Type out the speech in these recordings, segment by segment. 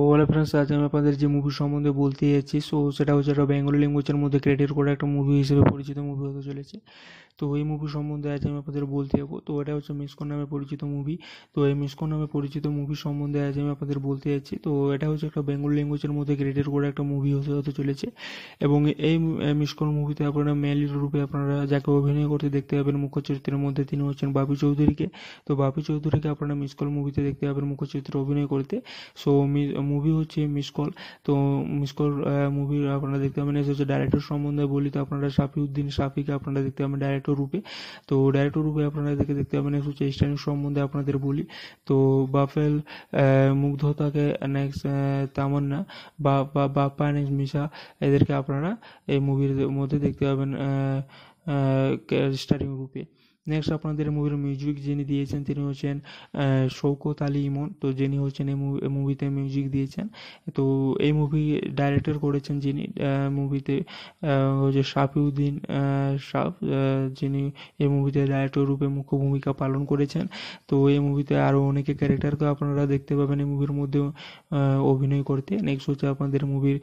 ওয়ালা ফ্রেন্ডস আজ আমি আপনাদের যে মুভি সম্বন্ধে বলতে যাচ্ছি সো সেটা হচ্ছে একটা বেঙ্গলি ল্যাঙ্গুয়েজের মধ্যে ক্রিয়েটেড করা একটা মুভি হিসেবে পরিচিত মুভি হতে চলেছে তো এই মুভি সম্বন্ধে আজ আমি আপনাদের বলতে যাবো তো এটা হচ্ছে মিসকন নামে পরিচিত মুভি তো এই মিসকন নামে পরিচিত মুভি সম্বন্ধে আজ আমি আপনাদের বলতে যাচ্ছি তো এটা হচ্ছে একটা বেঙ্গলি ল্যাঙ্গুয়েজের মধ্যে ক্রিয়েটেড করা একটা মুভি হতে হতে চলেছে এবং এই মিসকন মুভিতে আপনারা মেলি রূপে আপনারা যাকে অভিনয় করতে দেখতে পাবেন মুখ্য চরিত্রের মধ্যে তিনি হচ্ছেন বাপি চৌধুরীকে তো বাপি চৌধুরীকে আপনারা মিসকল মুভিতে দেখতে পাবেন মুখ্য চরিত্রে অভিনয় করতে সো মুভি হচ্ছে মিস কল তো মিস কল মুভি আপনারা দেখতে পাবেন এসে হচ্ছে ডাইরেক্টর সম্বন্ধে বলি তো আপনারা শাফিউদ্দিন শাফিকে আপনারা দেখতে পাবেন ডাইরেক্টর রূপে তো ডাইরেক্টর রূপে আপনারা দেখে দেখতে পাবেন এসে হচ্ছে স্টারিং সম্বন্ধে আপনাদের বলি তো বাফেল মুগ্ধতাকে নেক্সট তামান্না বা বাপ্পা নেক্সট মিশা এদেরকে আপনারা এই মুভির মধ্যে দেখতে পাবেন স্টারিং রূপে নেক্সট আপনাদের মুভির মিউজিক যিনি দিয়েছেন তিনি হচ্ছেন শৌকত আলী ইমন তো যিনি হচ্ছেন এই মুভিতে মিউজিক দিয়েছেন তো এই মুভি ডাইরেক্টর করেছেন যিনি মুভিতে হচ্ছে শাফিউদ্দিন শাফ যিনি এই মুভিতে ডাইরেক্টর রূপে মুখ্য ভূমিকা পালন করেছেন তো এই মুভিতে আরও অনেকে ক্যারেক্টারকে আপনারা দেখতে পাবেন এই মুভির মধ্যে অভিনয় করতে নেক্সট হচ্ছে আপনাদের মুভির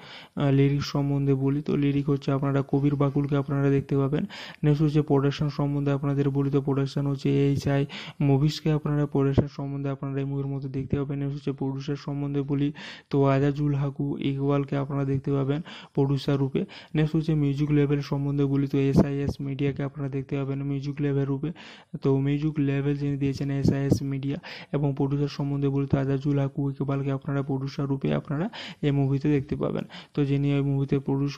লিরিক সম্বন্ধে বলি তো লিরিক হচ্ছে আপনারা কবির বাকুলকে আপনারা দেখতে পাবেন নেক্সট হচ্ছে প্রোডাকশন সম্বন্ধে আপনাদের বলি সম্পর্কিত প্রোডাকশন হচ্ছে এই চাই মুভিসকে আপনারা প্রোডাকশন সম্বন্ধে আপনারা এই মুভির মধ্যে দেখতে পাবেন হচ্ছে প্রডিউসার সম্বন্ধে বলি তো আজাজুল হাকু ইকবালকে আপনারা দেখতে পাবেন প্রডিউসার রূপে নেক্সট হচ্ছে মিউজিক লেভেল সম্বন্ধে বলি তো এস আই এস মিডিয়াকে আপনারা দেখতে পাবেন মিউজিক লেভেল রূপে তো মিউজিক লেভেল যিনি দিয়েছেন এস আই এস মিডিয়া এবং প্রডিউসার সম্বন্ধে বলি তো আজাজুল হাকু ইকবালকে আপনারা প্রডিউসার রূপে আপনারা এই মুভিতে দেখতে পাবেন তো যিনি ওই মুভিতে প্রডিউস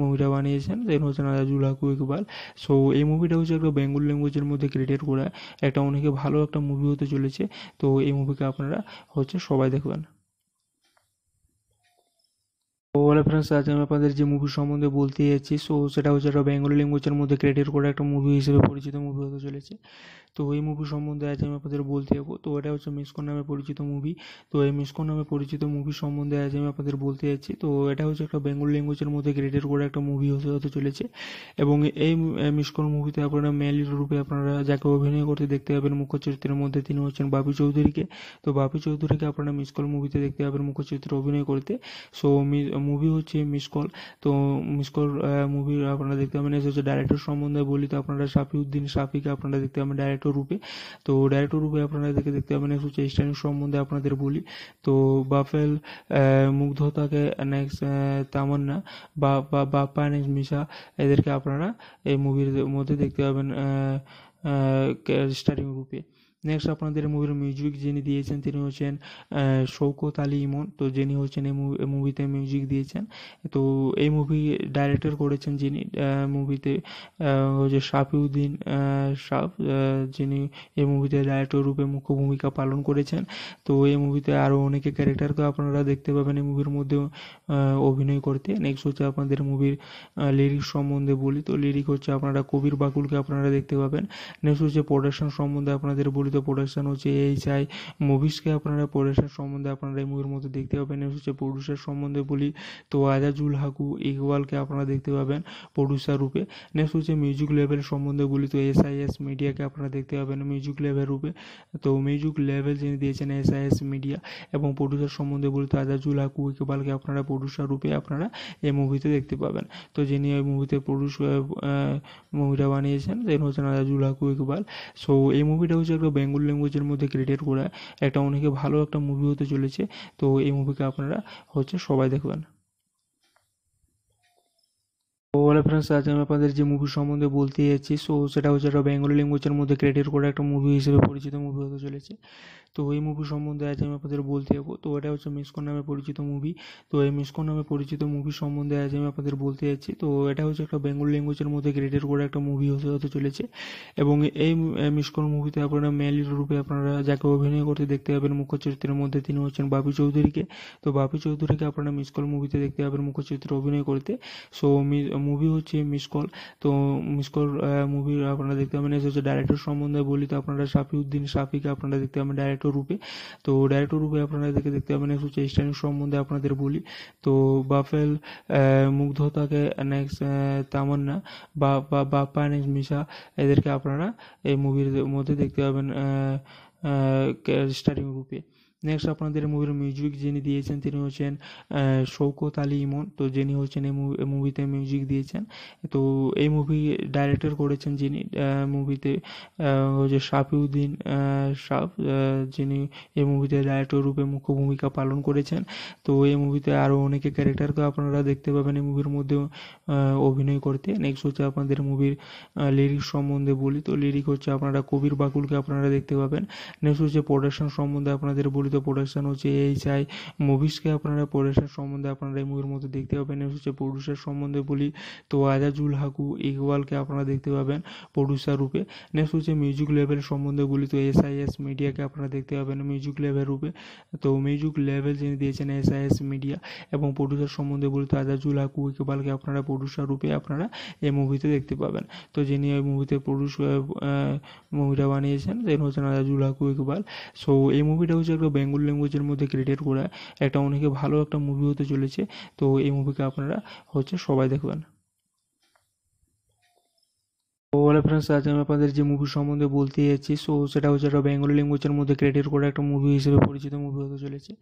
মুভিটা বানিয়েছেন তিনি হচ্ছেন আজাজুল হাকু ইকবাল সো এই মুভিটা হচ্ছে একটা বেঙ্গল ল্যাঙ্গুয়েজের মধ্যে ক্রিয়েটেড করা একটা অনেকে ভালো একটা মুভি হতে চলেছে তো এই মুভিকে আপনারা হচ্ছে সবাই দেখবেন ওলা ফ্রেন্ডস আজ আমি আপনাদের যে মুভি সম্বন্ধে বলতে যাচ্ছি সো সেটা হচ্ছে একটা বেঙ্গলি ল্যাঙ্গুয়েজের মধ্যে ক্রিয়েটেড করা একটা মুভি হিসেবে পরিচিত মুভি হতে চলেছে তো এই মুভি সম্বন্ধে আজ আমি আপনাদের বলতে যাবো তো এটা হচ্ছে মিসকন নামে পরিচিত মুভি তো এই মিসকন নামে পরিচিত মুভি সম্বন্ধে আজ আমি আপনাদের বলতে যাচ্ছি তো এটা হচ্ছে একটা বেঙ্গল ল্যাঙ্গুয়েজের মধ্যে ক্রিয়েটেড করা একটা মুভি হতে হতে চলেছে এবং এই মিসকন মুভিতে আপনারা মেলি রূপে আপনারা যাকে অভিনয় করতে দেখতে পাবেন মুখ্য চরিত্রের মধ্যে তিনি হচ্ছেন বাপি চৌধুরীকে তো বাপি চৌধুরীকে আপনারা মিসকল মুভিতে দেখতে পাবেন মুখ্য চরিত্রে অভিনয় করতে সো মুভি হচ্ছে মিসকল তো মিসকল মুভি আপনারা দেখতে পাবেন হচ্ছে ডাইরেক্টর সম্বন্ধে বলি তো আপনারা সাফিউদ্দিন সাফিকে আপনারা দেখতে পাবেন ডাইরেক্টর ডাইরেক্টর রূপে তো ডাইরেক্টর রূপে আপনারা এদেরকে দেখতে পাবেন হচ্ছে স্ট্যান্ড সম্বন্ধে আপনাদের বলি তো বাফেল মুগ্ধতাকে নেক্সট তামান্না বা বাপ্পা নেক্সট মিশা এদেরকে আপনারা এই মুভির মধ্যে দেখতে পাবেন স্টারিং রূপে নেক্সট আপনাদের মুভির মিউজিক যিনি দিয়েছেন তিনি হচ্ছেন শৌকত আলী ইমন তো যিনি হচ্ছেন এই মুভিতে মিউজিক দিয়েছেন তো এই মুভি ডাইরেক্টর করেছেন যিনি মুভিতে হচ্ছে শাফিউদ্দিন শাফ যিনি এই মুভিতে ডাইরেক্টর রূপে মুখ্য ভূমিকা পালন করেছেন তো এই মুভিতে আরও অনেকে ক্যারেক্টারকে আপনারা দেখতে পাবেন এই মুভির মধ্যে অভিনয় করতে নেক্সট হচ্ছে আপনাদের মুভির লিরিক সম্বন্ধে বলি তো লিরিক হচ্ছে আপনারা কবির বাকুলকে আপনারা দেখতে পাবেন নেক্সট হচ্ছে প্রোডাকশন সম্বন্ধে আপনাদের বলি সম্পর্কিত প্রোডাকশন হচ্ছে এইচআই মুভিসকে আপনারা প্রোডাকশন সম্বন্ধে আপনারা এই মুভির মধ্যে দেখতে পাবেন হচ্ছে প্রডিউসার সম্বন্ধে বলি তো আজাজুল হাকু ইকবালকে আপনারা দেখতে পাবেন প্রডিউসার রূপে নেক্সট হচ্ছে মিউজিক লেভেল সম্বন্ধে বলি তো এস আই এস মিডিয়াকে আপনারা দেখতে পাবেন মিউজিক লেভেল রূপে তো মিউজিক লেভেল যিনি দিয়েছেন এস আই এস মিডিয়া এবং প্রডিউসার সম্বন্ধে বলি তো আজাজুল হাকু ইকবালকে আপনারা প্রডিউসার রূপে আপনারা এই মুভিতে দেখতে পাবেন তো যিনি ওই মুভিতে প্রডিউস মুভিটা বানিয়েছেন তিনি হচ্ছেন আজাজুল হাকু ইকবাল সো এই মুভিটা হচ্ছে একটা বেঙ্গল ল্যাঙ্গুয়েজের মধ্যে ক্রিয়েটেড করা একটা অনেকে ভালো একটা মুভি হতে চলেছে তো এই মুভিকে আপনারা হচ্ছে সবাই দেখবেন বলে ফ্রেন্ডস আজ আমি আপনাদের যে মুভি সম্বন্ধে বলতে যাচ্ছি সো সেটা হচ্ছে একটা বেঙ্গলি ল্যাঙ্গুয়েজের মধ্যে ক্রিয়েটেড করা একটা মুভি হিসেবে পরিচিত মুভি হতে চলেছে তো এই মুভি সম্বন্ধে আজ আমি আপনাদের বলতে যাবো তো এটা হচ্ছে মিসকন নামে পরিচিত মুভি তো এই মিসকন নামে পরিচিত মুভি সম্বন্ধে আজ আমি আপনাদের বলতে যাচ্ছি তো এটা হচ্ছে একটা বেঙ্গল ল্যাঙ্গুয়েজের মধ্যে গ্রেডের করে একটা মুভি হতে হতে চলেছে এবং এই মিসকন মুভিতে আপনারা মেয়ালি রূপে আপনারা যাকে অভিনয় করতে দেখতে পাবেন মুখ্য চরিত্রের মধ্যে তিনি হচ্ছেন বাপি চৌধুরীকে তো বাপি চৌধুরীকে আপনারা মিসকল মুভিতে দেখতে পাবেন মুখ্য চরিত্রে অভিনয় করতে সো মুভি হচ্ছে মিসকল তো মিসকল মুভি আপনারা দেখতে পাবেন এসে হচ্ছে ডাইরেক্টর সম্বন্ধে বলি তো আপনারা সাফিউদ্দিন সাফিকে আপনারা দেখতে পাবেন ডাইরেক্টর ডাইরেক্টর রূপে তো ডাইরেক্টর রূপে আপনারা এদেরকে দেখতে পাবেন হচ্ছে স্ট্যান্ড সম্বন্ধে আপনাদের বলি তো বাফেল মুগ্ধতাকে নেক্সট তামান্না বা বাপ্পা নেক্সট মিশা এদেরকে আপনারা এই মুভির মধ্যে দেখতে পাবেন স্টারিং রূপে নেক্সট আপনাদের মুভির মিউজিক যিনি দিয়েছেন তিনি হচ্ছেন শৌকত আলী ইমন তো যিনি হচ্ছেন এই মুভিতে মিউজিক দিয়েছেন তো এই মুভি ডাইরেক্টর করেছেন যিনি মুভিতে হচ্ছে শাফিউদ্দিন শাফ যিনি এই মুভিতে ডাইরেক্টর রূপে মুখ্য ভূমিকা পালন করেছেন তো এই মুভিতে আরও অনেকে ক্যারেক্টারকে আপনারা দেখতে পাবেন এই মুভির মধ্যে অভিনয় করতে নেক্সট হচ্ছে আপনাদের মুভির লিরিক সম্বন্ধে বলি তো লিরিক হচ্ছে আপনারা কবির বাকুলকে আপনারা দেখতে পাবেন নেক্সট হচ্ছে প্রোডাকশন সম্বন্ধে আপনাদের বলি সম্পর্কিত প্রোডাকশন হচ্ছে এইচআই মুভিসকে আপনারা প্রোডাকশন সম্বন্ধে আপনারা এই মুভির মধ্যে দেখতে পাবেন হচ্ছে প্রডিউসার সম্বন্ধে বলি তো আজাজুল হাকু ইকবালকে আপনারা দেখতে পাবেন প্রডিউসার রূপে নেক্সট হচ্ছে মিউজিক লেভেল সম্বন্ধে বলি তো এস আই এস মিডিয়াকে আপনারা দেখতে পাবেন মিউজিক লেভেল রূপে তো মিউজিক লেভেল যিনি দিয়েছেন এস আই এস মিডিয়া এবং প্রডিউসার সম্বন্ধে বলি তো আজাজুল হাকু ইকবালকে আপনারা প্রডিউসার রূপে আপনারা এই মুভিতে দেখতে পাবেন তো যিনি ওই মুভিতে প্রডিউস মুভিটা বানিয়েছেন তিনি হচ্ছেন আজাজুল হাকু ইকবাল সো এই মুভিটা হচ্ছে একটা বেঙ্গল ল্যাঙ্গুয়েজের মধ্যে ক্রিয়েট করা একটা অনেকে ভালো একটা মুভি হতে চলেছে তো এই মুভিকে আপনারা হচ্ছে সবাই দেখবেন ওলা ফ্রেন্ডস আজ আমি আপনাদের যে মুভি সম্বন্ধে বলতে যাচ্ছি সো সেটা হচ্ছে একটা বেঙ্গলি ল্যাঙ্গুয়েজের মধ্যে ক্রিয়েটেড করা একটা মুভি হিসেবে পরিচিত মুভি হতে চলেছে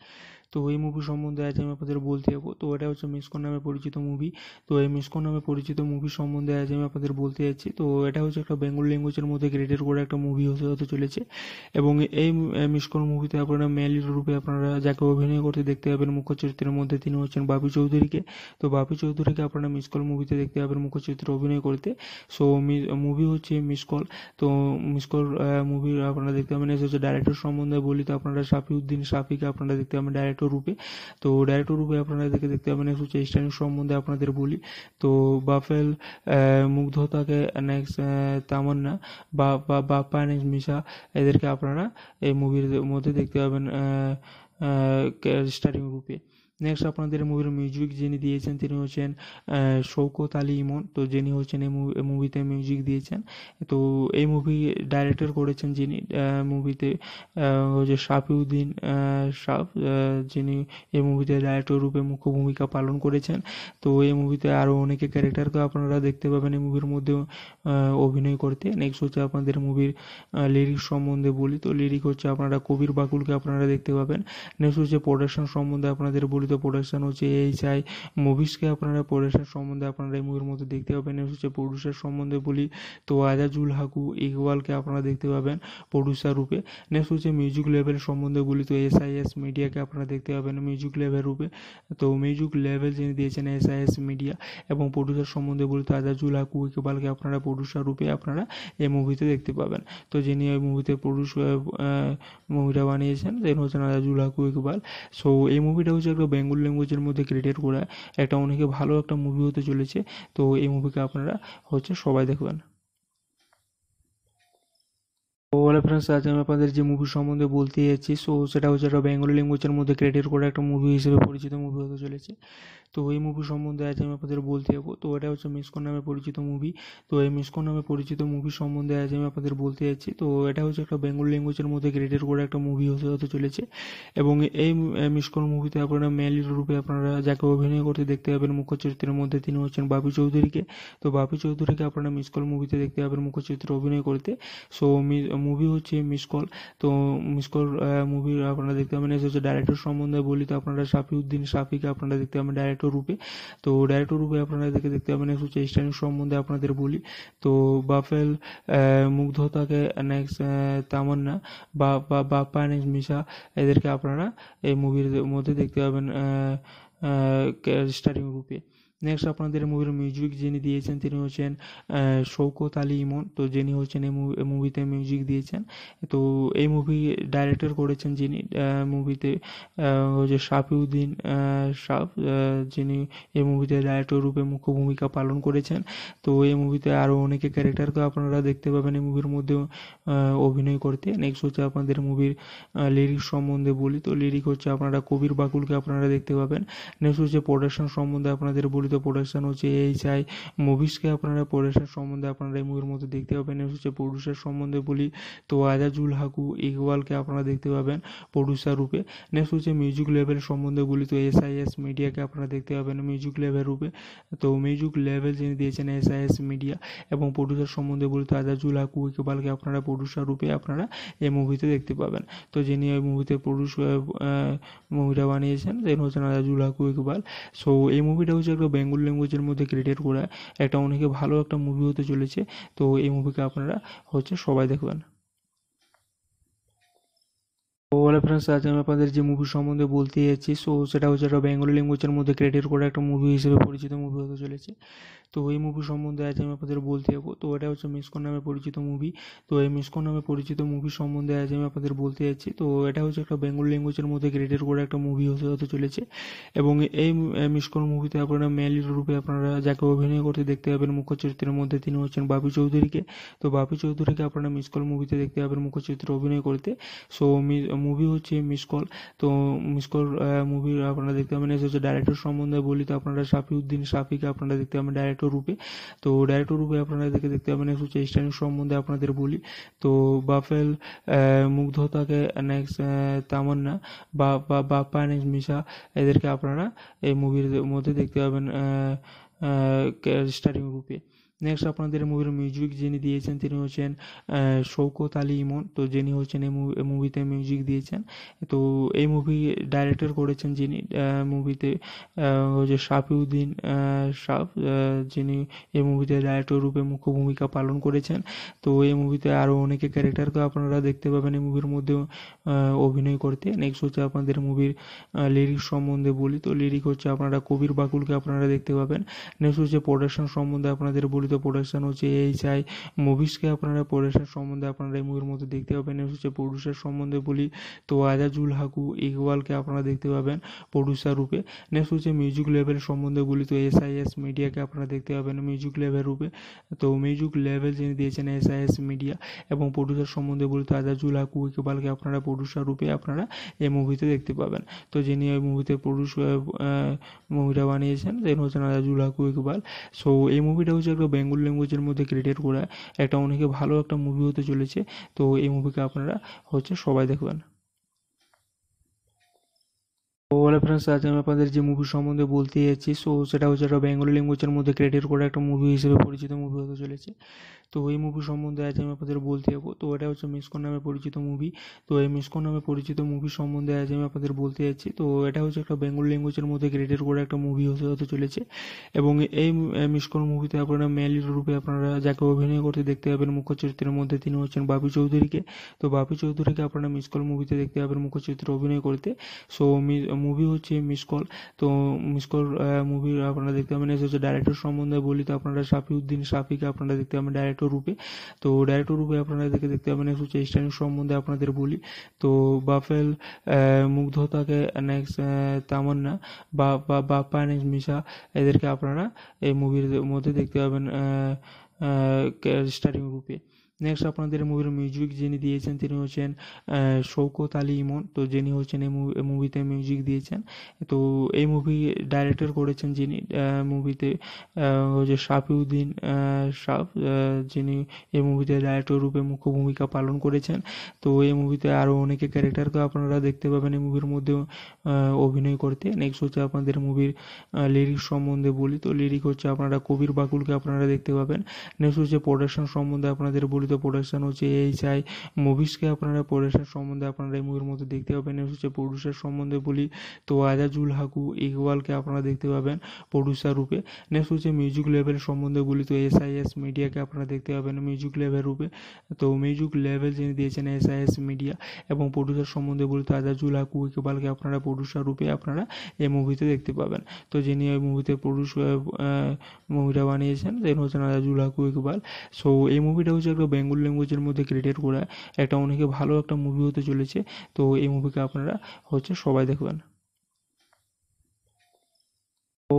তো এই মুভি সম্বন্ধে আজ আমি আপনাদের বলতে যাবো তো এটা হচ্ছে মিসকন নামে পরিচিত মুভি তো এই মিসকন নামে পরিচিত মুভি সম্বন্ধে আজ আমি আপনাদের বলতে যাচ্ছি তো এটা হচ্ছে একটা বেঙ্গল ল্যাঙ্গুয়েজের মধ্যে ক্রিয়েটেড করে একটা মুভি হতে হতে চলেছে এবং এই মিসকন মুভিতে আপনারা মেয়ালি রূপে আপনারা যাকে অভিনয় করতে দেখতে পাবেন মুখ্য চরিত্রের মধ্যে তিনি হচ্ছেন বাপি চৌধুরীকে তো বাপি চৌধুরীকে আপনারা মিসকল মুভিতে দেখতে পাবেন মুখ্য চরিত্রে অভিনয় করতে সো মুভি হচ্ছে মিসকল তো মিসকল মুভি আপনারা দেখতে পাবেন এসে হচ্ছে ডাইরেক্টর সম্বন্ধে বলি তো আপনারা সাফিউদ্দিন সাফিকে আপনারা দেখতে পাবেন ডাইরেক্টর ডাইরেক্টর রূপে তো ডাইরেক্টর রূপে আপনারা এদেরকে দেখতে পাবেন হচ্ছে চেষ্টানিক সম্বন্ধে আপনাদের বলি তো বাফেল মুগ্ধতাকে নেক্সট তামান্না বা বাপ্পা নেক্সট মিশা এদেরকে আপনারা এই মুভির মধ্যে দেখতে পাবেন স্টারিং রূপে নেক্সট আপনাদের মুভির মিউজিক যিনি দিয়েছেন তিনি হচ্ছেন শৌকত আলী ইমন তো যিনি হচ্ছেন এই মুভিতে মিউজিক দিয়েছেন তো এই মুভি ডাইরেক্টর করেছেন যিনি মুভিতে হচ্ছে শাফিউদ্দিন শাফ যিনি এই মুভিতে ডাইরেক্টর রূপে মুখ্য ভূমিকা পালন করেছেন তো এই মুভিতে আরও অনেকে ক্যারেক্টারকে আপনারা দেখতে পাবেন এই মুভির মধ্যে অভিনয় করতে নেক্সট হচ্ছে আপনাদের মুভির লিরিক সম্বন্ধে বলি তো লিরিক হচ্ছে আপনারা কবির বাকুলকে আপনারা দেখতে পাবেন নেক্সট হচ্ছে প্রোডাকশন সম্বন্ধে আপনাদের বলি সম্পর্কিত প্রোডাকশন হচ্ছে এই চাই মুভিসকে আপনারা প্রোডাকশন সম্বন্ধে আপনারা এই মুভির মধ্যে দেখতে পাবেন হচ্ছে প্রডিউসার সম্বন্ধে বলি তো আজাজুল হাকু ইকবালকে আপনারা দেখতে পাবেন প্রডিউসার রূপে নেক্সট হচ্ছে মিউজিক লেভেল সম্বন্ধে বলি তো এস আই এস মিডিয়াকে আপনারা দেখতে পাবেন মিউজিক লেভেল রূপে তো মিউজিক লেভেল যিনি দিয়েছেন এস আই এস মিডিয়া এবং প্রডিউসার সম্বন্ধে বলি তো আজাজুল হাকু ইকবালকে আপনারা প্রডিউসার রূপে আপনারা এই মুভিতে দেখতে পাবেন তো যিনি ওই মুভিতে প্রডিউস মুভিটা বানিয়েছেন তিনি হচ্ছেন আজাজুল হাকু ইকবাল সো এই মুভিটা হচ্ছে একটা বেঙ্গল ল্যাঙ্গুয়েজের মধ্যে ক্রিয়েটেড করা একটা অনেকে ভালো একটা মুভি হতে চলেছে তো এই মুভিকে আপনারা হচ্ছে সবাই দেখবেন হ্যালো ফ্রেন্ডস আজ আমি আপনাদের যে মুভি সম্বন্ধে বলতে যাচ্ছি সো সেটা হচ্ছে একটা বেঙ্গলি ল্যাঙ্গুয়েজের মধ্যে ক্রিয়েটেড করা একটা মুভি হিসেবে পরিচিত মুভি হতে চলেছে তো এই মুভি সম্বন্ধে আজ আমি আপনাদের বলতে যাবো তো এটা হচ্ছে মিসকন নামে পরিচিত মুভি তো এই মিসকন নামে পরিচিত মুভি সম্বন্ধে আজ আমি আপনাদের বলতে যাচ্ছি তো এটা হচ্ছে একটা বেঙ্গল ল্যাঙ্গুয়েজের মধ্যে ক্রিয়েটেড করা একটা মুভি হতে হতে চলেছে এবং এই মিসকন মুভিতে আপনারা মেয়ালি রূপে আপনারা যাকে অভিনয় করতে দেখতে পাবেন মুখ্য চরিত্রের মধ্যে তিনি হচ্ছেন বাপি চৌধুরীকে তো বাপি চৌধুরীকে আপনারা মিসকল মুভিতে দেখতে পাবেন মুখ্য চরিত্রে অভিনয় করতে সো মুভি হচ্ছে মিসকল তো মিসকল মুভি আপনারা দেখতে পাবেন হচ্ছে ডাইরেক্টর সম্বন্ধে বলি তো আপনারা সাফিউদ্দিন সাফিকে আপনারা দেখতে পাবেন ডাইরেক্টর ডাইরেক্টর রূপে তো ডাইরেক্টর রূপে আপনারা এদেরকে দেখতে পাবেন হচ্ছে স্ট্যান্ড সম্বন্ধে আপনাদের বলি তো বাফেল মুগ্ধতাকে নেক্সট তামান্না বা বাপ্পা নেক্সট মিশা এদেরকে আপনারা এই মুভির মধ্যে দেখতে পাবেন স্টারিং রূপে নেক্সট আপনাদের মুভির মিউজিক যিনি দিয়েছেন তিনি হচ্ছেন শৌকত আলী ইমন তো যিনি হচ্ছেন এই মুভিতে মিউজিক দিয়েছেন তো এই মুভি ডাইরেক্টর করেছেন যিনি মুভিতে হচ্ছে শাফিউদ্দিন শাফ যিনি এই মুভিতে ডাইরেক্টর রূপে মুখ্য ভূমিকা পালন করেছেন তো এই মুভিতে আরও অনেকে ক্যারেক্টারকে আপনারা দেখতে পাবেন এই মুভির মধ্যে অভিনয় করতে নেক্সট হচ্ছে আপনাদের মুভির লিরিক সম্বন্ধে বলি তো লিরিক হচ্ছে আপনারা কবির বাকুলকে আপনারা দেখতে পাবেন নেক্সট হচ্ছে প্রোডাকশন সম্বন্ধে আপনাদের বলি সম্পর্কিত প্রোডাকশন হচ্ছে এইচআই মুভিসকে আপনারা প্রোডাকশন সম্বন্ধে আপনারা এই মুভির মধ্যে দেখতে পাবেন হচ্ছে প্রডিউসার সম্বন্ধে বলি তো আজাজুল হাকু ইকবালকে আপনারা দেখতে পাবেন প্রডিউসার রূপে নেক্সট হচ্ছে মিউজিক লেভেল সম্বন্ধে বলি তো এস আই এস মিডিয়াকে আপনারা দেখতে পাবেন মিউজিক লেভেল রূপে তো মিউজিক লেভেল যিনি দিয়েছেন এস আই এস মিডিয়া এবং প্রডিউসার সম্বন্ধে বলি তো আজাজুল হাকু ইকবালকে আপনারা প্রডিউসার রূপে আপনারা এই মুভিতে দেখতে পাবেন তো যিনি ওই মুভিতে প্রডিউস মুভিটা বানিয়েছেন তিনি হচ্ছেন আজাজুল হাকু ইকবাল সো এই মুভিটা হচ্ছে একটা বেঙ্গল ল্যাঙ্গুয়েজের মধ্যে ক্রিয়েটেড করা একটা অনেকে ভালো একটা মুভি হতে চলেছে তো এই মুভিকে আপনারা হচ্ছে সবাই দেখবেন বলে ফ্রেন্ডস আজ আমি আপনাদের যে মুভি সম্বন্ধে বলতে যাচ্ছি সো সেটা হচ্ছে একটা বেঙ্গলি ল্যাঙ্গুয়েজের মধ্যে ক্রিয়েটেড করা একটা মুভি হিসেবে পরিচিত মুভি হতে চলেছে তো এই মুভি সম্বন্ধে আজ আমি আপনাদের বলতে যাবো তো এটা হচ্ছে মিসকন নামে পরিচিত মুভি তো এই মিসকন নামে পরিচিত মুভি সম্বন্ধে আজ আমি আপনাদের বলতে যাচ্ছি তো এটা হচ্ছে একটা বেঙ্গল ল্যাঙ্গুয়েজের মধ্যে গ্রেডের করে একটা মুভি হতে হতে চলেছে এবং এই মিসকন মুভিতে আপনারা মেলির রূপে আপনারা যাকে অভিনয় করতে দেখতে পাবেন মুখ্য চরিত্রের মধ্যে তিনি হচ্ছেন বাপি চৌধুরীকে তো বাপি চৌধুরীকে আপনারা মিসকল মুভিতে দেখতে পাবেন মুখ্য চরিত্রে অভিনয় করতে সো মুভি হচ্ছে মিসকল তো মিসকল মুভি আপনারা দেখতে পাবেন এসে হচ্ছে ডাইরেক্টর সম্বন্ধে বলি তো আপনারা সাফিউদ্দিন সাফিকে আপনারা দেখতে পাবেন ডাইরেক্টর ডাইরেক্টর রূপে তো ডাইরেক্টর রূপে আপনারা এদেরকে দেখতে পাবেন হচ্ছে চেষ্টানি সম্বন্ধে আপনাদের বলি তো বাফেল মুগ্ধতাকে নেক্সট তামান্না বা বাপ্পা নেক্সট মিশা এদেরকে আপনারা এই মুভির মধ্যে দেখতে পাবেন স্টারিং রূপে নেক্সট আপনাদের মুভির মিউজিক যিনি দিয়েছেন তিনি হচ্ছেন শৌকত আলী ইমন তো যিনি হচ্ছেন এই মুভিতে মিউজিক দিয়েছেন তো এই মুভি ডাইরেক্টর করেছেন যিনি মুভিতে হচ্ছে শাফিউদ্দিন শাফ যিনি এই মুভিতে ডাইরেক্টর রূপে মুখ্য ভূমিকা পালন করেছেন তো এই মুভিতে আরও অনেকে ক্যারেক্টারকে আপনারা দেখতে পাবেন এই মুভির মধ্যে অভিনয় করতে নেক্সট হচ্ছে আপনাদের মুভির লিরিক সম্বন্ধে বলি তো লিরিক হচ্ছে আপনারা কবির বাকুলকে আপনারা দেখতে পাবেন নেক্সট হচ্ছে প্রোডাকশন সম্বন্ধে আপনাদের বলি সম্পর্কিত প্রোডাকশন হচ্ছে এইচআই মুভিসকে আপনারা প্রোডাকশন সম্বন্ধে আপনারা এই মুভির মধ্যে দেখতে পাবেন হচ্ছে প্রডিউসার সম্বন্ধে বলি তো আজাজুল হাকু ইকবালকে আপনারা দেখতে পাবেন প্রডিউসার রূপে নেক্সট হচ্ছে মিউজিক লেভেল সম্বন্ধে বলি তো এস আই এস মিডিয়াকে আপনারা দেখতে পাবেন মিউজিক লেভেল রূপে তো মিউজিক লেভেল যিনি দিয়েছেন এস আই এস মিডিয়া এবং প্রডিউসার সম্বন্ধে বলি তো আজাজুল হাকু ইকবালকে আপনারা প্রডিউসার রূপে আপনারা এই মুভিতে দেখতে পাবেন তো যিনি ওই মুভিতে প্রডিউস মুভিটা বানিয়েছেন তিনি হচ্ছেন আজাজুল হাকু ইকবাল সো এই মুভিটা হচ্ছে একটা বেঙ্গল ল্যাঙ্গুয়েজের মধ্যে ক্রিয়েট করা একটা অনেকে ভালো একটা মুভি হতে চলেছে তো এই মুভিকে আপনারা হচ্ছে সবাই দেখবেন ওলা ফ্রেন্ডস আজ আমি আপনাদের যে মুভি সম্বন্ধে বলতে যাচ্ছি সো সেটা হচ্ছে একটা বেঙ্গলি ল্যাঙ্গুয়েজের মধ্যে ক্রিয়েটেড করা একটা মুভি হিসেবে পরিচিত মুভি হতে চলেছে তো এই মুভি সম্বন্ধে আজ আমি আপনাদের বলতে যাবো তো এটা হচ্ছে মিসকন নামে পরিচিত মুভি তো এই মিসকন নামে পরিচিত মুভি সম্বন্ধে আজ আমি আপনাদের বলতে যাচ্ছি তো এটা হচ্ছে একটা বেঙ্গল ল্যাঙ্গুয়েজের মধ্যে ক্রিয়েটেড করে একটা মুভি হতে হতে চলেছে এবং এই মিসকন মুভিতে আপনারা মেয়েলির রূপে আপনারা যাকে অভিনয় করতে দেখতে পাবেন মুখ্য চরিত্রের মধ্যে তিনি হচ্ছেন বাবু চৌধুরীকে তো বাপি চৌধুরীকে আপনারা মিসকল মুভিতে দেখতে পাবেন মুখ্য চরিত্রে অভিনয় করতে সো মুভি হচ্ছে মিসকল তো মিসকল মুভি আপনারা দেখতে পাবেন এসে হচ্ছে ডাইরেক্টর সম্বন্ধে বলি তো আপনারা সাফিউদ্দিন সাফিকে আপনারা দেখতে পাবেন ডাইরেক্টর ডাইরেক্টর রূপে তো ডাইরেক্টর রূপে আপনারা এদেরকে দেখতে পাবেন একশো চেষ্টানিক সম্বন্ধে আপনাদের বলি তো বাফেল মুগ্ধতাকে নেক্সট তামান্না বা বাপ্পা নেক্সট মিশা এদেরকে আপনারা এই মুভির মধ্যে দেখতে পাবেন স্টারিং রূপে নেক্সট আপনাদের মুভির মিউজিক যিনি দিয়েছেন তিনি হচ্ছেন শৌকত আলী ইমন তো যিনি হচ্ছেন এই মুভিতে মিউজিক দিয়েছেন তো এই মুভি ডাইরেক্টর করেছেন যিনি মুভিতে হচ্ছে শাফিউদ্দিন শাফ যিনি এই মুভিতে ডাইরেক্টর রূপে মুখ্য ভূমিকা পালন করেছেন তো এই মুভিতে আরও অনেকে ক্যারেক্টারকে আপনারা দেখতে পাবেন এই মুভির মধ্যে অভিনয় করতে নেক্সট হচ্ছে আপনাদের মুভির লিরিক সম্বন্ধে বলি তো লিরিক হচ্ছে আপনারা কবির বাকুলকে আপনারা দেখতে পাবেন নেক্সট হচ্ছে প্রোডাকশন সম্বন্ধে আপনাদের বলি সম্পর্কিত প্রোডাকশন হচ্ছে এই চাই মুভিসকে আপনারা প্রোডাকশন সম্বন্ধে আপনারা এই মুভির মধ্যে দেখতে পাবেন হচ্ছে প্রডিউসার সম্বন্ধে বলি তো আজাজুল হাকু ইকবালকে আপনারা দেখতে পাবেন প্রডিউসার রূপে নেক্সট হচ্ছে মিউজিক লেভেল সম্বন্ধে বলি তো এস আই এস মিডিয়াকে আপনারা দেখতে পাবেন মিউজিক লেভেল রূপে তো মিউজিক লেভেল যিনি দিয়েছেন এস আই এস মিডিয়া এবং প্রডিউসার সম্বন্ধে বলি তো আজাজুল হাকু ইকবালকে আপনারা প্রডিউসার রূপে আপনারা এই মুভিতে দেখতে পাবেন তো যিনি ওই মুভিতে প্রডিউস মুভিটা বানিয়েছেন তিনি হচ্ছেন আজাজুল হাকু ইকবাল সো এই মুভিটা হচ্ছে একটা বেঙ্গল ল্যাঙ্গুয়েজের মধ্যে ক্রিয়েটেড করা একটা অনেকে ভালো একটা মুভি হতে চলেছে তো এই মুভিকে আপনারা হচ্ছে সবাই দেখবেন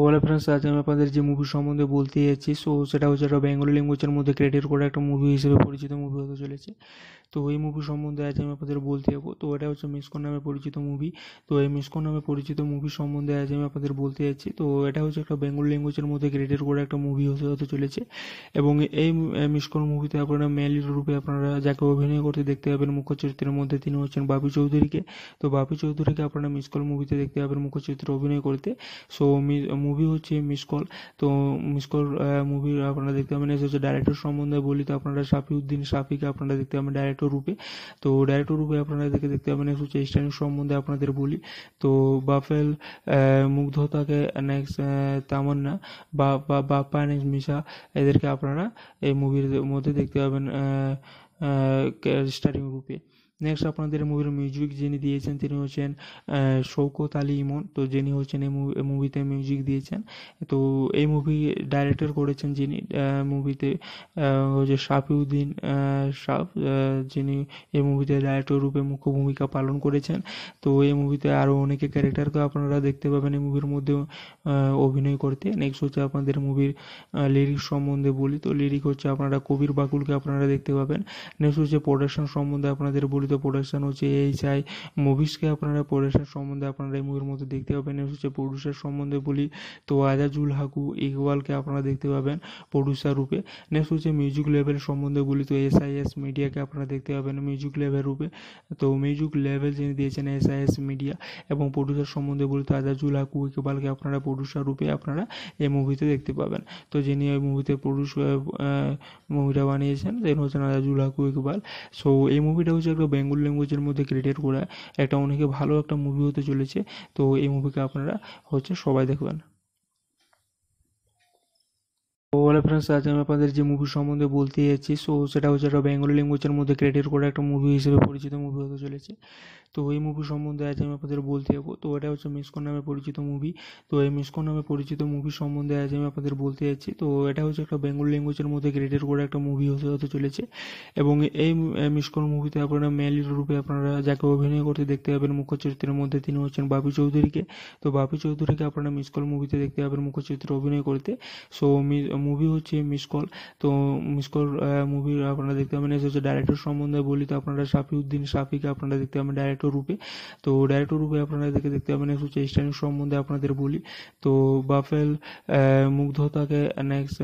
ওলা ফ্রেন্ডস আজ আমি আপনাদের যে মুভি সম্বন্ধে বলতে যাচ্ছি সো সেটা হচ্ছে একটা বেঙ্গলি ল্যাঙ্গুয়েজের মধ্যে ক্রিয়েটেড করা একটা মুভি হিসেবে পরিচিত মুভি হতে চলেছে তো এই মুভি সম্বন্ধে আজ আমি আপনাদের বলতে যাবো তো এটা হচ্ছে মিসকন নামে পরিচিত মুভি তো এই মিসকন নামে পরিচিত মুভি সম্বন্ধে আজ আমি আপনাদের বলতে যাচ্ছি তো এটা হচ্ছে একটা বেঙ্গল ল্যাঙ্গুয়েজের মধ্যে ক্রিয়েটেড করে একটা মুভি হতে হতে চলেছে এবং এই মিসকন মুভিতে আপনারা মেলির রূপে আপনারা যাকে অভিনয় করতে দেখতে পাবেন মুখ্য চরিত্রের মধ্যে তিনি হচ্ছেন বাবু চৌধুরীকে তো বাবু চৌধুরীকে আপনারা মিসকল মুভিতে দেখতে পাবেন মুখ্য চরিত্রে অভিনয় করতে সো মুভি হচ্ছে মিসকল তো মিসকল মুভি আপনারা দেখতে পাবেন এসে হচ্ছে ডাইরেক্টর সম্বন্ধে বলি তো আপনারা সাফিউদ্দিন সাফিকে আপনারা দেখতে পাবেন ডাইরেক্টর ডাইরেক্টর রূপে তো ডাইরেক্টর রূপে আপনারা এদেরকে দেখতে পাবেন হচ্ছে চেষ্টানিক সম্বন্ধে আপনাদের বলি তো বাফেল মুগ্ধতাকে নেক্সট তামান্না বা বাপ্পা নেক্সট মিশা এদেরকে আপনারা এই মুভির মধ্যে দেখতে পাবেন স্টারিং রূপে নেক্সট আপনাদের মুভির মিউজিক যিনি দিয়েছেন তিনি হচ্ছেন শৌকত আলী ইমন তো যিনি হচ্ছেন এই মুভিতে মিউজিক দিয়েছেন তো এই মুভি ডাইরেক্টর করেছেন যিনি মুভিতে হচ্ছে শাফিউদ্দিন শাফ যিনি এই মুভিতে ডাইরেক্টর রূপে মুখ্য ভূমিকা পালন করেছেন তো এই মুভিতে আরও অনেকে ক্যারেক্টারকে আপনারা দেখতে পাবেন এই মুভির মধ্যে অভিনয় করতে নেক্সট হচ্ছে আপনাদের মুভির লিরিক সম্বন্ধে বলি তো লিরিক হচ্ছে আপনারা কবির বাকুলকে আপনারা দেখতে পাবেন নেক্সট হচ্ছে প্রোডাকশন সম্বন্ধে আপনাদের বলি সম্পর্কিত প্রোডাকশান হচ্ছে এই চাই মুভিসকে আপনারা প্রোডাকশান সম্বন্ধে আপনারা এই মুভির মধ্যে দেখতে পাবেন হচ্ছে প্রডিউসার সম্বন্ধে বলি তো আজাজুল হাকু ইকবালকে আপনারা দেখতে পাবেন প্রডিউসার রূপে নেক্সট হচ্ছে মিউজিক লেভেল সম্বন্ধে বলি তো এস আই এস মিডিয়াকে আপনারা দেখতে পাবেন মিউজিক লেভেল রূপে তো মিউজিক লেভেল যিনি দিয়েছেন এস আই এস মিডিয়া এবং প্রডিউসার সম্বন্ধে বলি তো আজাজুল হাকু ইকবালকে আপনারা প্রডিউসার রূপে আপনারা এই মুভিতে দেখতে পাবেন তো যিনি ওই মুভিতে প্রডিউস মুভিটা বানিয়েছেন তিনি হচ্ছেন আজাজুল হাকু ইকবাল সো এই মুভিটা হচ্ছে একটা বেঙ্গল ল্যাঙ্গুয়েজের মধ্যে ক্রিয়েট করা একটা অনেকে ভালো একটা মুভি হতে চলেছে তো এই মুভিকে আপনারা হচ্ছে সবাই দেখবেন ওয়ালা ফ্রেন্ডস আজ আমি আপনাদের যে মুভি সম্বন্ধে বলতে যাচ্ছি সো সেটা হচ্ছে একটা বেঙ্গলি ল্যাঙ্গুয়েজের মধ্যে ক্রিয়েটেড করে একটা মুভি হিসেবে পরিচিত মুভি হতে চলেছে তো এই মুভি সম্বন্ধে আজ আমি আপনাদের বলতে যাবো তো এটা হচ্ছে মিসকন নামে পরিচিত মুভি তো এই মিসকন নামে পরিচিত মুভি সম্বন্ধে আজ আমি আপনাদের বলতে যাচ্ছি তো এটা হচ্ছে একটা বেঙ্গলি ল্যাঙ্গুয়েজের মধ্যে ক্রিয়েটেড করে একটা মুভি হতে হতে চলেছে এবং এই মিসকন মুভিতে আপনারা মেলির রূপে আপনারা যাকে অভিনয় করতে দেখতে পাবেন মুখ্য চরিত্রের মধ্যে তিনি হচ্ছেন বাপি চৌধুরীকে তো বাপি চৌধুরীকে আপনারা মিসকল মুভিতে দেখতে পাবেন মুখ্য চরিত্রে অভিনয় করতে সো মুভি হচ্ছে মিস কল তো মিস কল মুভি আপনারা দেখতে পাবেন এসে হচ্ছে ডাইরেক্টর সম্বন্ধে বলি তো আপনারা শাফিউদ্দিন শাফিকে আপনারা দেখতে পাবেন ডাইরেক্টর রূপে তো ডাইরেক্টর রূপে আপনারা দেখে দেখতে পাবেন এসে হচ্ছে স্ট্যান্ড সম্বন্ধে আপনাদের বলি তো বাফেল মুগ্ধতাকে নেক্সট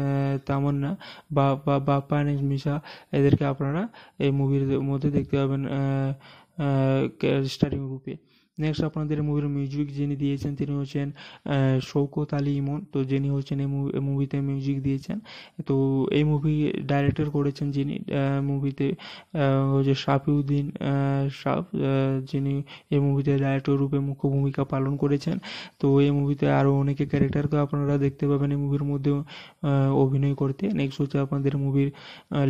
তামান্না বা বাপ্পা নেক্সট মিশা এদেরকে আপনারা এই মুভির মধ্যে দেখতে পাবেন স্টারিং রূপে নেক্সট আপনাদের মুভির মিউজিক যিনি দিয়েছেন তিনি হচ্ছেন শৌকত আলী ইমন তো যিনি হচ্ছেন এই মুভিতে মিউজিক দিয়েছেন তো এই মুভি ডাইরেক্টর করেছেন যিনি মুভিতে হচ্ছে শাফিউদ্দিন শাফ যিনি এই মুভিতে ডাইরেক্টর রূপে মুখ্য ভূমিকা পালন করেছেন তো এই মুভিতে আরও অনেকে ক্যারেক্টারকে আপনারা দেখতে পাবেন এই মুভির মধ্যে অভিনয় করতে নেক্সট হচ্ছে আপনাদের মুভির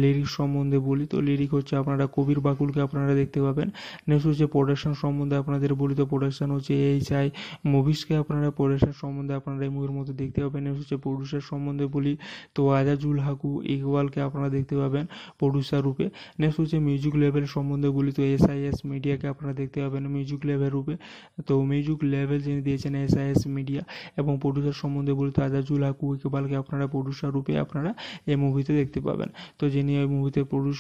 লিরিক সম্বন্ধে বলি তো লিরিক হচ্ছে আপনারা কবির বাকুলকে আপনারা দেখতে পাবেন নেক্সট হচ্ছে প্রোডাকশন সম্বন্ধে আপনাদের বলি সম্পর্কিত প্রোডাকশন হচ্ছে এইচআই মুভিসকে আপনারা প্রোডাকশন সম্বন্ধে আপনারা এই মুভির মধ্যে দেখতে পাবেন হচ্ছে প্রডিউসার সম্বন্ধে বলি তো আজাজুল হাকু ইকবালকে আপনারা দেখতে পাবেন প্রডিউসার রূপে নেক্সট হচ্ছে মিউজিক লেভেল সম্বন্ধে বলি তো এস আই এস মিডিয়াকে আপনারা দেখতে পাবেন মিউজিক লেভেল রূপে তো মিউজিক লেভেল যিনি দিয়েছেন এস আই এস মিডিয়া এবং প্রডিউসার সম্বন্ধে বলি তো আজাজুল হাকু ইকবালকে আপনারা প্রডিউসার রূপে আপনারা এই মুভিতে দেখতে পাবেন তো যিনি ওই মুভিতে প্রডিউস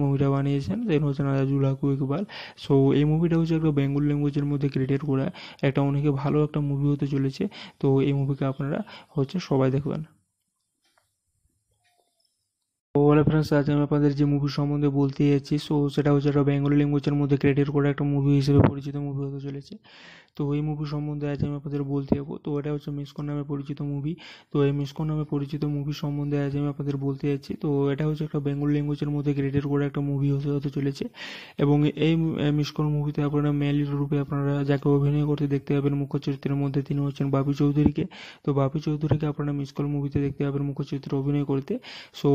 মুভিটা বানিয়েছেন তিনি হচ্ছেন আজাজুল হাকু ইকবাল সো এই মুভিটা হচ্ছে একটা বেঙ্গল ল্যাঙ্গুয়েজের মধ্যে ক্রিয়েট করা একটা অনেকে ভালো একটা মুভি হতে চলেছে তো এই মুভিকে আপনারা হচ্ছে সবাই দেখবেন ফ্রেন্ডস আজ আমি আপনাদের যে মুভি সম্বন্ধে বলতে যাচ্ছি সো সেটা হচ্ছে একটা বেঙ্গলি ল্যাঙ্গুয়েজের মধ্যে ক্রিয়েটেড করা একটা মুভি হিসেবে পরিচিত মুভি হতে চলেছে তো এই মুভি সম্বন্ধে আজ আমি আপনাদের বলতে যাবো তো এটা হচ্ছে মিসকন নামে পরিচিত মুভি তো এই মিসকন নামে পরিচিত মুভি সম্বন্ধে আজ আমি আপনাদের বলতে যাচ্ছি তো এটা হচ্ছে একটা বেঙ্গলি ল্যাঙ্গুয়েজের মধ্যে ক্রিয়েটেড করা একটা মুভি হতে চলেছে এবং এই মিসকন মুভিতে আপনারা মেলির রূপে আপনারা যাকে অভিনয় করতে দেখতে পাবেন মুখ্য চরিত্রের মধ্যে তিনি হচ্ছেন বাবু চৌধুরীকে তো বাপি চৌধুরীকে আপনারা মিসকল মুভিতে দেখতে পাবেন মুখ্য চরিত্রে অভিনয় করতে সো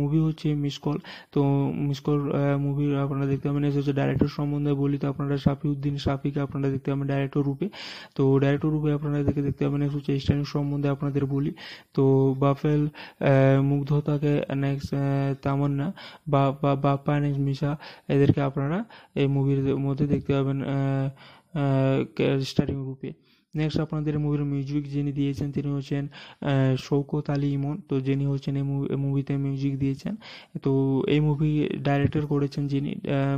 মুভি হচ্ছে মিস কল তো মিস কল মুভি আপনারা দেখতে পাবেন এসে হচ্ছে ডাইরেক্টর সম্বন্ধে বলি তো আপনারা সাফিউদ্দিন সাফিকে আপনারা দেখতে পাবেন ডাইরেক্টর রূপে তো ডাইরেক্টর রূপে আপনারা দেখে দেখতে পাবেন এসে হচ্ছে স্ট্যান্ড সম্বন্ধে আপনাদের বলি তো বাফেল মুগ্ধতাকে নেক্সট তামান্না বা বাপ্পা নেক্সট মিশা এদেরকে আপনারা এই মুভির মধ্যে দেখতে পাবেন স্টারিং রূপে নেক্সট আপনাদের মুভির মিউজিক যিনি দিয়েছেন তিনি হচ্ছেন শৌকত আলী ইমন তো যিনি হচ্ছেন এই মুভিতে মিউজিক দিয়েছেন তো এই মুভি ডাইরেক্টর করেছেন যিনি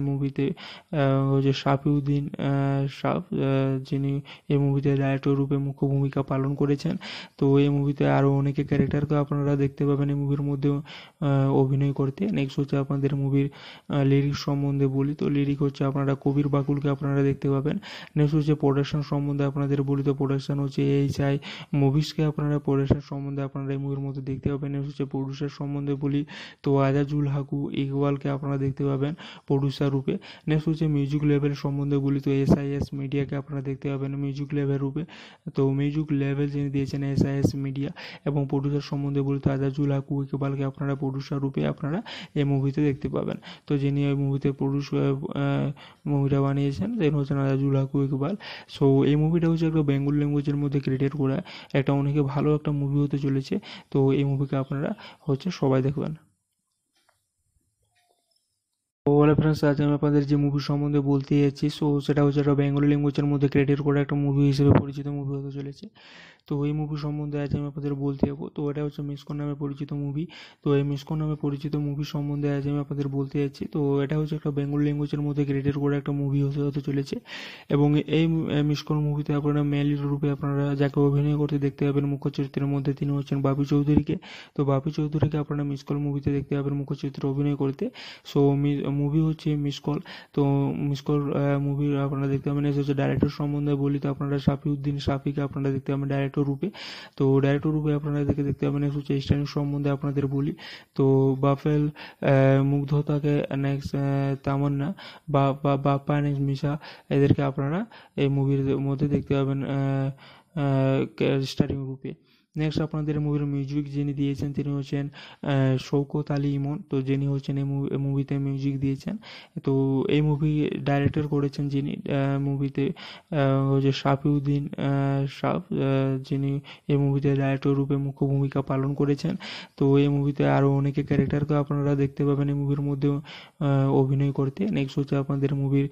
মুভিতে হচ্ছে শাফিউদ্দিন শাফ যিনি এই মুভিতে ডাইরেক্টর রূপে মুখ্য ভূমিকা পালন করেছেন তো এই মুভিতে আরও অনেকে ক্যারেক্টারকে আপনারা দেখতে পাবেন এই মুভির মধ্যে অভিনয় করতে নেক্সট হচ্ছে আপনাদের মুভির লিরিক সম্বন্ধে বলি তো লিরিক হচ্ছে আপনারা কবির বাকুলকে আপনারা দেখতে পাবেন নেক্সট হচ্ছে প্রোডাকশন সম্বন্ধে আপনাদের বলি সম্পর্কিত প্রোডাকশন হচ্ছে এই চাই মুভিসকে আপনারা প্রোডাকশন সম্বন্ধে আপনারা এই মুভির মধ্যে দেখতে পাবেন হচ্ছে প্রডিউসার সম্বন্ধে বলি তো আজাজুল হাকু ইকবালকে আপনারা দেখতে পাবেন প্রডিউসার রূপে নেক্সট হচ্ছে মিউজিক লেভেল সম্বন্ধে বলি তো এস আই এস মিডিয়াকে আপনারা দেখতে পাবেন মিউজিক লেভেল রূপে তো মিউজিক লেভেল যিনি দিয়েছেন এস আই এস মিডিয়া এবং প্রডিউসার সম্বন্ধে বলি তো আজাজুল হাকু ইকবালকে আপনারা প্রডিউসার রূপে আপনারা এই মুভিতে দেখতে পাবেন তো যিনি ওই মুভিতে প্রডিউস মুভিটা বানিয়েছেন তিনি হচ্ছেন আজাজুল হাকু ইকবাল সো এই মুভিটা হচ্ছে একটা বেঙ্গল ল্যাঙ্গুয়েজের মধ্যে ক্রিয়েটেড করা একটা অনেকে ভালো একটা মুভি হতে চলেছে তো এই মুভিকে আপনারা হচ্ছে সবাই দেখবেন ওলা ফ্রেন্ডস আজ আমি আপনাদের যে মুভি সম্বন্ধে বলতে যাচ্ছি সো সেটা হচ্ছে একটা বেঙ্গলি ল্যাঙ্গুয়েজের মধ্যে ক্রিয়েটেড করা একটা মুভি হিসেবে পরিচিত মুভি হতে চলেছে তো এই মুভি সম্বন্ধে আজ আমি আপনাদের বলতে যাবো তো এটা হচ্ছে মিসকন নামে পরিচিত মুভি তো এই মিসকন নামে পরিচিত মুভি সম্বন্ধে আজ আমি আপনাদের বলতে যাচ্ছি তো এটা হচ্ছে একটা বেঙ্গল ল্যাঙ্গুয়েজের মধ্যে ক্রিয়েটেড করা একটা মুভি হতে হতে চলেছে এবং এই মিসকন মুভিতে আপনারা মেলি রূপে আপনারা যাকে অভিনয় করতে দেখতে পাবেন মুখ্য চরিত্রের মধ্যে তিনি হচ্ছেন বাবু চৌধুরীকে তো বাপি চৌধুরীকে আপনারা মিসকল মুভিতে দেখতে পাবেন মুখ্য চরিত্রে অভিনয় করতে সো মুভি হচ্ছে মিস কল তো মিস কল মুভি আপনারা দেখতে পাবেন এসে হচ্ছে ডাইরেক্টর সম্বন্ধে বলি তো আপনারা সাফিউদ্দিন সাফিকে আপনারা দেখতে পাবেন ডাইরেক্টর রূপে তো ডাইরেক্টর রূপে আপনারা দেখে দেখতে পাবেন এসে হচ্ছে স্টারিং সম্বন্ধে আপনাদের বলি তো বাফেল মুগ্ধতাকে নেক্সট তামান্না বা বাপ্পা নেক্সট মিশা এদেরকে আপনারা এই মুভির মধ্যে দেখতে পাবেন স্টারিং রূপে নেক্সট আপনাদের মুভির মিউজিক যিনি দিয়েছেন তিনি হচ্ছেন শৌকত আলী ইমন তো যিনি হচ্ছেন এই মুভিতে মিউজিক দিয়েছেন তো এই মুভি ডাইরেক্টর করেছেন যিনি মুভিতে হচ্ছে শাফিউদ্দিন শাফ যিনি এই মুভিতে ডাইরেক্টর রূপে মুখ্য ভূমিকা পালন করেছেন তো এই মুভিতে আরও অনেকে ক্যারেক্টারকে আপনারা দেখতে পাবেন এই মুভির মধ্যে অভিনয় করতে নেক্সট হচ্ছে আপনাদের মুভির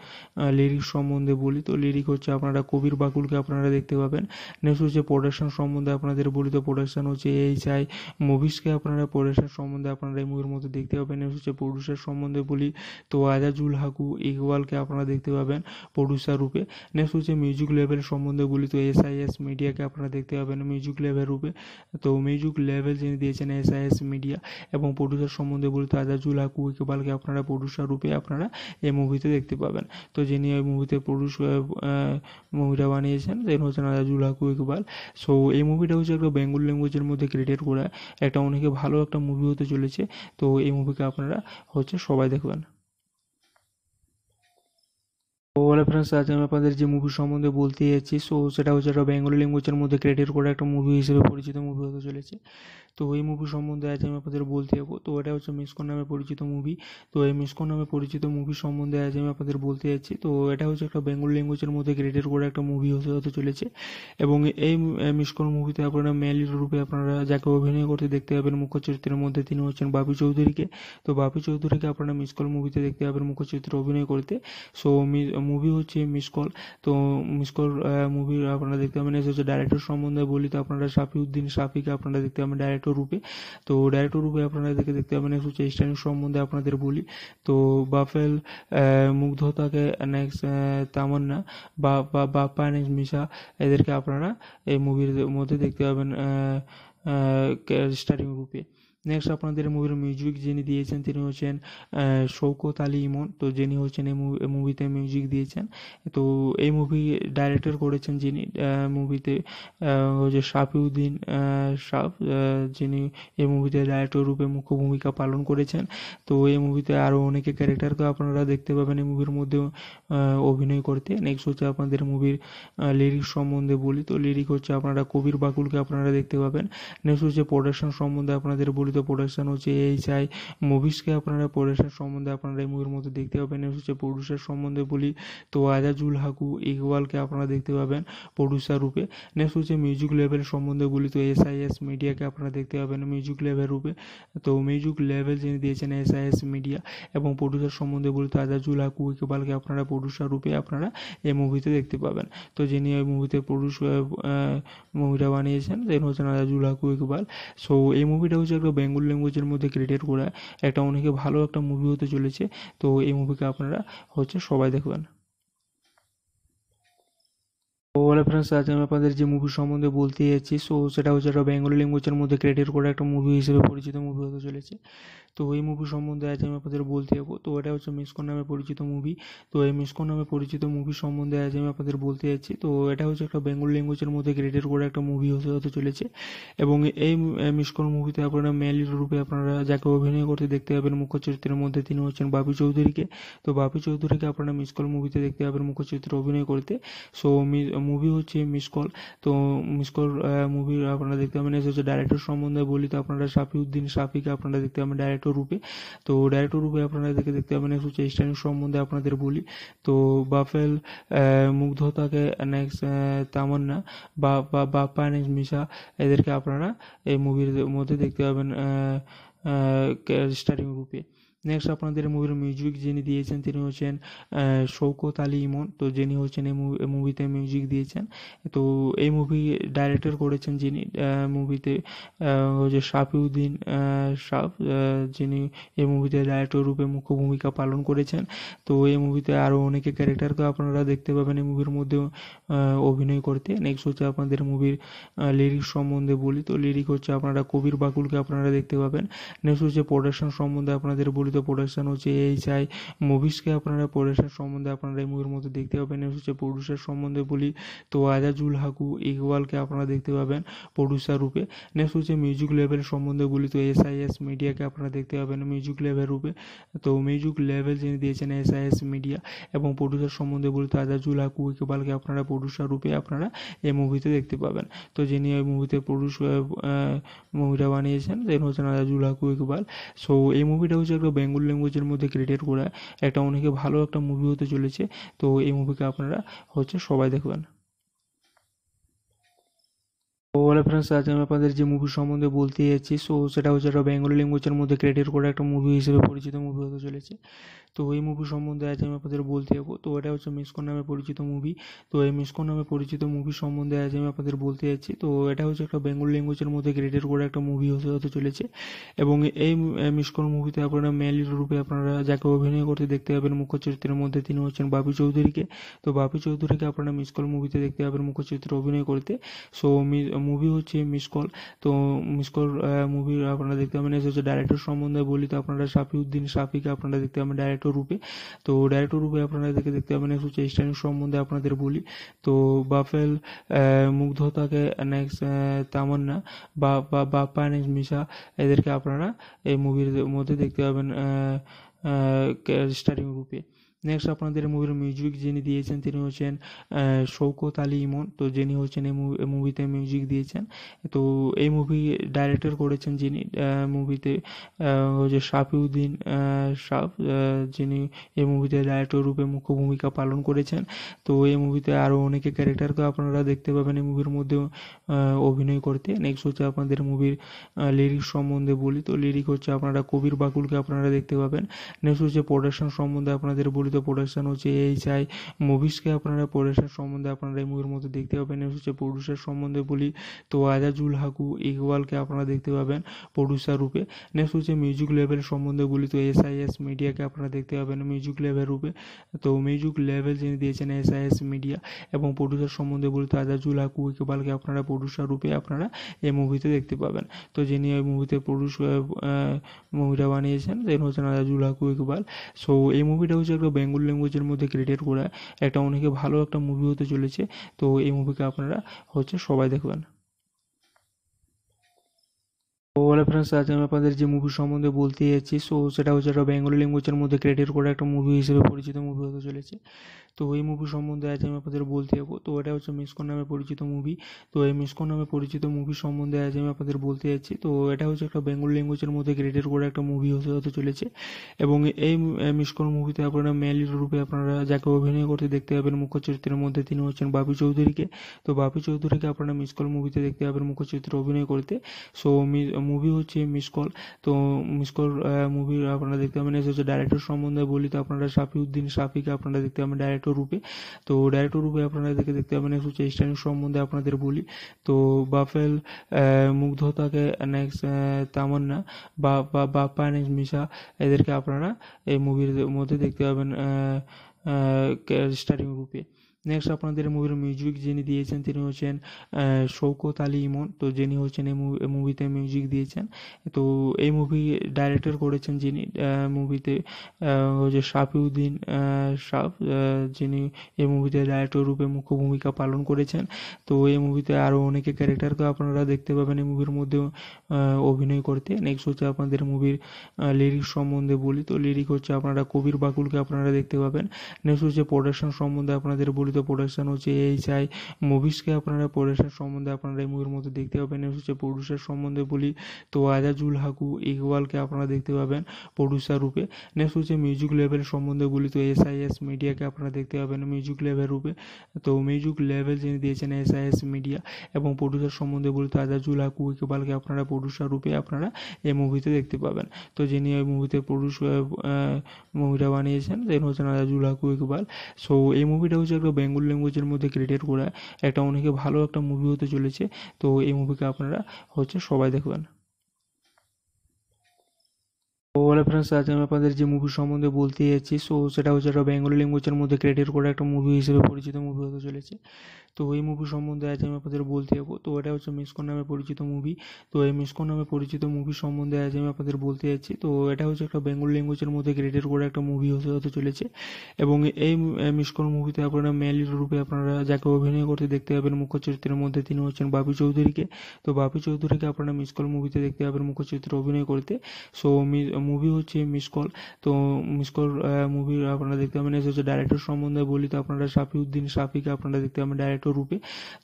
লিরিক সম্বন্ধে বলি তো লিরিক হচ্ছে আপনারা কবির বাকুলকে আপনারা দেখতে পাবেন নেক্সট হচ্ছে প্রোডাকশন সম্বন্ধে আপনাদের বলি কথিত প্রোডাকশান হচ্ছে এই চাই মুভিসকে আপনারা প্রোডাকশান সম্বন্ধে আপনারা এই মুভির মধ্যে দেখতে পাবেন হচ্ছে প্রডিউসার সম্বন্ধে বলি তো আজাজুল হাকু ইকবালকে আপনারা দেখতে পাবেন প্রডিউসার রূপে নেক্সট হচ্ছে মিউজিক লেভেল সম্বন্ধে বলি তো এস আই এস মিডিয়াকে আপনারা দেখতে পাবেন মিউজিক লেভেল রূপে তো মিউজিক লেভেল যিনি দিয়েছেন এস আই এস মিডিয়া এবং প্রডিউসার সম্বন্ধে বলি তো আজাজুল হাকু ইকবালকে আপনারা প্রডিউসার রূপে আপনারা এই মুভিতে দেখতে পাবেন তো যিনি ওই মুভিতে প্রডিউস মুভিটা বানিয়েছেন তিনি হচ্ছেন আজাজুল হাকু ইকবাল সো এই মুভিটা হচ্ছে একটা বেঙ্গল ল্যাঙ্গুয়েজের মধ্যে ক্রিয়েটেড করা একটা অনেকে ভালো একটা মুভি হতে চলেছে তো এই মুভিকে আপনারা হচ্ছে সবাই দেখবেন ওয়ালা ফ্রেন্ডস আজ আমি আপনাদের যে মুভি সম্বন্ধে বলতে যাচ্ছি সো সেটা হচ্ছে একটা বেঙ্গলি ল্যাঙ্গুয়েজের মধ্যে ক্রিয়েটেড করে একটা মুভি হিসেবে পরিচিত মুভি হতে চলেছে তো এই মুভি সম্বন্ধে আজ আমি আপনাদের বলতে যাবো তো এটা হচ্ছে মিসকন নামে পরিচিত মুভি তো এই মিসকন নামে পরিচিত মুভি সম্বন্ধে আজ আমি আপনাদের বলতে যাচ্ছি তো এটা হচ্ছে একটা বেঙ্গলি ল্যাঙ্গুয়েজের মধ্যে ক্রিয়েটেড করে একটা মুভি হতে হতে চলেছে এবং এই মিসকন মুভিতে আপনারা মেলির রূপে আপনারা যাকে অভিনয় করতে দেখতে পাবেন মুখ্য চরিত্রের মধ্যে তিনি হচ্ছেন বাপি চৌধুরীকে তো বাপি চৌধুরীকে আপনারা মিসকল মুভিতে দেখতে পাবেন মুখ্য চরিত্রে অভিনয় করতে সো মুভি হচ্ছে মিস কল তো মিস কল মুভি আপনারা দেখতে পাবেন এসে হচ্ছে ডাইরেক্টর সম্বন্ধে বলি তো আপনারা শাফিউদ্দিন শাফিকে আপনারা দেখতে পাবেন ডাইরেক্টর রূপে তো ডাইরেক্টর রূপে আপনারা দেখে দেখতে পাবেন এসে হচ্ছে স্ট্যান্ড সম্বন্ধে আপনাদের বলি তো বাফেল মুগ্ধতাকে নেক্সট তামান্না বা বাপ্পা নেক্সট মিশা এদেরকে আপনারা এই মুভির মধ্যে দেখতে পাবেন স্টারিং রূপে নেক্সট আপনাদের মুভির মিউজিক যিনি দিয়েছেন তিনি হচ্ছেন শৌকত আলী ইমন তো যিনি হচ্ছেন এই মুভিতে মিউজিক দিয়েছেন তো এই মুভি ডাইরেক্টর করেছেন যিনি মুভিতে হচ্ছে শাফিউদ্দিন শাফ যিনি এই মুভিতে ডাইরেক্টর রূপে মুখ্য ভূমিকা পালন করেছেন তো এই মুভিতে আরও অনেকে ক্যারেক্টারকে আপনারা দেখতে পাবেন এই মুভির মধ্যে অভিনয় করতে নেক্সট হচ্ছে আপনাদের মুভির লিরিক সম্বন্ধে বলি তো লিরিক হচ্ছে আপনারা কবির বাকুলকে আপনারা দেখতে পাবেন নেক্সট হচ্ছে প্রোডাকশন সম্বন্ধে আপনাদের বলি সম্পর্কিত প্রোডাকশন হচ্ছে এই চাই মুভিসকে আপনারা প্রোডাকশন সম্বন্ধে আপনারা এই মুভির মধ্যে দেখতে পাবেন হচ্ছে প্রডিউসার সম্বন্ধে বলি তো আজাজুল হাকু ইকবালকে আপনারা দেখতে পাবেন প্রডিউসার রূপে নেক্সট হচ্ছে মিউজিক লেভেল সম্বন্ধে বলি তো এস আই এস মিডিয়াকে আপনারা দেখতে পাবেন মিউজিক লেভেল রূপে তো মিউজিক লেভেল যিনি দিয়েছেন এস আই এস মিডিয়া এবং প্রডিউসার সম্বন্ধে বলি তো আজাজুল হাকু ইকবালকে আপনারা প্রডিউসার রূপে আপনারা এই মুভিতে দেখতে পাবেন তো যিনি ওই মুভিতে প্রডিউস মুভিটা বানিয়েছেন তিনি হচ্ছেন আজাজুল হাকু ইকবাল সো এই মুভিটা হচ্ছে একটা বেঙ্গল ল্যাঙ্গুয়েজের মধ্যে ক্রিয়েট করা একটা অনেকে ভালো একটা মুভি হতে চলেছে তো এই মুভিকে আপনারা হচ্ছে সবাই দেখবেন হ্যালো ফ্রেন্ডস আজ আমি আপনাদের যে মুভি সম্বন্ধে বলতে যাচ্ছি সো সেটা হচ্ছে একটা বেঙ্গলি ল্যাঙ্গুয়েজের মধ্যে ক্রিয়েটেড করা একটা মুভি হিসেবে পরিচিত মুভি হতে চলেছে তো এই মুভি সম্বন্ধে আজ আমি আপনাদের বলতে যাবো তো এটা হচ্ছে মিসকন নামে পরিচিত মুভি তো এই মিসকন নামে পরিচিত মুভি সম্বন্ধে আজ আমি আপনাদের বলতে যাচ্ছি তো এটা হচ্ছে একটা বেঙ্গল ল্যাঙ্গুয়েজের মধ্যে ক্রিয়েটেড করে একটা মুভি হতে হতে চলেছে এবং এই মিসকন মুভিতে আপনারা মেয়েলির রূপে আপনারা যাকে অভিনয় করতে দেখতে পাবেন মুখ্য চরিত্রের মধ্যে তিনি হচ্ছেন বাবু চৌধুরীকে তো বাপি চৌধুরীকে আপনারা মিসকল মুভিতে দেখতে পাবেন মুখ্য চরিত্রে অভিনয় করতে সো মুভি হচ্ছে মিসকল তো মিসকল মুভি আপনারা দেখতে পাবেন এসে হচ্ছে ডাইরেক্টর সম্বন্ধে বলি তো আপনারা সাফিউদ্দিন সাফিকে আপনারা দেখতে পাবেন ডাইরেক্টর ডাইরেক্টর রূপে তো ডাইরেক্টর রূপে আপনারা এদেরকে দেখতে পাবেন হচ্ছে স্ট্যান্ড সম্বন্ধে আপনাদের বলি তো বাফেল মুগ্ধতাকে নেক্সট তামান্না বা বাপ্পা নেক্সট মিশা এদেরকে আপনারা এই মুভির মধ্যে দেখতে পাবেন স্টারিং রূপে নেক্সট আপনাদের মুভির মিউজিক যিনি দিয়েছেন তিনি হচ্ছেন শৌকত আলী ইমন তো যিনি হচ্ছেন এই মুভিতে মিউজিক দিয়েছেন তো এই মুভি ডাইরেক্টর করেছেন যিনি মুভিতে হচ্ছে শাফিউদ্দিন শাফ যিনি এই মুভিতে ডাইরেক্টর রূপে মুখ্য ভূমিকা পালন করেছেন তো এই মুভিতে আরও অনেকে ক্যারেক্টারকে আপনারা দেখতে পাবেন এই মুভির মধ্যে অভিনয় করতে নেক্সট হচ্ছে আপনাদের মুভির লিরিক সম্বন্ধে বলি তো লিরিক হচ্ছে আপনারা কবির বাকুলকে আপনারা দেখতে পাবেন নেক্সট হচ্ছে প্রোডাকশন সম্বন্ধে আপনাদের বলি সম্পর্কিত প্রোডাকশন হচ্ছে এই চাই মুভিসকে আপনারা প্রোডাকশন সম্বন্ধে আপনারা এই মুভির মধ্যে দেখতে পাবেন হচ্ছে প্রডিউসার সম্বন্ধে বলি তো আজাজুল হাকু ইকবালকে আপনারা দেখতে পাবেন প্রডিউসার রূপে নেক্সট হচ্ছে মিউজিক লেভেল সম্বন্ধে বলি তো এস আই এস মিডিয়াকে আপনারা দেখতে পাবেন মিউজিক লেভেল রূপে তো মিউজিক লেভেল যিনি দিয়েছেন এস আই এস মিডিয়া এবং প্রডিউসার সম্বন্ধে বলি তো আজাজুল হাকু ইকবালকে আপনারা প্রডিউসার রূপে আপনারা এই মুভিতে দেখতে পাবেন তো যিনি ওই মুভিতে প্রডিউস মুভিটা বানিয়েছেন তিনি হচ্ছেন আজাজুল হাকু ইকবাল সো এই মুভিটা হচ্ছে একটা বেঙ্গল ল্যাঙ্গুয়েজের মধ্যে ক্রিয়েটেড করা একটা অনেকে ভালো একটা মুভি হতে চলেছে তো এই মুভিকে আপনারা হচ্ছে সবাই দেখবেন ওয়ালা ফ্রেন্ডস আজ আমি আপনাদের যে মুভি সম্বন্ধে বলতে যাচ্ছি সো সেটা হচ্ছে একটা বেঙ্গলি ল্যাঙ্গুয়েজের মধ্যে ক্রিয়েটেড করা একটা মুভি হিসেবে পরিচিত মুভি হতে চলেছে তো এই মুভি সম্বন্ধে আজ আমি আপনাদের বলতে যাবো তো এটা হচ্ছে মিসকন নামে পরিচিত মুভি তো এই মিসকন নামে পরিচিত মুভি সম্বন্ধে আজ আমি আপনাদের বলতে যাচ্ছি তো এটা হচ্ছে একটা বেঙ্গলি ল্যাঙ্গুয়েজের মধ্যে ক্রিয়েটেড করা একটা মুভি হতে হতে চলেছে এবং এই মিসকন মুভিতে আপনারা মেনলি রূপে আপনারা যাকে অভিনয় করতে দেখতে পাবেন মুখ্য চরিত্রের মধ্যে তিনি হচ্ছেন বাবু চৌধুরীকে তো বাপি চৌধুরীকে আপনারা মিসকল মুভিতে দেখতে পাবেন মুখ্য চরিত্রে অভিনয় করতে সো মুভি হচ্ছে মিস কল তো মিস কল মুভি আপনারা দেখতে পাবেন এসে হচ্ছে ডাইরেক্টর সম্বন্ধে বলি তো আপনারা সাফিউদ্দিন সাফিকে আপনারা দেখতে পাবেন ডাইরেক্টর রূপে তো ডাইরেক্টর রূপে আপনারা দেখে দেখতে পাবেন এসে হচ্ছে স্টারিং সম্বন্ধে আপনাদের বলি তো বাফেল মুগ্ধতাকে নেক্সট তামান্না বা বাপ্পা নেক্সট মিশা এদেরকে আপনারা এই মুভির মধ্যে দেখতে পাবেন স্টারিং রূপে নেক্সট আপনাদের মুভির মিউজিক যিনি দিয়েছেন তিনি হচ্ছেন শৌকত আলী ইমন তো যিনি হচ্ছেন এই মুভিতে মিউজিক দিয়েছেন তো এই মুভি ডাইরেক্টর করেছেন যিনি মুভিতে হচ্ছে শাফিউদ্দিন শাফ যিনি এই মুভিতে ডাইরেক্টর রূপে মুখ্য ভূমিকা পালন করেছেন তো এই মুভিতে আরও অনেকে ক্যারেক্টারকে আপনারা দেখতে পাবেন এই মুভির মধ্যে অভিনয় করতে নেক্সট হচ্ছে আপনাদের মুভির লিরিক সম্বন্ধে বলি তো লিরিক হচ্ছে আপনারা কবির বাকুলকে আপনারা দেখতে পাবেন নেক্সট হচ্ছে প্রোডাকশন সম্বন্ধে আপনাদের বলি সম্পর্কিত প্রোডাকশান হচ্ছে এই চাই মুভিসকে আপনারা প্রোডাকশান সম্বন্ধে আপনারা এই মুভির মধ্যে দেখতে পাবেন হচ্ছে প্রডিউসার সম্বন্ধে বলি তো আজাজুল হাকু ইকবালকে আপনারা দেখতে পাবেন প্রডিউসার রূপে নেক্সট হচ্ছে মিউজিক লেভেল সম্বন্ধে বলি তো এস আই এস মিডিয়াকে আপনারা দেখতে পাবেন মিউজিক লেভেল রূপে তো মিউজিক লেভেল যিনি দিয়েছেন এস আই এস মিডিয়া এবং প্রডিউসার সম্বন্ধে বলি তো আজাজুল হাকু ইকবালকে আপনারা প্রডিউসার রূপে আপনারা এই মুভিতে দেখতে পাবেন তো যিনি ওই মুভিতে প্রডিউস মুভিটা বানিয়েছেন তিনি হচ্ছেন আজাজুল হাকু ইকবাল সো এই মুভিটা হচ্ছে একটা বেঙ্গল ল্যাঙ্গুয়েজের মধ্যে ক্রিয়েটেড করা একটা অনেকে ভালো একটা মুভি হতে চলেছে তো এই মুভিকে আপনারা হচ্ছে সবাই দেখবেন ওয়ালা ফ্রেন্ডস আজ আমি আপনাদের যে মুভি সম্বন্ধে বলতে যাচ্ছি সো সেটা হচ্ছে একটা বেঙ্গলি ল্যাঙ্গুয়েজের মধ্যে ক্রিয়েটেড করে একটা মুভি হিসেবে পরিচিত মুভি হতে চলেছে তো এই মুভি সম্বন্ধে আজ আমি আপনাদের বলতে যাবো তো এটা হচ্ছে মিসকন নামে পরিচিত মুভি তো এই মিসকন নামে পরিচিত মুভি সম্বন্ধে আজ আমি আপনাদের বলতে যাচ্ছি তো এটা হচ্ছে একটা বেঙ্গলি ল্যাঙ্গুয়েজের মধ্যে ক্রিয়েটেড করে একটা মুভি হতে হতে চলেছে এবং এই মিসকন মুভিতে আপনারা মেলির রূপে আপনারা যাকে অভিনয় করতে দেখতে পাবেন মুখ্য চরিত্রের মধ্যে তিনি হচ্ছেন বাপি চৌধুরীকে তো বাপি চৌধুরীকে আপনারা মিসকল মুভিতে দেখতে পাবেন মুখ্য চরিত্রে অভিনয় করতে সো মুভি হচ্ছে মিস কল তো মিস কল মুভি আপনারা দেখতে পাবেন এসে হচ্ছে ডাইরেক্টর সম্বন্ধে বলি তো আপনারা শাফিউদ্দিন শাফিকে আপনারা দেখতে পাবেন ডাইরেক্টর রূপে তো ডাইরেক্টর রূপে আপনারা দেখে দেখতে পাবেন এসে হচ্ছে স্ট্যান্ড সম্বন্ধে আপনাদের বলি তো বাফেল মুগ্ধতাকে নেক্সট তামান্না বা বাপ্পা নেক্সট মিশা এদেরকে আপনারা এই মুভির মধ্যে দেখতে পাবেন স্টারিং রূপে নেক্সট আপনাদের মুভির মিউজিক যিনি দিয়েছেন তিনি হচ্ছেন শৌকত আলী ইমন তো যিনি হচ্ছেন এই মুভিতে মিউজিক দিয়েছেন তো এই মুভি ডাইরেক্টর করেছেন যিনি মুভিতে হচ্ছে শাফিউদ্দিন শাফ যিনি এই মুভিতে ডাইরেক্টর রূপে মুখ্য ভূমিকা পালন করেছেন তো এই মুভিতে আরও অনেকে ক্যারেক্টারকে আপনারা দেখতে পাবেন এই মুভির মধ্যে অভিনয় করতে নেক্সট হচ্ছে আপনাদের মুভির লিরিক সম্বন্ধে বলি তো লিরিক হচ্ছে আপনারা কবির বাকুলকে আপনারা দেখতে পাবেন নেক্সট হচ্ছে প্রোডাকশন সম্বন্ধে আপনাদের বলি সম্পর্কিত প্রোডাকশন হচ্ছে এই চাই মুভিসকে আপনারা প্রোডাকশন সম্বন্ধে আপনারা এই মুভির মধ্যে দেখতে পাবেন হচ্ছে প্রডিউসার সম্বন্ধে বলি তো আজাজুল হাকু ইকবালকে আপনারা দেখতে পাবেন প্রডিউসার রূপে নেক্সট হচ্ছে মিউজিক লেভেল সম্বন্ধে বলি তো এস আই এস মিডিয়াকে আপনারা দেখতে পাবেন মিউজিক লেভেল রূপে তো মিউজিক লেভেল যিনি দিয়েছেন এস আই এস মিডিয়া এবং প্রডিউসার সম্বন্ধে বলি তো আজাজুল হাকু ইকবালকে আপনারা প্রডিউসার রূপে আপনারা এই মুভিতে দেখতে পাবেন তো যিনি ওই মুভিতে প্রডিউস মুভিটা বানিয়েছেন তিনি হচ্ছেন আজাজুল হাকু ইকবাল সো এই মুভিটা হচ্ছে একটা বেঙ্গল ল্যাঙ্গুয়েজের মধ্যে ক্রিয়েট করা একটা অনেকে ভালো একটা মুভি হতে চলেছে তো এই মুভিকে আপনারা হচ্ছে সবাই দেখবেন ওলা ফ্রেন্ডস আজ আমি আপনাদের যে মুভি সম্বন্ধে বলতে যাচ্ছি সো সেটা হচ্ছে একটা বেঙ্গলি ল্যাঙ্গুয়েজের মধ্যে ক্রিয়েটেড করা একটা মুভি হিসেবে পরিচিত মুভি হতে চলেছে তো এই মুভি সম্বন্ধে আজ আমি আপনাদের বলতে যাবো তো এটা হচ্ছে মিসকন নামে পরিচিত মুভি তো এই মিসকন নামে পরিচিত মুভি সম্বন্ধে আজ আমি আপনাদের বলতে যাচ্ছি তো এটা হচ্ছে একটা বেঙ্গল ল্যাঙ্গুয়েজের মধ্যে ক্রিয়েটেড করে একটা মুভি হতে হতে চলেছে এবং এই মিসকন মুভিতে আপনারা মেয়ালি রূপে আপনারা যাকে অভিনয় করতে দেখতে পাবেন মুখ্য চরিত্রের মধ্যে তিনি হচ্ছেন বাবু চৌধুরীকে তো বাপি চৌধুরীকে আপনারা মিসকল মুভিতে দেখতে পাবেন মুখ্য চরিত্রে অভিনয় করতে সো মুভি হচ্ছে মিসকল তো মিসকল মুভি আপনারা দেখতে পাবেন এসে হচ্ছে ডাইরেক্টর সম্বন্ধে বলি তো আপনারা সাফিউদ্দিন সাফিকে আপনারা দেখতে পাবেন ডাইরেক্টর ডাইরেক্টর রূপে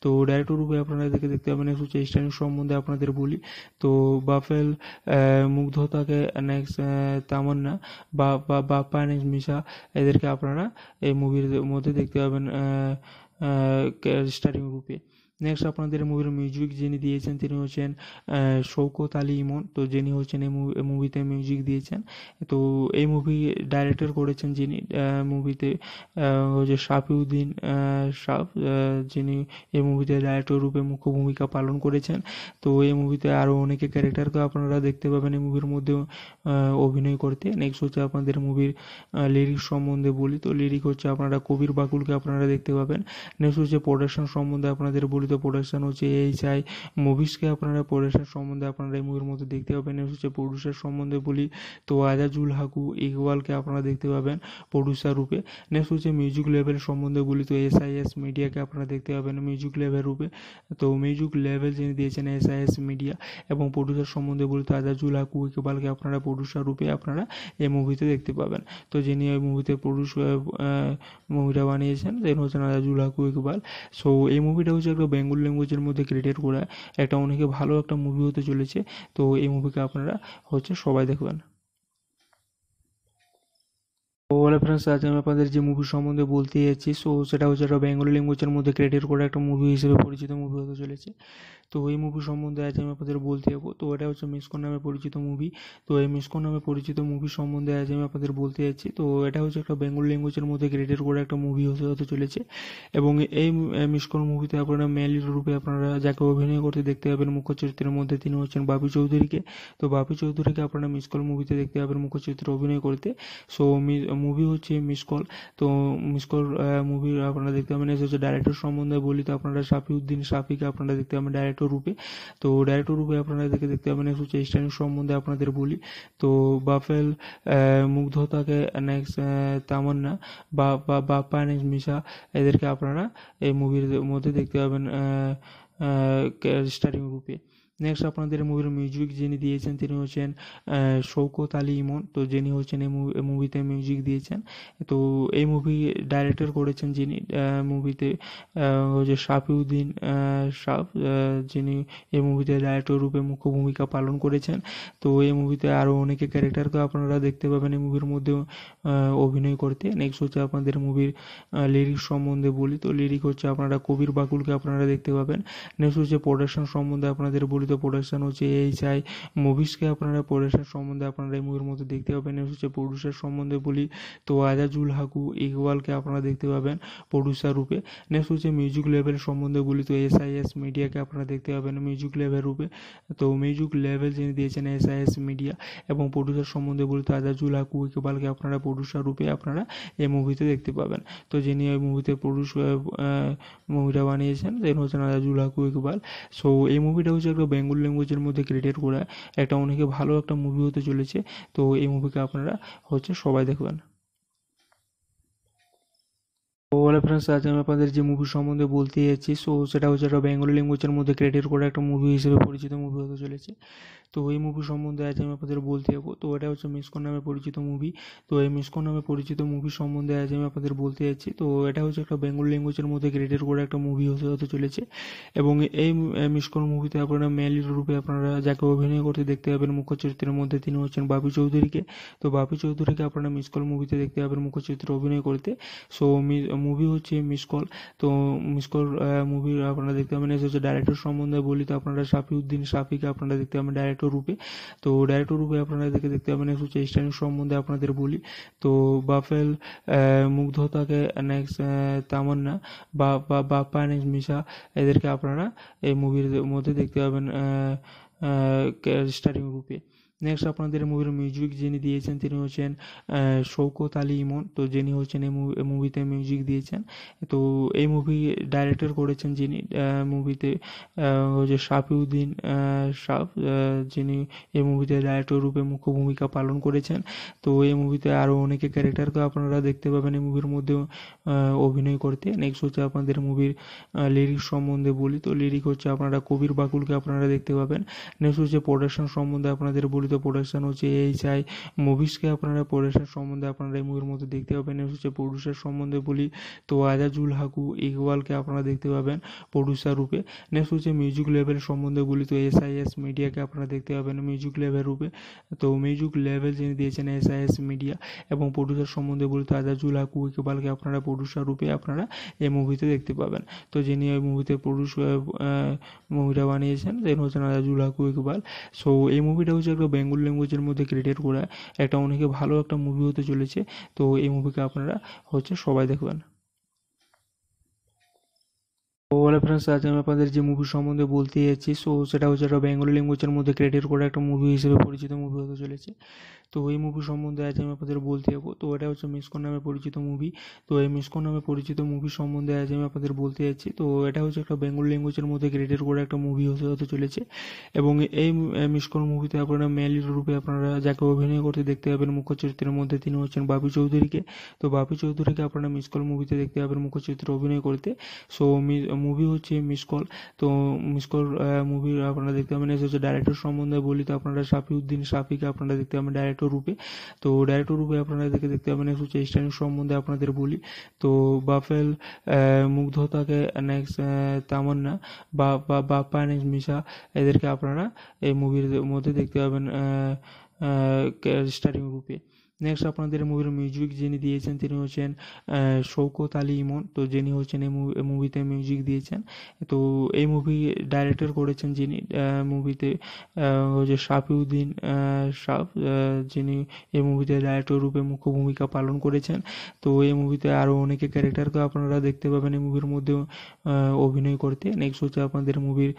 তো ডাইরেক্টর রূপে আপনারা এদেরকে দেখতে পাবেন হচ্ছে চেষ্টানিক সম্বন্ধে আপনাদের বলি তো বাফেল মুগ্ধতাকে নেক্সট তামান্না বা বাপ্পা নেক্সট মিশা এদেরকে আপনারা এই মুভির মধ্যে দেখতে পাবেন স্টারিং রূপে নেক্সট আপনাদের মুভির মিউজিক যিনি দিয়েছেন তিনি হচ্ছেন শৌকত আলী ইমন তো যিনি হচ্ছেন এই মুভিতে মিউজিক দিয়েছেন তো এই মুভি ডাইরেক্টর করেছেন যিনি মুভিতে হচ্ছে শাফিউদ্দিন শাফ যিনি এই মুভিতে ডাইরেক্টর রূপে মুখ্য ভূমিকা পালন করেছেন তো এই মুভিতে আরও অনেকে ক্যারেক্টারকে আপনারা দেখতে পাবেন এই মুভির মধ্যে অভিনয় করতে নেক্সট হচ্ছে আপনাদের মুভির লিরিক সম্বন্ধে বলি তো লিরিক হচ্ছে আপনারা কবির বাকুলকে আপনারা দেখতে পাবেন নেক্সট হচ্ছে প্রোডাকশন সম্বন্ধে আপনাদের বলি সম্পর্কিত প্রোডাকশন হচ্ছে এই চাই মুভিসকে আপনারা প্রোডাকশন সম্বন্ধে আপনারা এই মুভির মধ্যে দেখতে পাবেন হচ্ছে প্রডিউসার সম্বন্ধে বলি তো আজাজুল হাকু ইকবালকে আপনারা দেখতে পাবেন প্রডিউসার রূপে নেক্সট হচ্ছে মিউজিক লেভেল সম্বন্ধে বলি তো এস আই এস মিডিয়াকে আপনারা দেখতে পাবেন মিউজিক লেভেল রূপে তো মিউজিক লেভেল যিনি দিয়েছেন এস আই এস মিডিয়া এবং প্রডিউসার সম্বন্ধে বলি তো আজাজুল হাকু ইকবালকে আপনারা প্রডিউসার রূপে আপনারা এই মুভিতে দেখতে পাবেন তো যিনি ওই মুভিতে প্রডিউস মুভিটা বানিয়েছেন তিনি হচ্ছেন আজাজুল হাকু ইকবাল সো এই মুভিটা হচ্ছে একটা বেঙ্গল ল্যাঙ্গুয়েজের মধ্যে ক্রিয়েটেড করা একটা অনেকে ভালো একটা মুভি হতে চলেছে তো এই মুভিকে আপনারা হচ্ছে সবাই দেখবেন ওয়ালা ফ্রেন্ডস আজ আমি আপনাদের যে মুভি সম্বন্ধে বলতে যাচ্ছি সো সেটা হচ্ছে একটা বেঙ্গলি ল্যাঙ্গুয়েজের মধ্যে ক্রিয়েটেড করা একটা মুভি হিসেবে পরিচিত মুভি হতে চলেছে তো এই মুভি সম্বন্ধে আজ আমি আপনাদের বলতে যাবো তো এটা হচ্ছে মিসকন নামে পরিচিত মুভি তো এই মিসকন নামে পরিচিত মুভি সম্বন্ধে আজ আমি আপনাদের বলতে যাচ্ছি তো এটা হচ্ছে একটা বেঙ্গলি ল্যাঙ্গুয়েজের মধ্যে ক্রিয়েটেড করা একটা মুভি হতে হতে চলেছে এবং এই মিসকন মুভিতে আপনারা মেনলি রূপে আপনারা যাকে অভিনয় করতে দেখতে পাবেন মুখ্য চরিত্রের মধ্যে তিনি হচ্ছেন বাবু চৌধুরীকে তো বাপি চৌধুরীকে আপনারা মিসকল মুভিতে দেখতে পাবেন মুখ্য চরিত্রে অভিনয় করতে সো মুভি হচ্ছে মিস কল তো মিস কল মুভি আপনারা দেখতে পাবেন এসে হচ্ছে ডাইরেক্টর সম্বন্ধে বলি তো আপনারা সাফিউদ্দিন সাফিকে আপনারা দেখতে পাবেন ডাইরেক্টর রূপে তো ডাইরেক্টর রূপে আপনারা দেখে দেখতে পাবেন এসে হচ্ছে স্টারিং সম্বন্ধে আপনাদের বলি তো বাফেল মুগ্ধতাকে নেক্সট তামান্না বা বাপ্পা নেক্সট মিশা এদেরকে আপনারা এই মুভির মধ্যে দেখতে পাবেন স্টারিং রূপে নেক্সট আপনাদের মুভির মিউজিক যিনি দিয়েছেন তিনি হচ্ছেন শৌকত আলী ইমন তো যিনি হচ্ছেন এই মুভিতে মিউজিক দিয়েছেন তো এই মুভি ডাইরেক্টর করেছেন যিনি মুভিতে হচ্ছে শাফিউদ্দিন শাফ যিনি এই মুভিতে ডাইরেক্টর রূপে মুখ্য ভূমিকা পালন করেছেন তো এই মুভিতে আরও অনেকে ক্যারেক্টারকে আপনারা দেখতে পাবেন এই মুভির মধ্যে অভিনয় করতে নেক্সট হচ্ছে আপনাদের মুভির লিরিক সম্বন্ধে বলি তো লিরিক হচ্ছে আপনারা কবির বাকুলকে আপনারা দেখতে পাবেন নেক্সট হচ্ছে প্রোডাকশন সম্বন্ধে আপনাদের বলি সম্পর্কিত প্রোডাকশান হচ্ছে এই চাই মুভিসকে আপনারা প্রোডাকশান সম্বন্ধে আপনারা এই মুভির মধ্যে দেখতে পাবেন হচ্ছে প্রডিউসার সম্বন্ধে বলি তো আজাজুল হাকু ইকবালকে আপনারা দেখতে পাবেন প্রডিউসার রূপে নেক্সট হচ্ছে মিউজিক লেভেল সম্বন্ধে বলি তো এস আই এস মিডিয়াকে আপনারা দেখতে পাবেন মিউজিক লেভেল রূপে তো মিউজিক লেভেল যিনি দিয়েছেন এস আই এস মিডিয়া এবং প্রডিউসার সম্বন্ধে বলি তো আজাজুল হাকু ইকবালকে আপনারা প্রডিউসার রূপে আপনারা এই মুভিতে দেখতে পাবেন তো যিনি ওই মুভিতে প্রডিউস মুভিটা বানিয়েছেন তিনি হচ্ছেন আজাজুল হাকু ইকবাল সো এই মুভিটা হচ্ছে একটা বেঙ্গল ল্যাঙ্গুয়েজের মধ্যে ক্রিয়েটেড করা একটা অনেকে ভালো একটা মুভি হতে চলেছে তো এই মুভিকে আপনারা হচ্ছে সবাই দেখবেন তো ফ্রেন্ডস আজ আমি আপনাদের যে মুভি সম্বন্ধে বলতে যাচ্ছি সো সেটা হচ্ছে একটা বেঙ্গলি ল্যাঙ্গুয়েজের মধ্যে ক্রিয়েটেড করে একটা মুভি হিসেবে পরিচিত মুভি হতে চলেছে তো এই মুভি সম্বন্ধে আজ আমি আপনাদের বলতে যাবো তো এটা হচ্ছে মিসকন নামে পরিচিত মুভি তো এই মিসকন নামে পরিচিত মুভি সম্বন্ধে আজ আমি আপনাদের বলতে যাচ্ছি তো এটা হচ্ছে একটা বেঙ্গলি ল্যাঙ্গুয়েজের মধ্যে ক্রিয়েটেড করে একটা মুভি হতে হতে চলেছে এবং এই মিসকন মুভিতে আপনারা মেলির রূপে আপনারা যাকে অভিনয় করতে দেখতে পাবেন মুখ্য চরিত্রের মধ্যে তিনি হচ্ছেন বাপি চৌধুরীকে তো বাপি চৌধুরীকে আপনারা মিসকল মুভিতে দেখতে পাবেন মুখ্য চরিত্রে অভিনয় করতে সো মুভি হচ্ছে মিস কল তো মিস কল মুভি আপনারা দেখতে পাবেন এসে হচ্ছে ডাইরেক্টর সম্বন্ধে বলি তো আপনারা শাফিউদ্দিন শাফিকে আপনারা দেখতে পাবেন ডাইরেক্টর রূপে তো ডাইরেক্টর রূপে আপনারা দেখে দেখতে পাবেন এসে হচ্ছে স্ট্যান্ড সম্বন্ধে আপনাদের বলি তো বাফেল মুগ্ধতাকে নেক্সট তামান্না বা বাপ্পা নেক্সট মিশা এদেরকে আপনারা এই মুভির মধ্যে দেখতে পাবেন স্টারিং রূপে নেক্সট আপনাদের মুভির মিউজিক যিনি দিয়েছেন তিনি হচ্ছেন শৌকত আলী ইমন তো যিনি হচ্ছেন এই মুভিতে মিউজিক দিয়েছেন তো এই মুভি ডাইরেক্টর করেছেন যিনি মুভিতে হচ্ছে শাফিউদ্দিন শাফ যিনি এই মুভিতে ডাইরেক্টর রূপে মুখ্য ভূমিকা পালন করেছেন তো এই মুভিতে আরও অনেকে ক্যারেক্টারকে আপনারা দেখতে পাবেন এই মুভির মধ্যে অভিনয় করতে নেক্সট হচ্ছে আপনাদের মুভির লিরিক সম্বন্ধে বলি তো লিরিক হচ্ছে আপনারা কবির বাকুলকে আপনারা দেখতে পাবেন নেক্সট হচ্ছে প্রোডাকশন সম্বন্ধে আপনাদের বলি সম্পর্কিত প্রোডাকশন হচ্ছে এই চাই মুভিসকে আপনারা প্রোডাকশন সম্বন্ধে আপনারা এই মুভির মধ্যে দেখতে পাবেন হচ্ছে প্রডিউসার সম্বন্ধে বলি তো আজাজুল হাকু ইকবালকে আপনারা দেখতে পাবেন প্রডিউসার রূপে নেক্সট হচ্ছে মিউজিক লেভেল সম্বন্ধে বলি তো এস আই এস মিডিয়াকে আপনারা দেখতে পাবেন মিউজিক লেভেল রূপে তো মিউজিক লেভেল যিনি দিয়েছেন এস আই এস মিডিয়া এবং প্রডিউসার সম্বন্ধে বলি তো আজাজুল হাকু ইকবালকে আপনারা প্রডিউসার রূপে আপনারা এই মুভিতে দেখতে পাবেন তো যিনি ওই মুভিতে প্রডিউস মুভিটা বানিয়েছেন তিনি হচ্ছেন আজাজুল হাকু ইকবাল সো এই মুভিটা হচ্ছে একটা বেঙ্গল ল্যাঙ্গুয়েজের মধ্যে ক্রিয়েট করা একটা অনেকে ভালো একটা মুভি হতে চলেছে তো এই মুভিকে আপনারা হচ্ছে সবাই দেখবেন ওলা ফ্রেন্ডস আজ আমি আপনাদের যে মুভি সম্বন্ধে বলতে যাচ্ছি সো সেটা হচ্ছে একটা বেঙ্গলি ল্যাঙ্গুয়েজের মধ্যে ক্রিয়েটেড করা একটা মুভি হিসেবে পরিচিত মুভি হতে চলেছে তো এই মুভি সম্বন্ধে আজ আমি আপনাদের বলতে যাবো তো এটা হচ্ছে মিসকন নামে পরিচিত মুভি তো এই মিসকন নামে পরিচিত মুভি সম্বন্ধে আজ আমি আপনাদের বলতে যাচ্ছি তো এটা হচ্ছে একটা বেঙ্গল ল্যাঙ্গুয়েজের মধ্যে ক্রিয়েটেড করে একটা মুভি হতে হতে চলেছে এবং এই মিসকন মুভিতে আপনারা মেয়ালি রূপে আপনারা যাকে অভিনয় করতে দেখতে পাবেন মুখ্য চরিত্রের মধ্যে তিনি হচ্ছেন বাবু চৌধুরীকে তো বাপি চৌধুরীকে আপনারা মিসকল মুভিতে দেখতে পাবেন মুখ্য চরিত্রে অভিনয় করতে সো মুভি হচ্ছে মিসকল তো মিসকল মুভি আপনারা দেখতে পাবেন এসে হচ্ছে ডাইরেক্টর সম্বন্ধে বলি তো আপনারা সাফিউদ্দিন সাফিকে আপনারা দেখতে পাবেন ডাইরেক্টর ডাইরেক্টর রূপে তো ডাইরেক্টর রূপে আপনারা এদেরকে দেখতে পাবেন হচ্ছে চেষ্টানি সম্বন্ধে আপনাদের বলি তো বাফেল মুগ্ধতাকে নেক্সট তামান্না বা বাপ্পা নেক্সট মিশা এদেরকে আপনারা এই মুভির মধ্যে দেখতে পাবেন স্টারিং রূপে নেক্সট আপনাদের মুভির মিউজিক যিনি দিয়েছেন তিনি হচ্ছেন শৌকত আলী ইমন তো যিনি হচ্ছেন এই মুভিতে মিউজিক দিয়েছেন তো এই মুভি ডাইরেক্টর করেছেন যিনি মুভিতে হচ্ছে শাফিউদ্দিন শাফ যিনি এই মুভিতে ডাইরেক্টর রূপে মুখ্য ভূমিকা পালন করেছেন তো এই মুভিতে আরও অনেকে ক্যারেক্টারকে আপনারা দেখতে পাবেন এই মুভির মধ্যে অভিনয় করতে নেক্সট হচ্ছে আপনাদের মুভির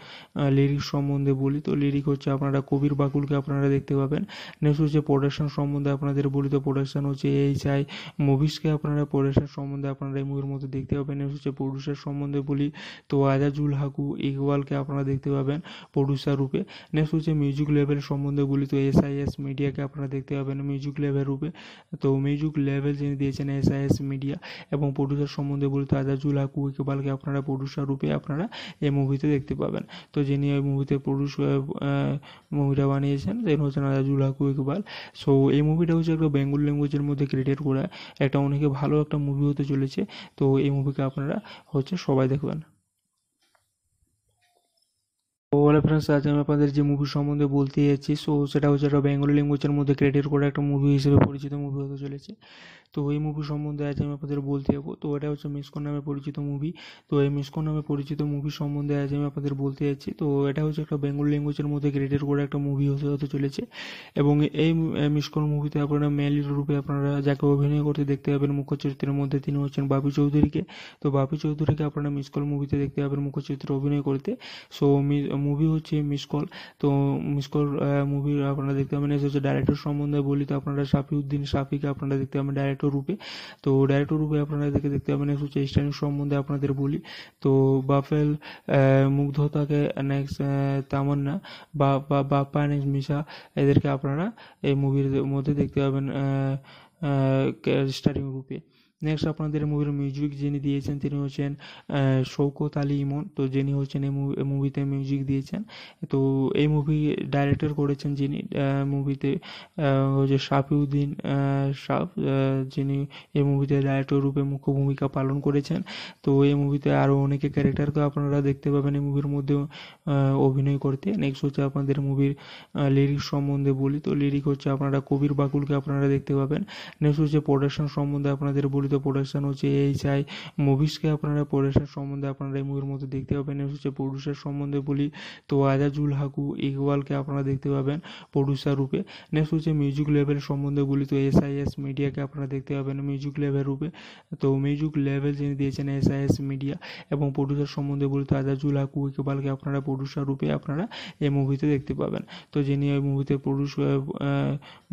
লিরিক সম্বন্ধে বলি তো লিরিক হচ্ছে আপনারা কবির বাকুলকে আপনারা দেখতে পাবেন নেক্সট হচ্ছে প্রোডাকশন সম্বন্ধে আপনাদের বলি সম্পর্কিত প্রোডাকশন হচ্ছে এই চাই মুভিসকে আপনারা প্রোডাকশন সম্বন্ধে আপনারা এই মুভির মধ্যে দেখতে পাবেন হচ্ছে প্রডিউসার সম্বন্ধে বলি তো আজাজুল হাকু ইকবালকে আপনারা দেখতে পাবেন প্রডিউসার রূপে নেক্সট হচ্ছে মিউজিক লেভেল সম্বন্ধে বলি তো এস আই এস মিডিয়াকে আপনারা দেখতে পাবেন মিউজিক লেভেল রূপে তো মিউজিক লেভেল যিনি দিয়েছেন এস আই এস মিডিয়া এবং প্রডিউসার সম্বন্ধে বলি তো আজাজুল হাকু ইকবালকে আপনারা প্রডিউসার রূপে আপনারা এই মুভিতে দেখতে পাবেন তো যিনি ওই মুভিতে প্রডিউস মুভিটা বানিয়েছেন তিনি হচ্ছেন আজাজুল হাকু ইকবাল সো এই মুভিটা হচ্ছে একটা বেঙ্গল ল্যাঙ্গুয়েজের মধ্যে ক্রিয়েটেড করা একটা অনেকে ভালো একটা মুভি হতে চলেছে তো এই মুভিকে আপনারা হচ্ছে সবাই দেখবেন ওলা ফ্রেন্ডস আজ আমি আপনাদের যে মুভি সম্বন্ধে বলতে যাচ্ছি সো সেটা হচ্ছে একটা বেঙ্গলি ল্যাঙ্গুয়েজের মধ্যে ক্রিয়েটেড করা একটা মুভি হিসেবে পরিচিত মুভি হতে চলেছে তো এই মুভি সম্বন্ধে আজ আমি আপনাদের বলতে যাবো তো এটা হচ্ছে মিসকন নামে পরিচিত মুভি তো এই মিসকন নামে পরিচিত মুভি সম্বন্ধে আজ আমি আপনাদের বলতে যাচ্ছি তো এটা হচ্ছে একটা বেঙ্গলি ল্যাঙ্গুয়েজের মধ্যে ক্রিয়েটেড করা একটা মুভি হতে হতে চলেছে এবং এই মিসকন মুভিতে আপনারা মেনলি রূপে আপনারা যাকে অভিনয় করতে দেখতে পাবেন মুখ্য চরিত্রের মধ্যে তিনি হচ্ছেন বাবু চৌধুরীকে তো বাপি চৌধুরীকে আপনারা মিসকল মুভিতে দেখতে পাবেন মুখ্য চরিত্রে অভিনয় করতে সো মুভি হচ্ছে মিস কল তো মিস কল মুভি আপনারা দেখতে পাবেন এসে হচ্ছে ডাইরেক্টর সম্বন্ধে বলি তো আপনারা সাফিউদ্দিন সাফিকে আপনারা দেখতে পাবেন ডাইরেক্টর রূপে তো ডাইরেক্টর রূপে আপনারা দেখে দেখতে পাবেন এসে হচ্ছে স্টারিং সম্বন্ধে আপনাদের বলি তো বাফেল মুগ্ধতাকে নেক্সট তামান্না বা বাপ্পা নেক্সট মিশা এদেরকে আপনারা এই মুভির মধ্যে দেখতে পাবেন স্টারিং রূপে নেক্সট আপনাদের মুভির মিউজিক যিনি দিয়েছেন তিনি হচ্ছেন শৌকত আলী ইমন তো যিনি হচ্ছেন এই মুভিতে মিউজিক দিয়েছেন তো এই মুভি ডাইরেক্টর করেছেন যিনি মুভিতে হচ্ছে শাফিউদ্দিন শাফ যিনি এই মুভিতে ডাইরেক্টর রূপে মুখ্য ভূমিকা পালন করেছেন তো এই মুভিতে আরও অনেকে ক্যারেক্টারকে আপনারা দেখতে পাবেন এই মুভির মধ্যে অভিনয় করতে নেক্সট হচ্ছে আপনাদের মুভির লিরিক সম্বন্ধে বলি তো লিরিক হচ্ছে আপনারা কবির বাকুলকে আপনারা দেখতে পাবেন নেক্সট হচ্ছে প্রোডাকশন সম্বন্ধে আপনাদের বলি সম্পর্কিত প্রোডাকশান হচ্ছে এই চাই মুভিসকে আপনারা প্রোডাকশান সম্বন্ধে আপনারা এই মুভির মধ্যে দেখতে পাবেন হচ্ছে প্রডিউসার সম্বন্ধে বলি তো আজাজুল হাকু ইকবালকে আপনারা দেখতে পাবেন প্রডিউসার রূপে নেক্সট হচ্ছে মিউজিক লেভেল সম্বন্ধে বলি তো এস আই এস মিডিয়াকে আপনারা দেখতে পাবেন মিউজিক লেভেল রূপে তো মিউজিক লেভেল যিনি দিয়েছেন এস আই এস মিডিয়া এবং প্রডিউসার সম্বন্ধে বলি তো আজাজুল হাকু ইকবালকে আপনারা প্রডিউসার রূপে আপনারা এই মুভিতে দেখতে পাবেন তো যিনি ওই মুভিতে প্রডিউস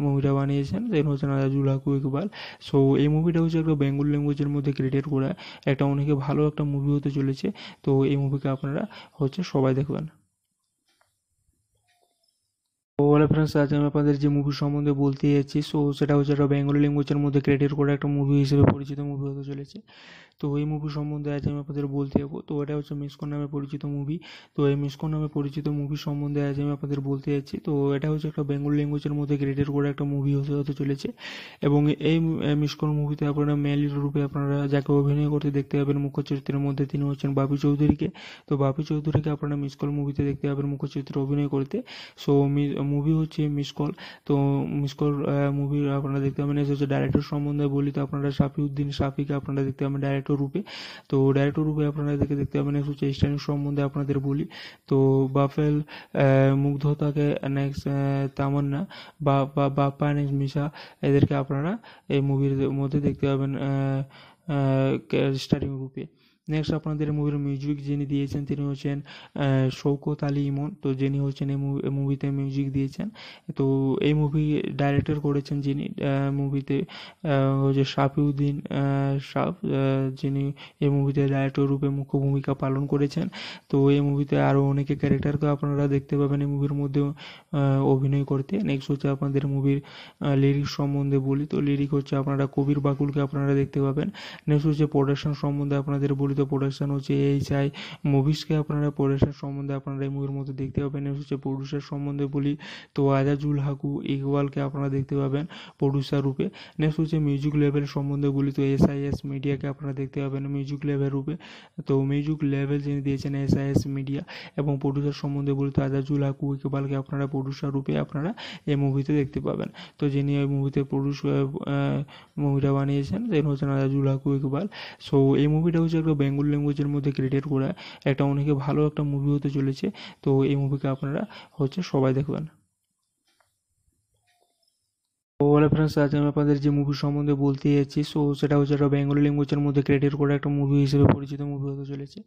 মুভিটা বানিয়েছেন তিনি হচ্ছেন আজাজুল হাকু ইকবাল সো এই মুভিটা হচ্ছে একটা বেঙ্গল ল্যাঙ্গুয়েজের মধ্যে ক্রিয়েট করা একটা অনেকে ভালো একটা মুভি হতে চলেছে তো এই মুভিকে আপনারা হচ্ছে সবাই দেখবেন ওয়ালে ফ্রেন্ডস আজ আমি আপনাদের যে মুভি সম্বন্ধে বলতে যাচ্ছি সো সেটা হচ্ছে একটা বেঙ্গলি ল্যাঙ্গুয়েজের মধ্যে ক্রিয়েট করা একটা মুভি হিসেবে পরিচিত মুভি হতে চলেছে তো এই মুভি সম্বন্ধে আজ আমি আপনাদের বলতে যাবো তো এটা হচ্ছে মিসকন নামে পরিচিত মুভি তো এই মিসকন নামে পরিচিত মুভি সম্বন্ধে আজ আমি আপনাদের বলতে যাচ্ছি তো এটা হচ্ছে একটা বেঙ্গল ল্যাঙ্গুয়েজের মধ্যে ক্রিয়েটেড করে একটা মুভি হতে হতে চলেছে এবং এই মিসকন মুভিতে আপনারা মেলির রূপে আপনারা যাকে অভিনয় করতে দেখতে পাবেন মুখ্য চরিত্রের মধ্যে তিনি হচ্ছেন বাপি চৌধুরীকে তো বাপি চৌধুরীকে আপনারা মিসকল মুভিতে দেখতে পাবেন মুখ্য চরিত্রে অভিনয় করতে সো মুভি হচ্ছে মিসকল তো মিসকল মুভি আপনারা দেখতে পাবেন হচ্ছে ডাইরেক্টর সম্বন্ধে বলি তো আপনারা সাফিউদ্দিন সাফিকে আপনারা দেখতে পাবেন ডাইরেক্টর ডাইরেক্টর রূপে তো ডাইরেক্টর রূপে আপনারা এদেরকে দেখতে পাবেন হচ্ছে চেষ্টানির সম্বন্ধে আপনাদের বলি তো বাফেল মুগ্ধতাকে নেক্সট তামান্না বা বাপ্পা নেক্সট মিশা এদেরকে আপনারা এই মুভির মধ্যে দেখতে পাবেন স্টারিং রূপে নেক্সট আপনাদের মুভির মিউজিক যিনি দিয়েছেন তিনি হচ্ছেন শৌকত আলী ইমন তো যিনি হচ্ছেন এই মুভিতে মিউজিক দিয়েছেন তো এই মুভি ডাইরেক্টর করেছেন যিনি মুভিতে হচ্ছে শাফিউদ্দিন শাফ যিনি এই মুভিতে ডাইরেক্টর রূপে মুখ্য ভূমিকা পালন করেছেন তো এই মুভিতে আরও অনেকে ক্যারেক্টারকে আপনারা দেখতে পাবেন এই মুভির মধ্যে অভিনয় করতে নেক্সট হচ্ছে আপনাদের মুভির লিরিক সম্বন্ধে বলি তো লিরিক হচ্ছে আপনারা কবির বাকুলকে আপনারা দেখতে পাবেন নেক্সট হচ্ছে প্রোডাকশন সম্বন্ধে আপনাদের বলি পরিচিত প্রোডাকশান হচ্ছে এইচ আই মুভিসকে আপনারা প্রোডাকশান সম্বন্ধে আপনারা এই মুভির মধ্যে দেখতে পাবেন হচ্ছে প্রডিউসার সম্বন্ধে বলি তো আজাজুল হাকু ইকবালকে আপনারা দেখতে পাবেন প্রডিউসার রূপে নেক্সট হচ্ছে মিউজিক লেভেল সম্বন্ধে বলি তো এস আই এস মিডিয়াকে আপনারা দেখতে পাবেন মিউজিক লেভেল রূপে তো মিউজিক লেভেল যিনি দিয়েছেন এস আই এস মিডিয়া এবং প্রডিউসার সম্বন্ধে বলি তো আজাজুল হাকু ইকবালকে আপনারা প্রডিউসার রূপে আপনারা এই মুভিতে দেখতে পাবেন তো যিনি ওই মুভিতে প্রডিউস মুভিটা বানিয়েছেন তিনি হচ্ছেন আজাজুল হাকু ইকবাল সো এই মুভিটা হচ্ছে একটা বেঙ্গল ল্যাঙ্গুয়েজের মধ্যে ক্রিয়েট করা একটা অনেকে ভালো একটা মুভি হতে চলেছে তো এই মুভিকে আপনারা হচ্ছে সবাই দেখবেন বলে ফ্রেন্ডস আজ আমি আপনাদের যে মুভি সম্বন্ধে বলতে যাচ্ছি সো সেটা হচ্ছে একটা বেঙ্গলি ল্যাঙ্গুয়েজের মধ্যে ক্রিয়েট করা একটা মুভি হিসেবে পরিচিত মুভি হতে চলেছে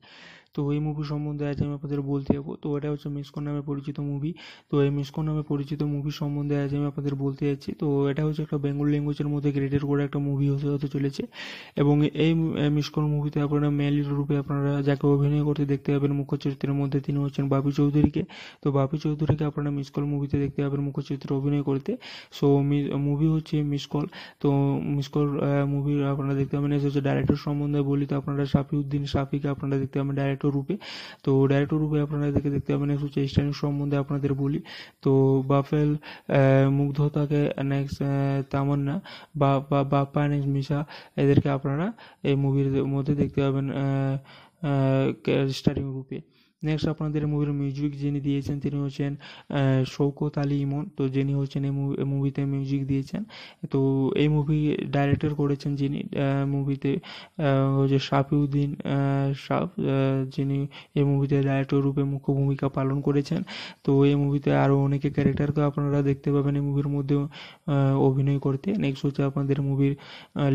তো এই মুভি সম্বন্ধে আজ আমি আপনাদের বলতে যাবো তো এটা হচ্ছে মিসকন নামে পরিচিত মুভি তো এই মিসকন নামে পরিচিত মুভি সম্বন্ধে আজ আমি আপনাদের বলতে যাচ্ছি তো এটা হচ্ছে একটা বেঙ্গল ল্যাঙ্গুয়েজের মধ্যে ক্রিয়েটেড করে একটা মুভি হতে হতে চলেছে এবং এই মিসকন মুভিতে আপনারা মেয়ালি রূপে আপনারা যাকে অভিনয় করতে দেখতে পাবেন মুখ্য চরিত্রের মধ্যে তিনি হচ্ছেন বাপি চৌধুরীকে তো বাপি চৌধুরীকে আপনারা মিসকল মুভিতে দেখতে পাবেন মুখ্য চরিত্রে অভিনয় করতে সো মুভি হচ্ছে মিসকল তো মিসকল মুভি আপনারা দেখতে পাবেন এসে হচ্ছে ডাইরেক্টর সম্বন্ধে বলি তো আপনারা সাফিউদ্দিন সাফিকে আপনারা দেখতে পাবেন ডাইরেক্টর ডাইরেক্টর রূপে তো ডাইরেক্টর রূপে আপনারা এদেরকে দেখতে পাবেন হচ্ছে চেষ্টানি সম্বন্ধে আপনাদের বলি তো বাফেল মুগ্ধতাকে নেক্সট তামান্না বা বাপ্পা নেক্সট মিশা এদেরকে আপনারা এই মুভির মধ্যে দেখতে পাবেন স্টারিং রূপে নেক্সট আপনাদের মুভির মিউজিক যিনি দিয়েছেন তিনি হচ্ছেন শৌকত আলী ইমন তো যিনি হচ্ছেন এই মুভিতে মিউজিক দিয়েছেন তো এই মুভি ডাইরেক্টর করেছেন যিনি মুভিতে হচ্ছে শাফিউদ্দিন শাফ যিনি এই মুভিতে ডাইরেক্টর রূপে মুখ্য ভূমিকা পালন করেছেন তো এই মুভিতে আরও অনেকে ক্যারেক্টারকে আপনারা দেখতে পাবেন এই মুভির মধ্যে অভিনয় করতে নেক্সট হচ্ছে আপনাদের মুভির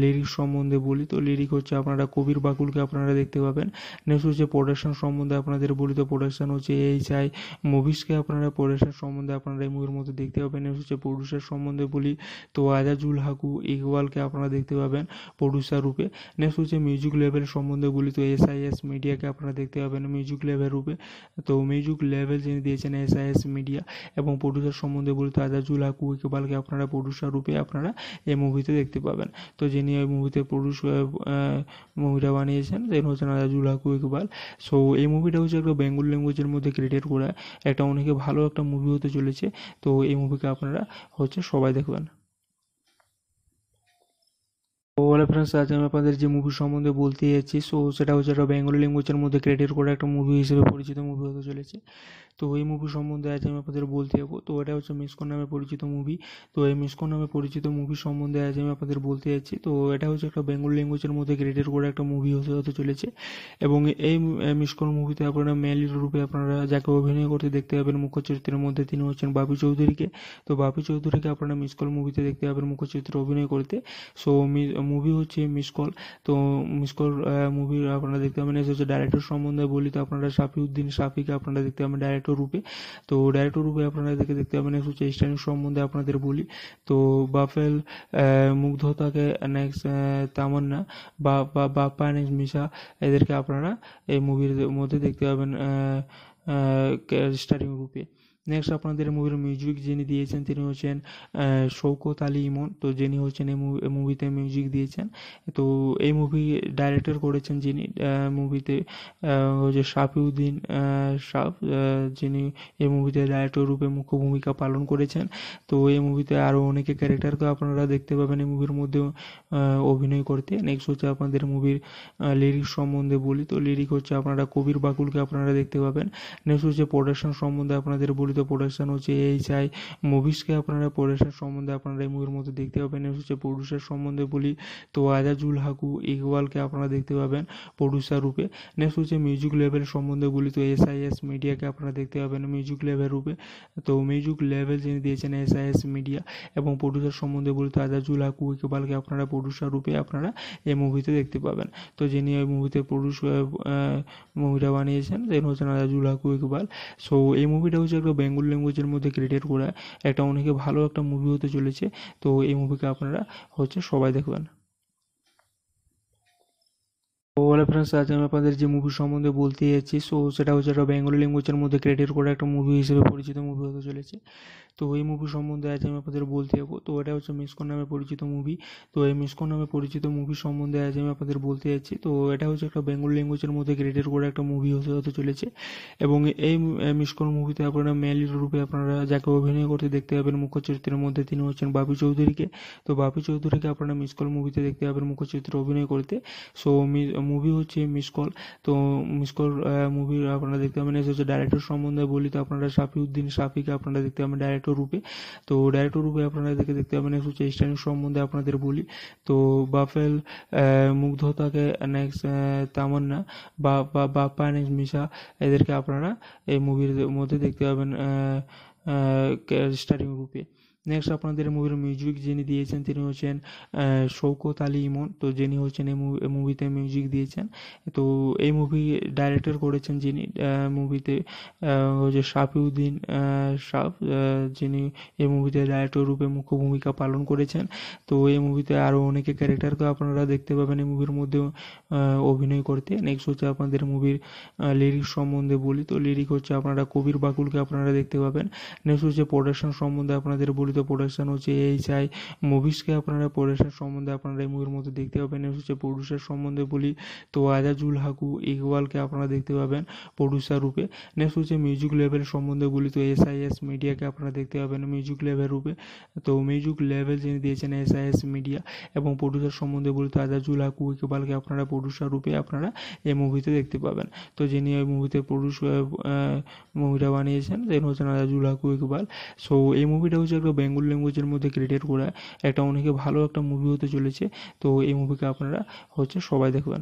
লিরিক সম্বন্ধে বলি তো লিরিক হচ্ছে আপনারা কবির বাকুলকে আপনারা দেখতে পাবেন নেক্সট হচ্ছে প্রোডাকশন সম্বন্ধে আপনাদের বলি সম্পর্কিত প্রোডাকশন হচ্ছে এই চাই মুভিসকে আপনারা প্রোডাকশন সম্বন্ধে আপনারা এই মুভির মধ্যে দেখতে পাবেন হচ্ছে প্রডিউসার সম্বন্ধে বলি তো আজাজুল হাকু ইকবালকে আপনারা দেখতে পাবেন প্রডিউসার রূপে নেক্সট হচ্ছে মিউজিক লেভেল সম্বন্ধে বলি তো এস আই এস মিডিয়াকে আপনারা দেখতে পাবেন মিউজিক লেভেল রূপে তো মিউজিক লেভেল যিনি দিয়েছেন এস আই এস মিডিয়া এবং প্রডিউসার সম্বন্ধে বলি তো আজাজুল হাকু ইকবালকে আপনারা প্রডিউসার রূপে আপনারা এই মুভিতে দেখতে পাবেন তো যিনি ওই মুভিতে প্রডিউস মুভিটা বানিয়েছেন তিনি হচ্ছেন আজাজুল হাকু ইকবাল সো এই মুভিটা হচ্ছে একটা বেঙ্গল ল্যাঙ্গুয়েজের মধ্যে ক্রিয়েটেড করা একটা অনেকে ভালো একটা মুভি হতে চলেছে তো এই মুভিকে আপনারা হচ্ছে সবাই দেখবেন ওলা ফ্রেন্ডস আজ আমি আপনাদের যে মুভি সম্বন্ধে বলতে যাচ্ছি সো সেটা হচ্ছে একটা বেঙ্গলি ল্যাঙ্গুয়েজের মধ্যে ক্রিয়েটেড করা একটা মুভি হিসেবে পরিচিত মুভি হতে চলেছে তো এই মুভি সম্বন্ধে আজ আমি আপনাদের বলতে যাবো তো এটা হচ্ছে মিসকন নামে পরিচিত মুভি তো এই মিসকন নামে পরিচিত মুভি সম্বন্ধে আজ আমি আপনাদের বলতে যাচ্ছি তো এটা হচ্ছে একটা বেঙ্গলি ল্যাঙ্গুয়েজের মধ্যে ক্রিয়েটেড করা একটা মুভি হতে হতে চলেছে এবং এই মিসকন মুভিতে আপনারা মেনলি রূপে আপনারা যাকে অভিনয় করতে দেখতে পাবেন মুখ্য চরিত্রের মধ্যে তিনি হচ্ছেন বাবু চৌধুরীকে তো বাপি চৌধুরীকে আপনারা মিসকল মুভিতে দেখতে পাবেন মুখ্য চরিত্রে অভিনয় করতে সো মুভি হচ্ছে মিস কল তো মিস কল মুভি আপনারা দেখতে পাবেন এসে হচ্ছে ডাইরেক্টর সম্বন্ধে বলি তো আপনারা সাফিউদ্দিন সাফিকে আপনারা দেখতে পাবেন ডাইরেক্টর রূপে তো ডাইরেক্টর রূপে আপনারা দেখে দেখতে পাবেন এসে হচ্ছে স্টারিং সম্বন্ধে আপনাদের বলি তো বাফেল মুগ্ধতাকে নেক্সট তামান্না বা বাপ্পা নেক্সট মিশা এদেরকে আপনারা এই মুভির মধ্যে দেখতে পাবেন স্টারিং রূপে নেক্সট আপনাদের মুভির মিউজিক যিনি দিয়েছেন তিনি হচ্ছেন শৌকত আলী ইমন তো যিনি হচ্ছেন এই মুভিতে মিউজিক দিয়েছেন তো এই মুভি ডাইরেক্টর করেছেন যিনি মুভিতে হচ্ছে শাফিউদ্দিন শাফ যিনি এই মুভিতে ডাইরেক্টর রূপে মুখ্য ভূমিকা পালন করেছেন তো এই মুভিতে আরও অনেকে ক্যারেক্টারকে আপনারা দেখতে পাবেন এই মুভির মধ্যে অভিনয় করতে নেক্সট হচ্ছে আপনাদের মুভির লিরিক সম্বন্ধে বলি তো লিরিক হচ্ছে আপনারা কবির বাকুলকে আপনারা দেখতে পাবেন নেক্সট হচ্ছে প্রোডাকশন সম্বন্ধে আপনাদের বলি সম্পর্কিত প্রোডাকশান হচ্ছে এই চাই মুভিসকে আপনারা প্রোডাকশান সম্বন্ধে আপনারা এই মুভির মধ্যে দেখতে পাবেন হচ্ছে প্রডিউসার সম্বন্ধে বলি তো আজাজুল হাকু ইকবালকে আপনারা দেখতে পাবেন প্রডিউসার রূপে নেক্সট হচ্ছে মিউজিক লেভেল সম্বন্ধে বলি তো এস আই এস মিডিয়াকে আপনারা দেখতে পাবেন মিউজিক লেভেল রূপে তো মিউজিক লেভেল যিনি দিয়েছেন এস আই এস মিডিয়া এবং প্রডিউসার সম্বন্ধে বলি তো আজাজুল হাকু ইকবালকে আপনারা প্রডিউসার রূপে আপনারা এই মুভিতে দেখতে পাবেন তো যিনি ওই মুভিতে প্রডিউস মুভিটা বানিয়েছেন তিনি হচ্ছেন আজাজুল হাকু ইকবাল সো এই মুভিটা হচ্ছে একটা বেঙ্গল ল্যাঙ্গুয়েজের মধ্যে ক্রিয়েটেড করা একটা অনেকে ভালো একটা মুভি হতে চলেছে তো এই মুভিকে আপনারা হচ্ছে সবাই দেখবেন ওয়ালে ফ্রেন্ডস আজ আমি আপনাদের যে মুভি সম্বন্ধে বলতে যাচ্ছি সো সেটা হচ্ছে একটা বেঙ্গলি ল্যাঙ্গুয়েজের মধ্যে ক্রিয়েটেড করা একটা মুভি হিসেবে পরিচিত মুভি হতে চলেছে তো এই মুভি সম্বন্ধে আজ আমি আপনাদের বলতে যাবো তো এটা হচ্ছে মিসকন নামে পরিচিত মুভি তো এই মিসকন নামে পরিচিত মুভি সম্বন্ধে আজ আমি আপনাদের বলতে যাচ্ছি তো এটা হচ্ছে একটা বেঙ্গল ল্যাঙ্গুয়েজের মধ্যে ক্রিয়েটেড করে একটা মুভি হতে হতে চলেছে এবং এই মিসকন মুভিতে আপনারা মেলির রূপে আপনারা যাকে অভিনয় করতে দেখতে পাবেন মুখ্য চরিত্রের মধ্যে তিনি হচ্ছেন বাপি চৌধুরীকে তো বাপি চৌধুরীকে আপনারা মিসকল মুভিতে দেখতে পাবেন মুখ্য চরিত্রে অভিনয় করতে সো মুভি হচ্ছে মিসকল তো মিসকল মুভি আপনারা দেখতে পাবেন হচ্ছে ডাইরেক্টর সম্বন্ধে বলি তো আপনারা সাফিউদ্দিন সাফিকে আপনারা দেখতে পাবেন ডাইরেক্টর ডাইরেক্টর রূপে তো ডাইরেক্টর রূপে আপনারা এদেরকে দেখতে পাবেন হচ্ছে চেষ্টানির সম্বন্ধে আপনাদের বলি তো বাফেল মুগ্ধতাকে নেক্সট তামান্না বা বাপ্পা নেক্সট মিশা এদেরকে আপনারা এই মুভির মধ্যে দেখতে পাবেন স্টারিং রূপে নেক্সট আপনাদের মুভির মিউজিক যিনি দিয়েছেন তিনি হচ্ছেন শৌকত আলী ইমন তো যিনি হচ্ছেন এই মুভিতে মিউজিক দিয়েছেন তো এই মুভি ডাইরেক্টর করেছেন যিনি মুভিতে হচ্ছে শাফিউদ্দিন শাফ যিনি এই মুভিতে ডাইরেক্টর রূপে মুখ্য ভূমিকা পালন করেছেন তো এই মুভিতে আরও অনেকে ক্যারেক্টারকে আপনারা দেখতে পাবেন এই মুভির মধ্যে অভিনয় করতে নেক্সট হচ্ছে আপনাদের মুভির লিরিক সম্বন্ধে বলি তো লিরিক হচ্ছে আপনারা কবির বাকুলকে আপনারা দেখতে পাবেন নেক্সট হচ্ছে প্রোডাকশন সম্বন্ধে আপনাদের বলি কথিত প্রোডাকশান হচ্ছে এই চাই মুভিসকে আপনারা প্রোডাকশান সম্বন্ধে আপনারা এই মুভির মধ্যে দেখতে পাবেন হচ্ছে প্রডিউসার সম্বন্ধে বলি তো আজাজুল হাকু ইকবালকে আপনারা দেখতে পাবেন প্রডিউসার রূপে নেক্সট হচ্ছে মিউজিক লেভেল সম্বন্ধে বলি তো এস আই এস মিডিয়াকে আপনারা দেখতে পাবেন মিউজিক লেভেল রূপে তো মিউজিক লেভেল যিনি দিয়েছেন এস আই এস মিডিয়া এবং প্রডিউসার সম্বন্ধে বলি তো আজাজুল হাকু ইকবালকে আপনারা প্রডিউসার রূপে আপনারা এই মুভিতে দেখতে পাবেন তো যিনি ওই মুভিতে প্রডিউস মুভিটা বানিয়েছেন তিনি হচ্ছেন আজাজুল হাকু ইকবাল সো এই মুভিটা হচ্ছে একটা বেঙ্গল ল্যাঙ্গুয়েজের মধ্যে ক্রিয়েটেড করা একটা অনেকে ভালো একটা মুভি হতে চলেছে তো এই মুভিকে আপনারা হচ্ছে সবাই দেখবেন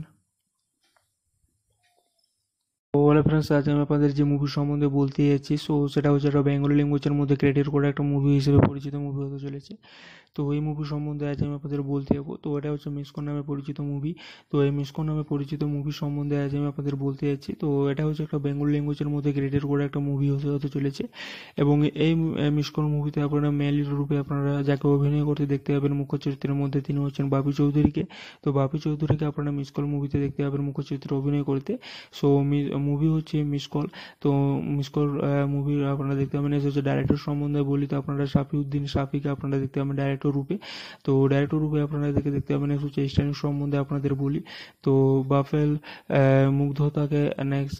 ওয়ালে ফ্রেন্ডস আজ আমি আপনাদের যে মুভি সম্বন্ধে বলতে যাচ্ছি সো সেটা হচ্ছে একটা বেঙ্গলি ল্যাঙ্গুয়েজের মধ্যে ক্রেডিট করা একটা মুভি হিসেবে পরিচিত মুভি হতে চলেছে তো এই মুভি সম্বন্ধে আজ আমি আপনাদের বলতে যাবো তো এটা হচ্ছে মিসকন নামে পরিচিত মুভি তো এই মিসকন নামে পরিচিত মুভি সম্বন্ধে আজ আমি আপনাদের বলতে যাচ্ছি তো এটা হচ্ছে একটা বেঙ্গল ল্যাঙ্গুয়েজের মধ্যে ক্রেডিট করা একটা মুভি হতে হতে চলেছে এবং এই মিসকন মুভিতে আপনারা মেল রূপে আপনারা যাকে অভিনয় করতে দেখতে পাবেন মুখ্য চরিত্রের মধ্যে তিনি হচ্ছেন বাপি চৌধুরীকে তো বাপি চৌধুরীকে আপনারা মিসকল মুভিতে দেখতে পাবেন মুখ্য চরিত্রে অভিনয় করতে সো মুভি হচ্ছে মিস কল তো মিস কল মুভির আপনারা দেখতে পাবেন এসে হচ্ছে ডাইরেক্টর সম্বন্ধে বলি তো আপনারা সাফিউদ্দিন সাফিকে আপনারা দেখতে পাবেন ডাইরেক্টর রূপে তো ডাইরেক্টর রূপে আপনারা দেখে দেখতে পাবেন এসে হচ্ছে স্ট্যান্ড সম্বন্ধে আপনাদের বলি তো বাফেল মুগ্ধতাকে নেক্সট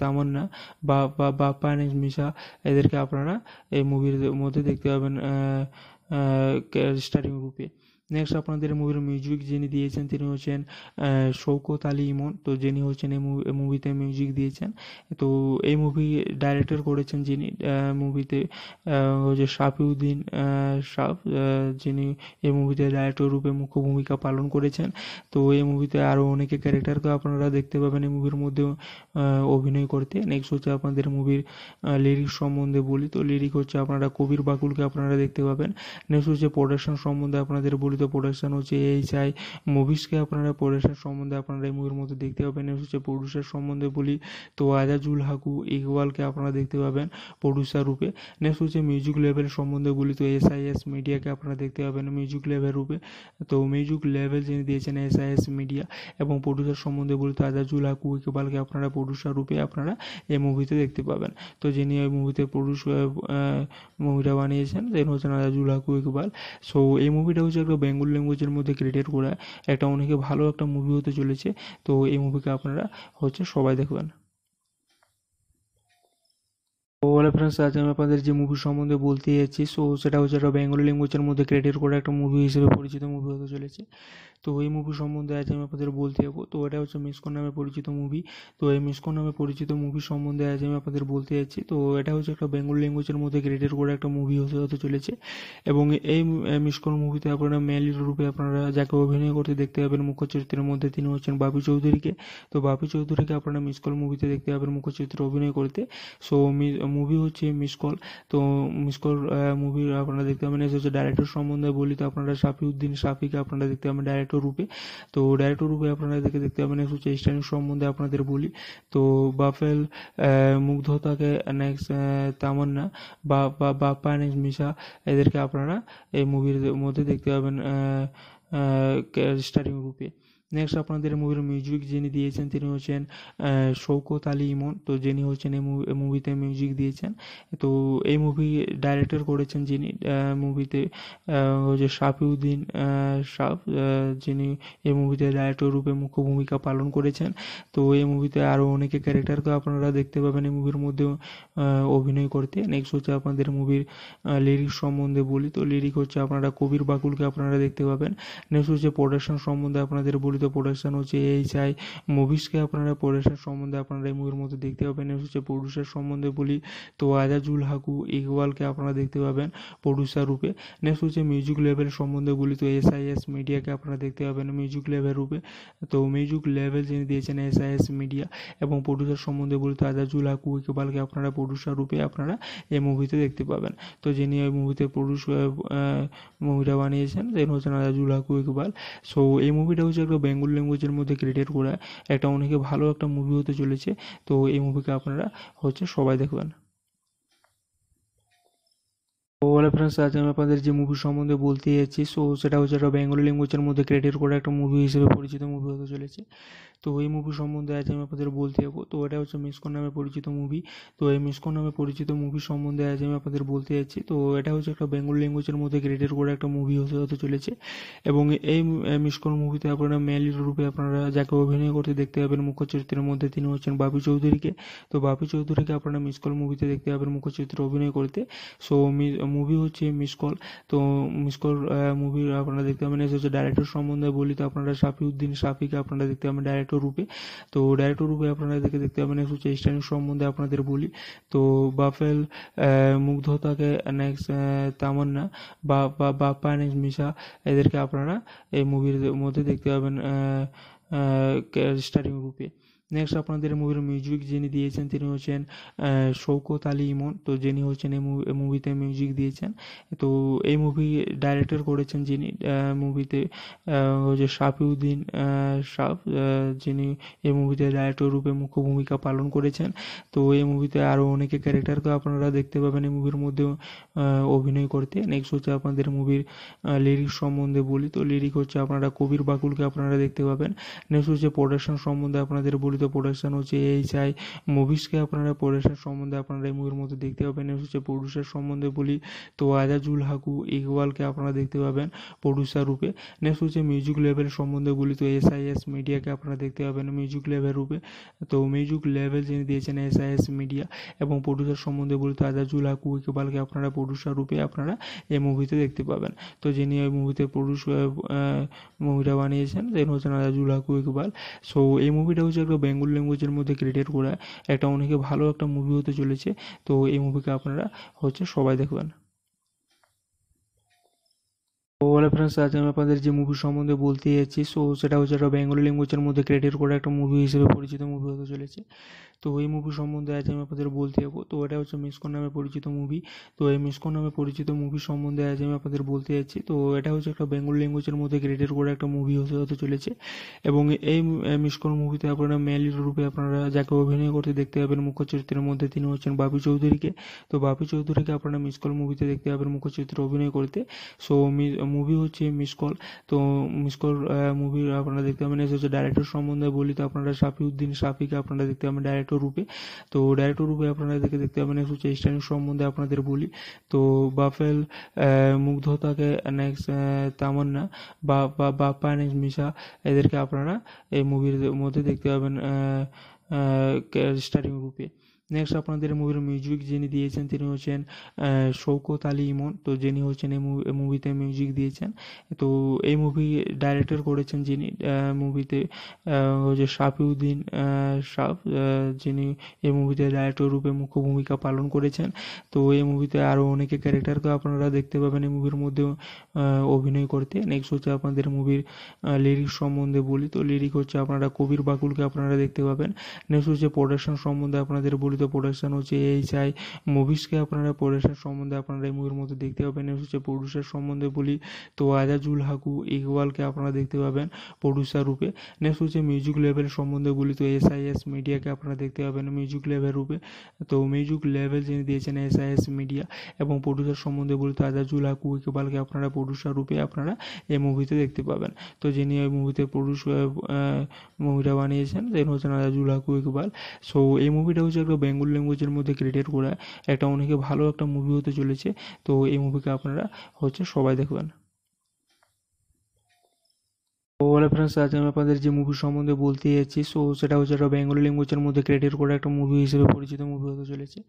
তামান্না বা বাপ্পা নেক্সট মিশা এদেরকে আপনারা এই মুভির মধ্যে দেখতে পাবেন স্টারিং রূপে নেক্সট আপনাদের মুভির মিউজিক যিনি দিয়েছেন তিনি হচ্ছেন শৌকত আলী ইমন তো যিনি হচ্ছেন এই মুভিতে মিউজিক দিয়েছেন তো এই মুভি ডাইরেক্টর করেছেন যিনি মুভিতে হচ্ছে শাফিউদ্দিন শাফ যিনি এই মুভিতে ডাইরেক্টর রূপে মুখ্য ভূমিকা পালন করেছেন তো এই মুভিতে আরও অনেকে ক্যারেক্টারকে আপনারা দেখতে পাবেন এই মুভির মধ্যে অভিনয় করতে নেক্সট হচ্ছে আপনাদের মুভির লিরিক্স সম্বন্ধে বলি তো লিরিক হচ্ছে আপনারা কবির বাকুলকে আপনারা দেখতে পাবেন নেক্সট হচ্ছে প্রোডাকশন সম্বন্ধে আপনাদের বলি পরিচিত প্রোডাকশান হচ্ছে এইচ আই মুভিসকে আপনারা প্রোডাকশান সম্বন্ধে আপনারা এই মুভির মধ্যে দেখতে পাবেন হচ্ছে প্রডিউসার সম্বন্ধে বলি তো আজাজুল হাকু ইকবালকে আপনারা দেখতে পাবেন প্রডিউসার রূপে নেক্সট হচ্ছে মিউজিক লেভেল সম্বন্ধে বলি তো এস আই এস মিডিয়াকে আপনারা দেখতে পাবেন মিউজিক লেভেল রূপে তো মিউজিক লেভেল যিনি দিয়েছেন এস আই এস মিডিয়া এবং প্রডিউসার সম্বন্ধে বলি তো আজাজুল হাকু ইকবালকে আপনারা প্রডিউসার রূপে আপনারা এই মুভিতে দেখতে পাবেন তো যিনি ওই মুভিতে প্রডিউস মুভিটা বানিয়েছেন তিনি হচ্ছেন আজাজুল হাকু ইকবাল সো এই মুভিটা হচ্ছে একটা বেঙ্গল ল্যাঙ্গুয়েজের মধ্যে ক্রিয়েটেড করা একটা অনেকে ভালো একটা মুভি হতে চলেছে তো এই মুভিকে আপনারা হচ্ছে সবাই দেখবেন ওয়ালা ফ্রেন্ডস আজ আমি আপনাদের যে মুভি সম্বন্ধে বলতে যাচ্ছি সো সেটা হচ্ছে একটা বেঙ্গলি ল্যাঙ্গুয়েজের মধ্যে ক্রিয়েটেড করা একটা মুভি হিসেবে পরিচিত মুভি হতে চলেছে তো এই মুভি সম্বন্ধে আজ আমি আপনাদের বলতে যাবো তো এটা হচ্ছে মিসকন নামে পরিচিত মুভি তো এই মিসকন নামে পরিচিত মুভি সম্বন্ধে আজ আমি আপনাদের বলতে যাচ্ছি তো এটা হচ্ছে একটা বেঙ্গলি ল্যাঙ্গুয়েজের মধ্যে ক্রিয়েটেড করা একটা মুভি হতে হতে চলেছে এবং এই মিসকন মুভিতে আপনারা মেলি রূপে আপনারা যাকে অভিনয় করতে দেখতে পাবেন মুখ্য চরিত্রের মধ্যে তিনি হচ্ছেন বাপি চৌধুরীকে তো বাপি চৌধুরীকে আপনারা মিসকল মুভিতে দেখতে পাবেন মুখ্য চরিত্রে অভিনয় করতে সো মুভি হচ্ছে মিস কল তো মিস কল মুভি আপনারা দেখতে পাবেন এসে হচ্ছে ডাইরেক্টর সম্বন্ধে বলি তো আপনারা সাফিউদ্দিন সাফিকে আপনারা দেখতে পাবেন ডাইরেক্টর রূপে তো ডাইরেক্টর রূপে আপনারা দেখে দেখতে পাবেন এসে হচ্ছে স্টারিং সম্বন্ধে আপনাদের বলি তো বাফেল মুগ্ধতাকে নেক্সট তামান্না বা বাপ্পা নেক্সট মিশা এদেরকে আপনারা এই মুভির মধ্যে দেখতে পাবেন স্টারিং রূপে নেক্সট আপনাদের মুভির মিউজিক যিনি দিয়েছেন তিনি হচ্ছেন শৌকত আলী ইমন তো যিনি হচ্ছেন এই মুভিতে মিউজিক দিয়েছেন তো এই মুভি ডাইরেক্টর করেছেন যিনি মুভিতে হচ্ছে শাফিউদ্দিন শাফ যিনি এই মুভিতে ডাইরেক্টর রূপে মুখ্য ভূমিকা পালন করেছেন তো এই মুভিতে আরও অনেকে ক্যারেক্টারকে আপনারা দেখতে পাবেন এই মুভির মধ্যে অভিনয় করতে নেক্সট হচ্ছে আপনাদের মুভির লিরিক সম্বন্ধে বলি তো লিরিক হচ্ছে আপনারা কবির বাকুলকে আপনারা দেখতে পাবেন নেক্সট হচ্ছে প্রোডাকশন সম্বন্ধে আপনাদের বলি সম্পর্কিত প্রোডাকশন হচ্ছে এই চাই মুভিসকে আপনারা প্রোডাকশন সম্বন্ধে আপনারা এই মুভির মধ্যে দেখতে পাবেন হচ্ছে প্রডিউসার সম্বন্ধে বলি তো আজাজুল হাকু ইকবালকে আপনারা দেখতে পাবেন প্রডিউসার রূপে নেক্সট হচ্ছে মিউজিক লেভেল সম্বন্ধে বলি তো এস আই এস মিডিয়াকে আপনারা দেখতে পাবেন মিউজিক লেভেল রূপে তো মিউজিক লেভেল যিনি দিয়েছেন এস আই এস মিডিয়া এবং প্রডিউসার সম্বন্ধে বলি তো আজাজুল হাকু ইকবালকে আপনারা প্রডিউসার রূপে আপনারা এই মুভিতে দেখতে পাবেন তো যিনি ওই মুভিতে প্রডিউস মুভিটা বানিয়েছেন তিনি হচ্ছেন আজাজুল হাকু ইকবাল সো এই মুভিটা হচ্ছে একটা বেঙ্গল ল্যাঙ্গুয়েজের মধ্যে ক্রিয়েটেড করা একটা অনেকে ভালো একটা মুভি হতে চলেছে তো এই মুভিকে আপনারা হচ্ছে সবাই দেখবেন ওয়ালা ফ্রেন্ডস আজ আমি আপনাদের যে মুভি সম্বন্ধে বলতে যাচ্ছি সো সেটা হচ্ছে একটা বেঙ্গলি ল্যাঙ্গুয়েজের মধ্যে ক্রিয়েটেড করা একটা মুভি হিসেবে পরিচিত মুভি হতে চলেছে তো এই মুভি সম্বন্ধে আজ আমি আপনাদের বলতে যাবো তো এটা হচ্ছে মিসকন নামে পরিচিত মুভি তো এই মিসকন নামে পরিচিত মুভি সম্বন্ধে আজ আমি আপনাদের বলতে যাচ্ছি তো এটা হচ্ছে একটা বেঙ্গল ল্যাঙ্গুয়েজের মধ্যে ক্রিয়েটেড করা একটা মুভি হতে হতে চলেছে এবং এই মিসকন মুভিতে আপনারা মেলির রূপে আপনারা যাকে অভিনয় করতে দেখতে পাবেন মুখ্য চরিত্রের মধ্যে তিনি হচ্ছেন বাবু চৌধুরীকে তো বাপি চৌধুরীকে আপনারা মিসকল মুভিতে দেখতে পাবেন মুখ্য চরিত্রে অভিনয় করতে সো মুভি হচ্ছে মিস কল তো মিস কল মুভি আপনারা দেখতে পাবেন এসে হচ্ছে ডাইরেক্টর সম্বন্ধে বলি তো আপনারা শাফিউদ্দিন শাফিকে আপনারা দেখতে পাবেন ডাইরেক্টর রূপে তো ডাইরেক্টর রূপে আপনারা দেখে দেখতে পাবেন এসে হচ্ছে স্টারিং সম্বন্ধে আপনাদের বলি তো বাফেল মুগ্ধতাকে নেক্সট তামান্না বা বাপ্পা নেক্সট মিশা এদেরকে আপনারা এই মুভির মধ্যে দেখতে পাবেন স্টারিং রূপে নেক্সট আপনাদের মুভির মিউজিক যিনি দিয়েছেন তিনি হচ্ছেন শৌকত আলী ইমন তো যিনি হচ্ছেন এই মুভিতে মিউজিক দিয়েছেন তো এই মুভি ডাইরেক্টর করেছেন যিনি মুভিতে হচ্ছে শাফিউদ্দিন শাফ যিনি এই মুভিতে ডাইরেক্টর রূপে মুখ্য ভূমিকা পালন করেছেন তো এই মুভিতে আরও অনেকে ক্যারেক্টারকে আপনারা দেখতে পাবেন এই মুভির মধ্যে অভিনয় করতে নেক্সট হচ্ছে আপনাদের মুভির লিরিক সম্বন্ধে বলি তো লিরিক হচ্ছে আপনারা কবির বাকুলকে আপনারা দেখতে পাবেন নেক্সট হচ্ছে প্রোডাকশন সম্বন্ধে আপনাদের বলি পরিচিত প্রোডাকশন হচ্ছে এই চাই মুভিসকে আপনারা প্রোডাকশন সম্বন্ধে আপনারা এই মুভির মধ্যে দেখতে পাবেন হচ্ছে প্রডিউসার সম্বন্ধে বলি তো আজাজুল হাকু ইকবালকে আপনারা দেখতে পাবেন প্রডিউসার রূপে নেক্সট হচ্ছে মিউজিক লেভেল সম্বন্ধে বলি তো এস আই এস মিডিয়াকে আপনারা দেখতে পাবেন মিউজিক লেভেল রূপে তো মিউজিক লেভেল যিনি দিয়েছেন এস আই এস মিডিয়া এবং প্রডিউসার সম্বন্ধে বলি তো আজাজুল হাকু ইকবালকে আপনারা প্রডিউসার রূপে আপনারা এই মুভিতে দেখতে পাবেন তো যিনি ওই মুভিতে প্রডিউস মুভিটা বানিয়েছেন তিনি হচ্ছেন আজাজুল হাকু ইকবাল সো এই মুভিটা হচ্ছে একটা বেঙ্গল ল্যাঙ্গুয়েজের মধ্যে ক্রিয়েটেড করা একটা অনেকে ভালো একটা মুভি হতে চলেছে তো এই মুভিকে আপনারা হচ্ছে সবাই দেখবেন ওয়ালে ফ্রেন্ডস আজ আমি আপনাদের যে মুভি সম্বন্ধে বলতে যাচ্ছি সো সেটা হচ্ছে একটা বেঙ্গলি ল্যাঙ্গুয়েজের মধ্যে ক্রেডিট করা একটা মুভি হিসেবে পরিচিত মুভি হতে চলেছে তো এই মুভি সম্বন্ধে আজ আমি আপনাদের বলতে যাবো তো এটা হচ্ছে মিসকন নামে পরিচিত মুভি তো এই মিসকন নামে পরিচিত মুভি সম্বন্ধে আজ আমি আপনাদের বলতে যাচ্ছি তো এটা হচ্ছে একটা বেঙ্গল ল্যাঙ্গুয়েজের মধ্যে ক্রেডিট করা একটা মুভি হতে হতে চলেছে এবং এই মিসকন মুভিতে আপনারা মেল রূপে আপনারা যাকে অভিনয় করতে দেখতে পাবেন মুখ্য চরিত্রের মধ্যে তিনি হচ্ছেন বাপি চৌধুরীকে তো বাপি চৌধুরীকে আপনারা মিসকল মুভিতে দেখতে পাবেন মুখ্য চরিত্রে অভিনয় করতে সো মুভি হচ্ছে মিস কল তো মিস কল মুভির আপনারা দেখতে পাবেন এসে হচ্ছে ডাইরেক্টর সম্বন্ধে বলি তো আপনারা সাফিউদ্দিন সাফিকে আপনারা দেখতে পাবেন ডাইরেক্টর রূপে তো ডাইরেক্টর রূপে আপনারা দেখে দেখতে পাবেন এসে হচ্ছে স্ট্যান্ড সম্বন্ধে আপনাদের বলি তো বাফেল মুগ্ধতাকে নেক্সট তামান্না বা বাপ্পা নেক্সট মিশা এদেরকে আপনারা এই মুভির মধ্যে দেখতে পাবেন স্টারিং রূপে নেক্সট আপনাদের মুভির মিউজিক যিনি দিয়েছেন তিনি হচ্ছেন শৌকত আলী ইমন তো যিনি হচ্ছেন এই মুভিতে মিউজিক দিয়েছেন তো এই মুভি ডাইরেক্টর করেছেন যিনি মুভিতে হচ্ছে শাফিউদ্দিন শাফ যিনি এই মুভিতে ডাইরেক্টর রূপে মুখ্য ভূমিকা পালন করেছেন তো এই মুভিতে আরও অনেকে ক্যারেক্টারকে আপনারা দেখতে পাবেন এই মুভির মধ্যে অভিনয় করতে নেক্সট হচ্ছে আপনাদের মুভির লিরিক্স সম্বন্ধে বলি তো লিরিক হচ্ছে আপনারা কবির বাকুলকে আপনারা দেখতে পাবেন নেক্সট হচ্ছে প্রোডাকশন সম্বন্ধে আপনাদের বলি পরিচিত প্রোডাকশান হচ্ছে এইচ আই মুভিসকে আপনারা প্রোডাকশান সম্বন্ধে আপনারা এই মুভির মধ্যে দেখতে পাবেন হচ্ছে প্রডিউসার সম্বন্ধে বলি তো আজাজুল হাকু ইকবালকে আপনারা দেখতে পাবেন প্রডিউসার রূপে নেক্সট হচ্ছে মিউজিক লেভেল সম্বন্ধে বলি তো এস আই এস মিডিয়াকে আপনারা দেখতে পাবেন মিউজিক লেভেল রূপে তো মিউজিক লেভেল যিনি দিয়েছেন এস আই এস মিডিয়া এবং প্রডিউসার সম্বন্ধে বলি তো আজাজুল হাকু ইকবালকে আপনারা প্রডিউসার রূপে আপনারা এই মুভিতে দেখতে পাবেন তো যিনি ওই মুভিতে প্রডিউস মুভিটা বানিয়েছেন তিনি হচ্ছেন আজাজুল হাকু ইকবাল সো এই মুভিটা হচ্ছে একটা বেঙ্গল ল্যাঙ্গুয়েজের মধ্যে ক্রিয়েটেড করা একটা অনেকে ভালো একটা মুভি হতে চলেছে তো এই মুভিকে আপনারা হচ্ছে সবাই দেখবেন ওলা ফ্রেন্ডস আজ আমি আপনাদের যে মুভি সম্বন্ধে বলতে যাচ্ছি সো সেটা হচ্ছে একটা বেঙ্গলি ল্যাঙ্গুয়েজের মধ্যে ক্রেডিট করা একটা মুভি হিসেবে পরিচিত মুভি হতে চলেছে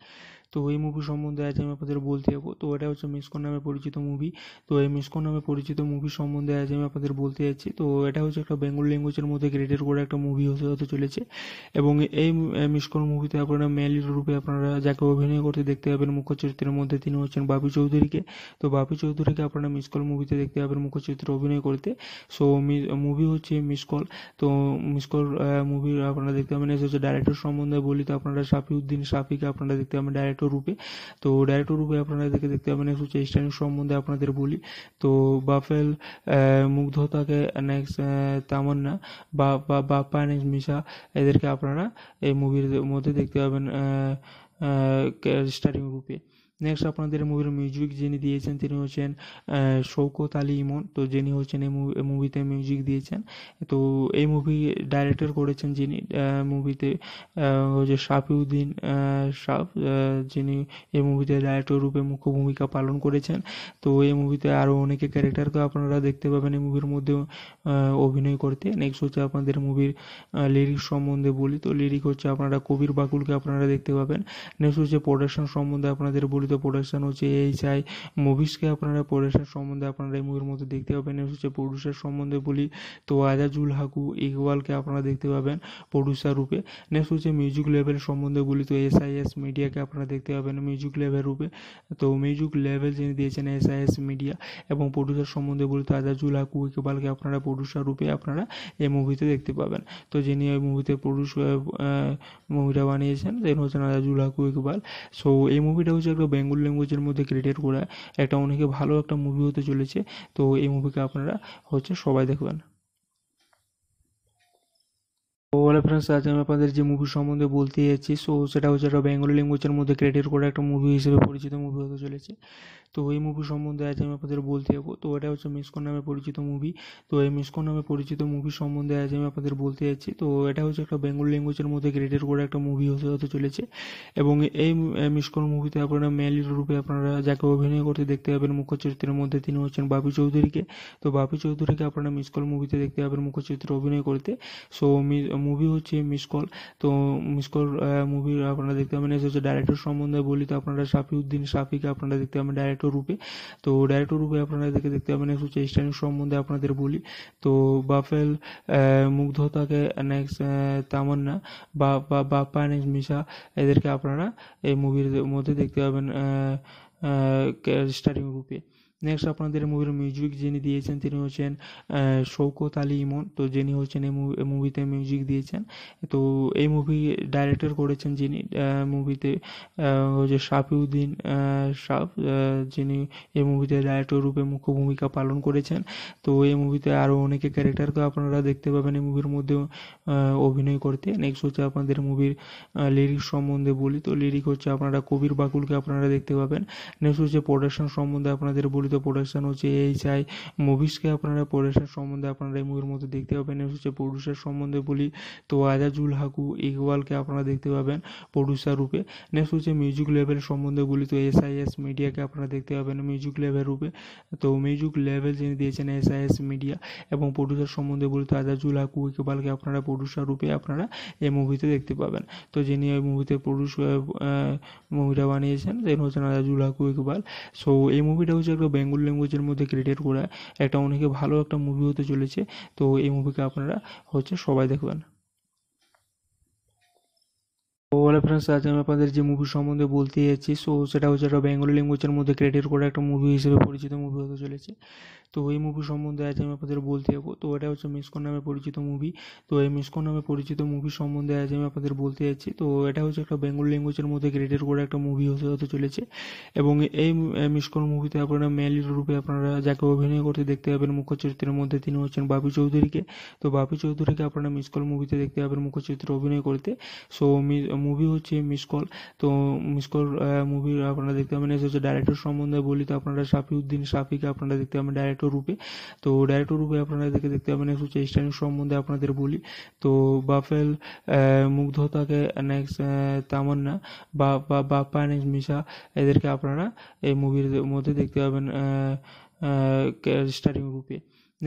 তো এই মুভি সম্বন্ধে আজ আমি আপনাদের বলতে যাবো তো এটা হচ্ছে মিসকন নামে পরিচিত মুভি তো এই মিসকন নামে পরিচিত মুভি সম্বন্ধে আজ আমি আপনাদের বলতে যাচ্ছি তো এটা হচ্ছে একটা বেঙ্গল ল্যাঙ্গুয়েজের মধ্যে ক্রেডিট করা একটা মুভি হতে হতে চলেছে এবং এই মিসকন মুভিতে আপনারা মেল রূপে আপনারা যাকে অভিনয় করতে দেখতে পাবেন মুখ্য চরিত্রের মধ্যে তিনি হচ্ছেন বাপি চৌধুরীকে তো বাপি চৌধুরীকে আপনারা মিসকল মুভিতে দেখতে পাবেন মুখ্য চরিত্রে অভিনয় করতে সো মুভি হচ্ছে মিস কল তো মিস কল মুভি আপনারা দেখতে পাবেন এসে হচ্ছে ডাইরেক্টর সম্বন্ধে বলি তো আপনারা শাফিউদ্দিন শাফিকে আপনারা দেখতে পাবেন ডাইরেক্টর রূপে তো ডাইরেক্টর রূপে আপনারা দেখে দেখতে পাবেন এসে হচ্ছে স্ট্যান্ড সম্বন্ধে আপনাদের বলি তো বাফেল মুগ্ধতাকে নেক্সট তামান্না বা বাপ্পা নেক্সট মিশা এদেরকে আপনারা এই মুভির মধ্যে দেখতে পাবেন স্টারিং রূপে নেক্সট আপনাদের মুভির মিউজিক যিনি দিয়েছেন তিনি হচ্ছেন শৌকত আলী ইমন তো যিনি হচ্ছেন এই মুভিতে মিউজিক দিয়েছেন তো এই মুভি ডাইরেক্টর করেছেন যিনি মুভিতে হচ্ছে শাফিউদ্দিন শাফ যিনি এই মুভিতে ডাইরেক্টর রূপে মুখ্য ভূমিকা পালন করেছেন তো এই মুভিতে আরও অনেকে ক্যারেক্টারকে আপনারা দেখতে পাবেন এই মুভির মধ্যে অভিনয় করতে নেক্সট হচ্ছে আপনাদের মুভির লিরিক্স সম্বন্ধে বলি তো লিরিক হচ্ছে আপনারা কবির বাকুলকে আপনারা দেখতে পাবেন নেক্সট হচ্ছে প্রোডাকশন সম্বন্ধে আপনাদের বলি পরিচিত প্রোডাকশান হচ্ছে এইচ আই মুভিসকে আপনারা প্রোডাকশান সম্বন্ধে আপনারা এই মুভির মধ্যে দেখতে পাবেন হচ্ছে প্রডিউসার সম্বন্ধে বলি তো আজাজুল হাকু ইকবালকে আপনারা দেখতে পাবেন প্রডিউসার রূপে নেক্সট হচ্ছে মিউজিক লেভেল সম্বন্ধে বলি তো এস আই এস মিডিয়াকে আপনারা দেখতে পাবেন মিউজিক লেভেল রূপে তো মিউজিক লেভেল যিনি দিয়েছেন এস আই এস মিডিয়া এবং প্রডিউসার সম্বন্ধে বলি তো আজাজুল হাকু ইকবালকে আপনারা প্রডিউসার রূপে আপনারা এই মুভিতে দেখতে পাবেন তো যিনি ওই মুভিতে প্রডিউস মুভিটা বানিয়েছেন তিনি হচ্ছেন আজাজুল হাকু ইকবাল সো এই মুভিটা হচ্ছে একটা বেঙ্গল ল্যাঙ্গুয়েজের মধ্যে ক্রিয়েট করা একটা অনেকে ভালো একটা মুভি হতে চলেছে তো এই মুভিকে আপনারা হচ্ছে সবাই দেখবেন ওয়ালে ফ্রেন্ডস আজ আমি আপনাদের যে মুভি সম্বন্ধে বলতে যাচ্ছি সো সেটা হচ্ছে একটা বেঙ্গলি ল্যাঙ্গুয়েজের মধ্যে ক্রিয়েট করা একটা মুভি হিসেবে পরিচিত মুভি হতে চলেছে তো এই মুভি সম্বন্ধে আজ আমি আপনাদের বলতে যাবো তো এটা হচ্ছে মিসকন নামে পরিচিত মুভি তো এই মিসকন নামে পরিচিত মুভি সম্বন্ধে আজ আমি আপনাদের বলতে যাচ্ছি তো এটা হচ্ছে একটা বেঙ্গল ল্যাঙ্গুয়েজের মধ্যে ক্রিয়েটেড করে একটা মুভি হতে হতে চলেছে এবং এই মিসকন মুভিতে আপনারা মেলির রূপে আপনারা যাকে অভিনয় করতে দেখতে পাবেন মুখ্য চরিত্রের মধ্যে তিনি হচ্ছেন বাপি চৌধুরীকে তো বাপি চৌধুরীকে আপনারা মিসকল মুভিতে দেখতে পাবেন মুখ্য চরিত্রে অভিনয় করতে সো মুভি হচ্ছে মিসকল তো মিসকল মুভি আপনারা দেখতে পাবেন হচ্ছে ডাইরেক্টর সম্বন্ধে বলি তো আপনারা সাফিউদ্দিন সাফিকে আপনারা দেখতে পাবেন ডাইরেক্টর ডাইরেক্টর রূপে তো ডাইরেক্টর রূপে আপনারা এদেরকে দেখতে পাবেন হচ্ছে চেষ্টানিক সম্বন্ধে আপনাদের বলি তো বাফেল মুগ্ধতাকে নেক্সট তামান্না বা বাপ্পা নেক্সট মিশা এদেরকে আপনারা এই মুভির মধ্যে দেখতে পাবেন স্টারিং রূপে নেক্সট আপনাদের মুভির মিউজিক যিনি দিয়েছেন তিনি হচ্ছেন শৌকত আলী ইমন তো যিনি হচ্ছেন এই মুভিতে মিউজিক দিয়েছেন তো এই মুভি ডাইরেক্টর করেছেন যিনি মুভিতে হচ্ছে শাফিউদ্দিন শাফ যিনি এই মুভিতে ডাইরেক্টর রূপে মুখ্য ভূমিকা পালন করেছেন তো এই মুভিতে আরও অনেকে ক্যারেক্টারকে আপনারা দেখতে পাবেন এই মুভির মধ্যে অভিনয় করতে নেক্সট হচ্ছে আপনাদের মুভির লিরিক সম্বন্ধে বলি তো লিরিক হচ্ছে আপনারা কবির বাকুলকে আপনারা দেখতে পাবেন নেক্সট হচ্ছে প্রোডাকশন সম্বন্ধে আপনাদের বলি পরিচিত প্রোডাকশান হচ্ছে এই চাই মুভিসকে আপনারা প্রোডাকশান সম্বন্ধে আপনারা এই মুভির মধ্যে দেখতে পাবেন হচ্ছে প্রডিউসার সম্বন্ধে বলি তো আজাজুল হাকু ইকবালকে আপনারা দেখতে পাবেন প্রডিউসার রূপে নেক্সট হচ্ছে মিউজিক লেভেল সম্বন্ধে বলি তো এস আই এস মিডিয়াকে আপনারা দেখতে পাবেন মিউজিক লেভেল রূপে তো মিউজিক লেভেল যিনি দিয়েছেন এস আই এস মিডিয়া এবং প্রডিউসার সম্বন্ধে বলি তো আজাজুল হাকু ইকবালকে আপনারা প্রডিউসার রূপে আপনারা এই মুভিতে দেখতে পাবেন তো যিনি ওই মুভিতে প্রডিউস মুভিটা বানিয়েছেন তিনি হচ্ছেন আজাজুল হাকু ইকবাল সো এই মুভিটা হচ্ছে একটা বেঙ্গল ল্যাঙ্গুয়েজের মধ্যে ক্রিয়েটেড করা একটা অনেকে ভালো একটা মুভি হতে চলেছে তো এই মুভিকে আপনারা হচ্ছে সবাই দেখবেন ওয়ালে ফ্রেন্ডস আজ আমি আপনাদের যে মুভি সম্বন্ধে বলতে যাচ্ছি সো সেটা হচ্ছে একটা বেঙ্গলি ল্যাঙ্গুয়েজের মধ্যে ক্রেডিট করা একটা মুভি হিসেবে পরিচিত মুভি হতে চলেছে তো এই মুভি সম্বন্ধে আজ আমি আপনাদের বলতে যাবো তো এটা হচ্ছে মিসকন নামে পরিচিত মুভি তো এই মিসকন নামে পরিচিত মুভি সম্বন্ধে আজ আমি আপনাদের বলতে যাচ্ছি তো এটা হচ্ছে একটা বেঙ্গল ল্যাঙ্গুয়েজের মধ্যে ক্রেডিট করা একটা মুভি হতে হতে চলেছে এবং এই মিসকন মুভিতে আপনারা মেলির রূপে আপনারা যাকে অভিনয় করতে দেখতে পাবেন মুখ্য চরিত্রের মধ্যে তিনি হচ্ছেন বাপি চৌধুরীকে তো বাপি চৌধুরীকে আপনারা মিসকল মুভিতে দেখতে পাবেন মুখ্য চরিত্রে অভিনয় করতে সো মুভি হচ্ছে মিস কল তো মিস কল মুভির আপনারা দেখতে পাবেন এসে হচ্ছে ডাইরেক্টর সম্বন্ধে বলি তো আপনারা সাফিউদ্দিন শাফিকে আপনারা দেখতে পাবেন ডাইরেক্টর রূপে তো ডাইরেক্টর রূপে আপনারা দেখে দেখতে পাবেন এসে হচ্ছে স্ট্যান্ড সম্বন্ধে আপনাদের বলি তো বাফেল মুগ্ধতাকে নেক্সট তামান্না বা বাপ্পা নেক্সট মিশা এদেরকে আপনারা এই মুভির মধ্যে দেখতে পাবেন স্টারিং রূপে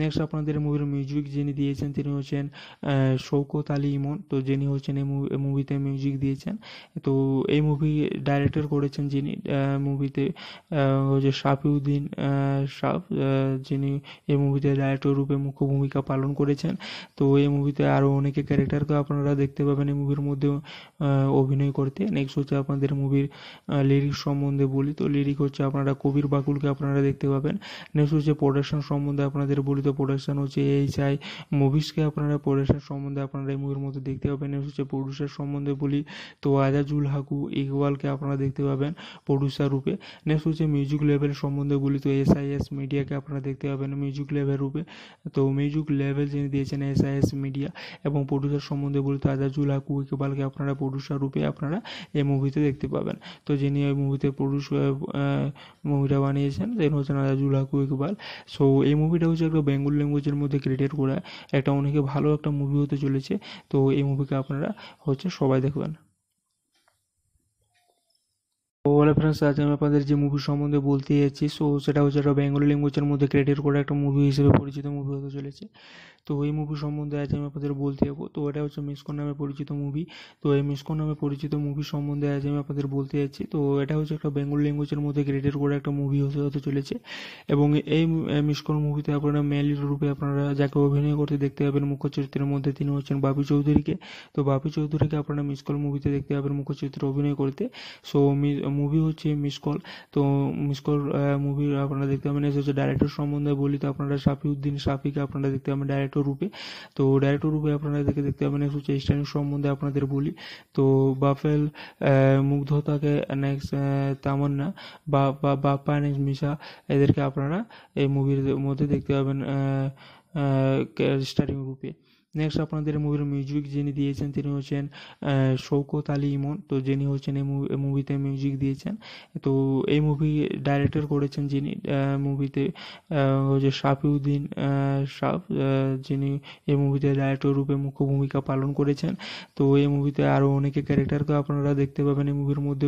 নেক্সট আপনাদের মুভির মিউজিক যিনি দিয়েছেন তিনি হচ্ছেন শৌকত আলী ইমন তো যিনি হচ্ছেন এই মুভিতে মিউজিক দিয়েছেন তো এই মুভি ডাইরেক্টর করেছেন যিনি মুভিতে হচ্ছে শাফিউদ্দিন শাফ যিনি এই মুভিতে ডাইরেক্টর রূপে মুখ্য ভূমিকা পালন করেছেন তো এই মুভিতে আরও অনেকে ক্যারেক্টারকে আপনারা দেখতে পাবেন এই মুভির মধ্যে অভিনয় করতে নেক্সট হচ্ছে আপনাদের মুভির লিরিক্স সম্বন্ধে বলি তো লিরিক হচ্ছে আপনারা কবির বাকুলকে আপনারা দেখতে পাবেন নেক্সট হচ্ছে প্রোডাকশন সম্বন্ধে আপনাদের বলি পরিচিত প্রোডাকশান হচ্ছে এইচ আই মুভিসকে আপনারা প্রোডাকশান সম্বন্ধে আপনারা এই মুভির মধ্যে দেখতে পাবেন হচ্ছে প্রডিউসার সম্বন্ধে বলি তো আজাজুল হাকু ইকবালকে আপনারা দেখতে পাবেন প্রডিউসার রূপে নেক্সট হচ্ছে মিউজিক লেভেল সম্বন্ধে বলি তো এস আই এস মিডিয়াকে আপনারা দেখতে পাবেন মিউজিক লেভেল রূপে তো মিউজিক লেভেল যিনি দিয়েছেন এস আই এস মিডিয়া এবং প্রডিউসার সম্বন্ধে বলি তো আজাজুল হাকু ইকবালকে আপনারা প্রডিউসার রূপে আপনারা এই মুভিতে দেখতে পাবেন তো যিনি ওই মুভিতে প্রডিউস মুভিটা বানিয়েছেন তিনি হচ্ছেন আজাজুল হাকু ইকবাল সো এই মুভিটা হচ্ছে একটা বেঙ্গল ল্যাঙ্গুয়েজের মধ্যে ক্রিয়েট করা একটা অনেকে ভালো একটা মুভি হতে চলেছে তো এই মুভিকে আপনারা হচ্ছে সবাই দেখবেন ওয়ালে ফ্রেন্ডস আজ আমি আপনাদের যে মুভি সম্বন্ধে বলতে যাচ্ছি সো সেটা হচ্ছে একটা বেঙ্গলি ল্যাঙ্গুয়েজের মধ্যে ক্রিয়েটেড করা একটা মুভি হিসেবে পরিচিত মুভি হতে চলেছে তো এই মুভি সম্বন্ধে আজ আমি আপনাদের বলতে যাবো তো এটা হচ্ছে মিসকন নামে পরিচিত মুভি তো এই মিসকন নামে পরিচিত মুভি সম্বন্ধে আজ আমি আপনাদের বলতে যাচ্ছি তো এটা হচ্ছে একটা বেঙ্গল ল্যাঙ্গুয়েজের মধ্যে ক্রিয়েটেড করা একটা মুভি হতে হতে চলেছে এবং এই মিসকন মুভিতে আপনারা মেলি রূপে আপনারা যাকে অভিনয় করতে দেখতে পাবেন মুখ্য চরিত্রের মধ্যে তিনি হচ্ছেন বাপি চৌধুরীকে তো বাপি চৌধুরীকে আপনারা মিসকল মুভিতে দেখতে পাবেন মুখ্য চরিত্রে অভিনয় করতে সো মুভি হচ্ছে মিসকল তো মিসকল মুভি আপনারা দেখতে পাবেন হচ্ছে ডাইরেক্টর সম্বন্ধে বলি তো আপনারা সাফি উদ্দিন সাফিকে আপনারা দেখতে পাবেন ডাইরেক্টর ডাইরেক্টর রূপে তো ডাইরেক্টর রূপে আপনারা এদেরকে দেখতে পাবেন হচ্ছে স্ট্যান্ড সম্বন্ধে আপনাদের বলি তো বাফেল মুগ্ধতাকে নেক্সট তামান্না বা বাপ্পা নেক্সট মিশা এদেরকে আপনারা এই মুভির মধ্যে দেখতে পাবেন স্টারিং রূপে নেক্সট আপনাদের মুভির মিউজিক যিনি দিয়েছেন তিনি হচ্ছেন শৌকত আলী ইমন তো যিনি হচ্ছেন এই মুভিতে মিউজিক দিয়েছেন তো এই মুভি ডাইরেক্টর করেছেন যিনি মুভিতে হচ্ছে শাফিউদ্দিন শাফ যিনি এই মুভিতে ডাইরেক্টর রূপে মুখ্য ভূমিকা পালন করেছেন তো এই মুভিতে আরও অনেকে ক্যারেক্টারকে আপনারা দেখতে পাবেন এই মুভির মধ্যে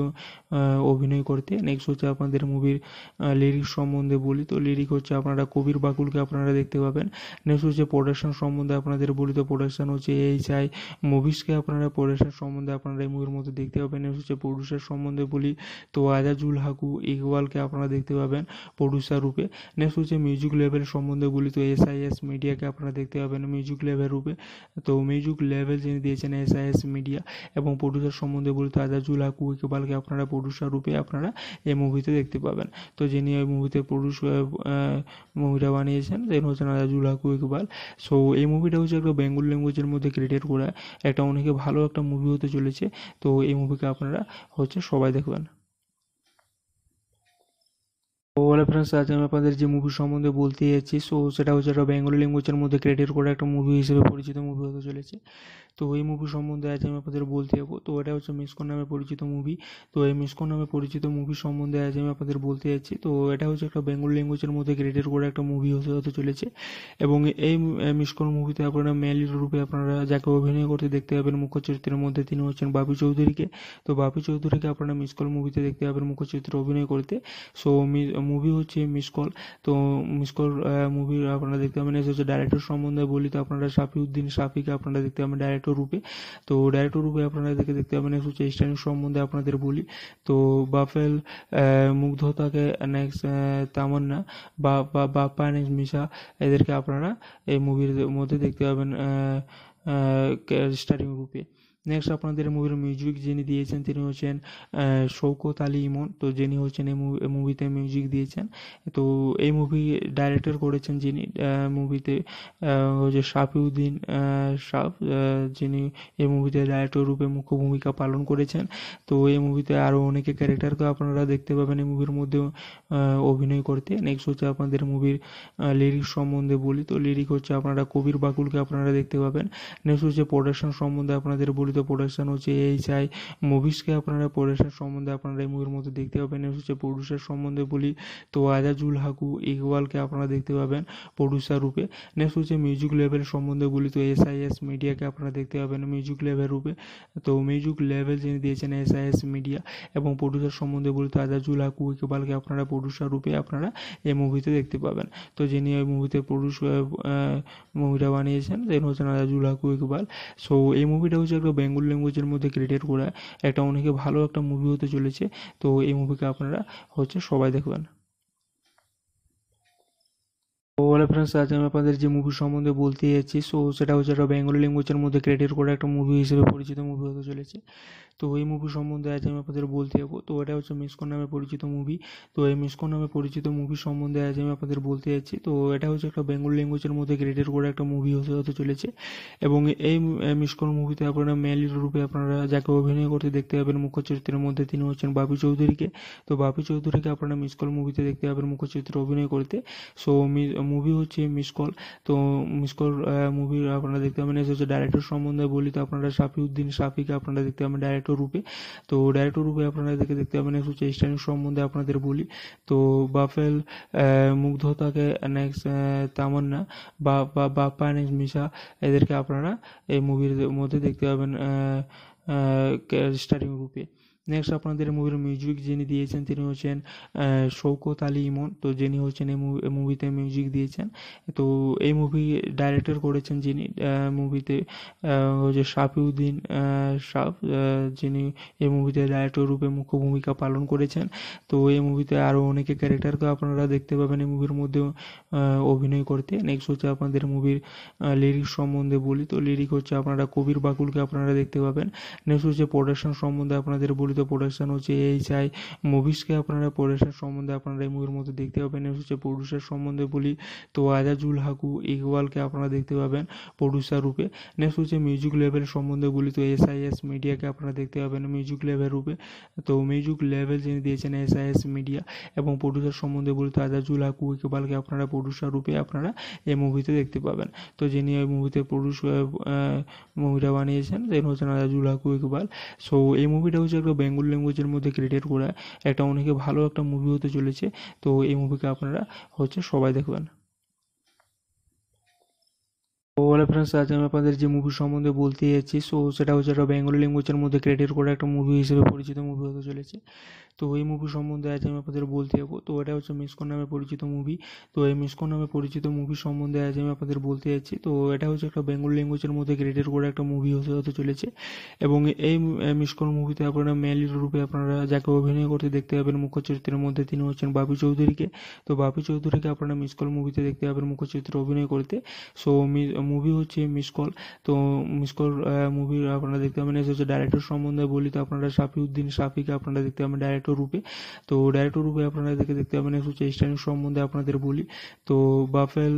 অভিনয় করতে নেক্সট হচ্ছে আপনাদের মুভির লিরিক্স সম্বন্ধে বলি তো লিরিক হচ্ছে আপনারা কবির বাকুলকে আপনারা দেখতে পাবেন নেক্সট হচ্ছে প্রোডাকশন সম্বন্ধে আপনাদের বলি পরিচিত প্রোডাকশান হচ্ছে এইচ আই মুভিসকে আপনারা প্রোডাকশান সম্বন্ধে আপনারা এই মুভির মধ্যে দেখতে পাবেন হচ্ছে প্রডিউসার সম্বন্ধে বলি তো আজাজুল হাকু ইকবালকে আপনারা দেখতে পাবেন প্রডিউসার রূপে নেক্সট হচ্ছে মিউজিক লেভেল সম্বন্ধে বলি তো এস আই এস মিডিয়াকে আপনারা দেখতে পাবেন মিউজিক লেভেল রূপে তো মিউজিক লেভেল যিনি দিয়েছেন এস আই এস মিডিয়া এবং প্রডিউসার সম্বন্ধে বলি তো আজাজুল হাকু ইকবালকে আপনারা প্রডিউসার রূপে আপনারা এই মুভিতে দেখতে পাবেন তো যিনি ওই মুভিতে প্রডিউস মুভিটা বানিয়েছেন তিনি হচ্ছেন আজাজুল হাকু ইকবাল সো এই মুভিটা হচ্ছে একটা বেঙ্গল ল্যাঙ্গুয়েজের মধ্যে ক্রিয়েট করা একটা অনেকে ভালো একটা মুভি হতে চলেছে তো এই মুভিকে আপনারা হচ্ছে সবাই দেখবেন ওভারঅল ফ্রেন্ডস আজ আমি আপনাদের যে মুভি সম্বন্ধে বলতে যাচ্ছি সো সেটা হচ্ছে একটা বেঙ্গলি ল্যাঙ্গুয়েজের মধ্যে ক্রিয়েট করা একটা মুভি হিসেবে পরিচিত মুভি হতে চলেছে তো এই মুভি সম্বন্ধে আজ আমি আপনাদের বলতে যাবো তো এটা হচ্ছে মিসকন নামে পরিচিত মুভি তো এই মিসকন নামে পরিচিত মুভি সম্বন্ধে আজ আমি আপনাদের বলতে যাচ্ছি তো এটা হচ্ছে একটা বেঙ্গল ল্যাঙ্গুয়েজের মধ্যে ক্রিয়েটেড করা একটা মুভি হতে হতে চলেছে এবং এই মিসকন মুভিতে আপনারা মেল রূপে আপনারা যাকে অভিনয় করতে দেখতে পাবেন মুখ্য চরিত্রের মধ্যে তিনি হচ্ছেন বাবু চৌধুরীকে তো বাবু চৌধুরীকে আপনারা মিসকল মুভিতে দেখতে পাবেন মুখ্য চরিত্রে অভিনয় করতে সো মুভি হচ্ছে মিসকল তো মিসকল মুভি আপনারা দেখতে পাবেন হচ্ছে ডাইরেক্টর সম্বন্ধে বলি তো আপনারা সাফিউদ্দিন সাফিকে আপনারা দেখতে পাবেন ডাইরেক্টর ডাইরেক্টর রূপে তো ডাইরেক্টর রূপে আপনারা এদেরকে দেখতে পাবেন হচ্ছে চেষ্টানের সম্বন্ধে আপনাদের বলি তো বাফেল মুগ্ধতাকে নেক্সট তামান্না বা বাপ্পা নেক্সট মিশা এদেরকে আপনারা এই মুভির মধ্যে দেখতে পাবেন স্টারিং রূপে নেক্সট আপনাদের মুভির মিউজিক যিনি দিয়েছেন তিনি হচ্ছেন শৌকত আলী ইমন তো যিনি হচ্ছেন এই মুভিতে মিউজিক দিয়েছেন তো এই মুভি ডাইরেক্টর করেছেন যিনি মুভিতে হচ্ছে শাফিউদ্দিন শাফ যিনি এই মুভিতে ডাইরেক্টর রূপে মুখ্য ভূমিকা পালন করেছেন তো এই মুভিতে আরও অনেকে ক্যারেক্টারকে আপনারা দেখতে পাবেন এই মুভির মধ্যে অভিনয় করতে নেক্সট হচ্ছে আপনাদের মুভির লিরিক সম্বন্ধে বলি তো লিরিক হচ্ছে আপনারা কবির বাকুলকে আপনারা দেখতে পাবেন নেক্সট হচ্ছে প্রোডাকশন সম্বন্ধে আপনাদের বলি প্রযোজিত প্রোডাকশন হচ্ছে এইচ আই মুভিসকে আপনারা প্রোডাকশান সম্বন্ধে আপনারা এই মুভির মধ্যে দেখতে পাবেন হচ্ছে প্রডিউসার সম্বন্ধে বলি তো আজাজুল হাকু ইকবালকে আপনারা দেখতে পাবেন প্রডিউসার রূপে নেক্সট হচ্ছে মিউজিক লেভেল সম্বন্ধে বলি তো এস আই এস মিডিয়াকে আপনারা দেখতে পাবেন মিউজিক লেভেল রূপে তো মিউজিক লেভেল যিনি দিয়েছেন এস আই এস মিডিয়া এবং প্রডিউসার সম্বন্ধে বলি তো আজাজুল হাকু ইকবালকে আপনারা প্রডিউসার রূপে আপনারা এই মুভিতে দেখতে পাবেন তো যিনি ওই মুভিতে প্রডিউস মুভিটা বানিয়েছেন তিনি হচ্ছেন আজাজুল হাকু ইকবাল সো এই মুভিটা হচ্ছে একটা বেঙ্গল ল্যাঙ্গুয়েজের মধ্যে ক্রিয়েট করা একটা অনেকে ভালো একটা মুভি হতে চলেছে তো এই মুভিকে আপনারা হচ্ছে সবাই দেখবেন ওয়ালে ফ্রেন্ডস আজ আমি আপনাদের যে মুভি সম্বন্ধে বলতে যাচ্ছি সো সেটা হচ্ছে একটা বেঙ্গলি ল্যাঙ্গুয়েজের মধ্যে ক্রিয়েটেড করা একটা মুভি হিসেবে পরিচিত মুভি হতে চলেছে তো এই মুভি সম্বন্ধে আজ আমি আপনাদের বলতে যাবো তো এটা হচ্ছে মিসকন নামে পরিচিত মুভি তো এই মিসকন নামে পরিচিত মুভি সম্বন্ধে আজ আমি আপনাদের বলতে যাচ্ছি তো এটা হচ্ছে একটা বেঙ্গল ল্যাঙ্গুয়েজের মধ্যে ক্রিয়েটেড করা একটা মুভি হতে হতে চলেছে এবং এই মিসকন মুভিতে আপনারা মেলির রূপে আপনারা যাকে অভিনয় করতে দেখতে পাবেন মুখ্য চরিত্রের মধ্যে তিনি হচ্ছেন বাপি চৌধুরীকে তো বাপি চৌধুরীকে আপনারা মিসকল মুভিতে দেখতে পাবেন মুখ্য চরিত্রে অভিনয় করতে সো মুভি হচ্ছে মিস কল তো মিস কল মুভির আপনারা দেখতে পাবেন এসে হচ্ছে ডাইরেক্টর সম্বন্ধে বলি তো আপনারা সাফিউদ্দিন সাফিকে আপনারা দেখতে পাবেন ডাইরেক্টর রূপে তো ডাইরেক্টর রূপে আপনারা দেখে দেখতে পাবেন এসে হচ্ছে স্ট্যান্ড সম্বন্ধে আপনাদের বলি তো বাফেল মুগ্ধতাকে নেক্সট তামান্না বা বাপ্পা নেক্সট মিশা এদেরকে আপনারা এই মুভির মধ্যে দেখতে পাবেন স্টারিং রূপে নেক্সট আপনাদের মুভির মিউজিক যিনি দিয়েছেন তিনি হচ্ছেন শৌকত আলী ইমন তো যিনি হচ্ছেন এই মুভিতে মিউজিক দিয়েছেন তো এই মুভি ডাইরেক্টর করেছেন যিনি মুভিতে হচ্ছে শাফিউদ্দিন শাফ যিনি এই মুভিতে ডাইরেক্টর রূপে মুখ্য ভূমিকা পালন করেছেন তো এই মুভিতে আরও অনেকে ক্যারেক্টারকে আপনারা দেখতে পাবেন এই মুভির মধ্যে অভিনয় করতে নেক্সট হচ্ছে আপনাদের মুভির লিরিক্স সম্বন্ধে বলি তো লিরিক হচ্ছে আপনারা কবির বাকুলকে আপনারা দেখতে পাবেন নেক্সট হচ্ছে প্রোডাকশন সম্বন্ধে আপনাদের বলি প্রযোজিত প্রোডাকশান হচ্ছে এইচ আই মুভিসকে আপনারা প্রোডাকশান সম্বন্ধে আপনারা এই মুভির মধ্যে দেখতে পাবেন হচ্ছে প্রডিউসার সম্বন্ধে বলি তো আজাজুল হাকু ইকবালকে আপনারা দেখতে পাবেন প্রডিউসার রূপে নেক্সট হচ্ছে মিউজিক লেভেল সম্বন্ধে বলি তো এস আই এস মিডিয়াকে আপনারা দেখতে পাবেন মিউজিক লেভেল রূপে তো মিউজিক লেভেল যিনি দিয়েছেন এস আই এস মিডিয়া এবং প্রডিউসার সম্বন্ধে বলি তো আজাজুল হাকু ইকবালকে আপনারা প্রডিউসার রূপে আপনারা এই মুভিতে দেখতে পাবেন তো যিনি ওই মুভিতে প্রডিউস মুভিটা বানিয়েছেন তিনি হচ্ছেন আজাজুল হাকু ইকবাল সো এই মুভিটা হচ্ছে একটা বেঙ্গল ল্যাঙ্গুয়েজের মধ্যে ক্রিয়েট করা একটা অনেকে ভালো একটা মুভি হতে চলেছে তো এই মুভিকে আপনারা হচ্ছে সবাই দেখবেন ওভারঅল ফ্রেন্ডস আজ আমি আপনাদের যে মুভি সম্বন্ধে বলতে যাচ্ছি সো সেটা হচ্ছে একটা বেঙ্গলি ল্যাঙ্গুয়েজের মধ্যে ক্রিয়েট করা একটা মুভি হিসেবে পরিচিত মুভি হতে চলেছে তো এই মুভি সম্বন্ধে আজ আমি আপনাদের বলতে যাবো তো এটা হচ্ছে মিসকন নামে পরিচিত মুভি তো এই মিসকন নামে পরিচিত মুভি সম্বন্ধে আজ আমি আপনাদের বলতে যাচ্ছি তো এটা হচ্ছে একটা বেঙ্গল ল্যাঙ্গুয়েজের মধ্যে ক্রিয়েটেড করা একটা মুভি হতে হতে চলেছে এবং এই মিসকন মুভিতে আপনারা মেলি রূপে আপনারা যাকে অভিনয় করতে দেখতে পাবেন মুখ্য চরিত্রের মধ্যে তিনি হচ্ছেন বাপি চৌধুরীকে তো বাপি চৌধুরীকে আপনারা মিসকল মুভিতে দেখতে পাবেন মুখ্য চরিত্রে অভিনয় করতে সো মুভি হচ্ছে মিসকল তো মিসকল মুভি আপনারা দেখতে পাবেন হচ্ছে ডাইরেক্টর সম্বন্ধে বলি তো আপনারা সাফি উদ্দিন সাফিকে আপনারা দেখতে পাবেন ডাইরেক্টর ডাইরেক্টর রূপে তো ডাইরেক্টর রূপে আপনারা আপনাদেরকে দেখতে পাবেন নেক্সট হচ্ছে স্ট্যান্ডিং সম্বন্ধে আপনাদের বলি তো বাফেল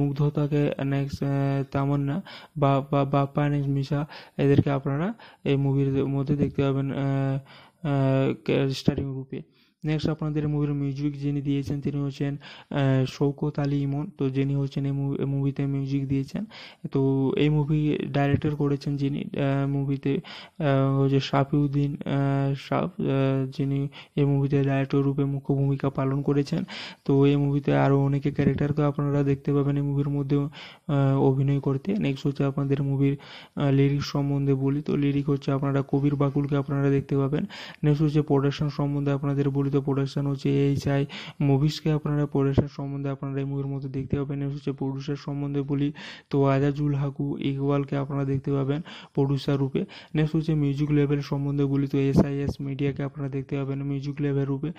মুগ্ধতাকে নেক্সট তামান্না বা বাপ্পা নেক্সট মিশা এদেরকে আপনারা এই মুভির মধ্যে দেখতে পাবেন স্টারিং রূপে নেক্সট আপনাদের মুভির মিউজিক যিনি দিয়েছেন তিনি হচ্ছেন শৌকত আলী ইমন তো যিনি হচ্ছেন এই মুভিতে মিউজিক দিয়েছেন তো এই মুভি ডাইরেক্টর করেছেন যিনি মুভিতে হচ্ছে শাফিউদ্দিন শাফ যিনি এই মুভিতে ডাইরেক্টর রূপে মুখ্য ভূমিকা পালন করেছেন তো এই মুভিতে আরও অনেকে ক্যারেক্টারকে আপনারা দেখতে পাবেন এই মুভির মধ্যে অভিনয় করতে নেক্সট হচ্ছে আপনাদের মুভির লিরিক্স সম্বন্ধে বলি তো লিরিক হচ্ছে আপনারা কবির বাকুলকে আপনারা দেখতে পাবেন নেক্সট হচ্ছে প্রোডাকশন সম্বন্ধে আপনাদের বলি পরিচিত প্রোডাকশান হচ্ছে এইচ আই মুভিসকে আপনারা প্রোডাকশান সম্বন্ধে আপনারা এই মুভির মধ্যে দেখতে পাবেন হচ্ছে প্রডিউসার সম্বন্ধে বলি তো আজাজুল হাকু ইকবালকে আপনারা দেখতে পাবেন প্রডিউসার রূপে নেক্সট হচ্ছে মিউজিক লেভেল সম্বন্ধে বলি তো এস আই এস মিডিয়াকে আপনারা দেখতে পাবেন মিউজিক লেভেল রূপে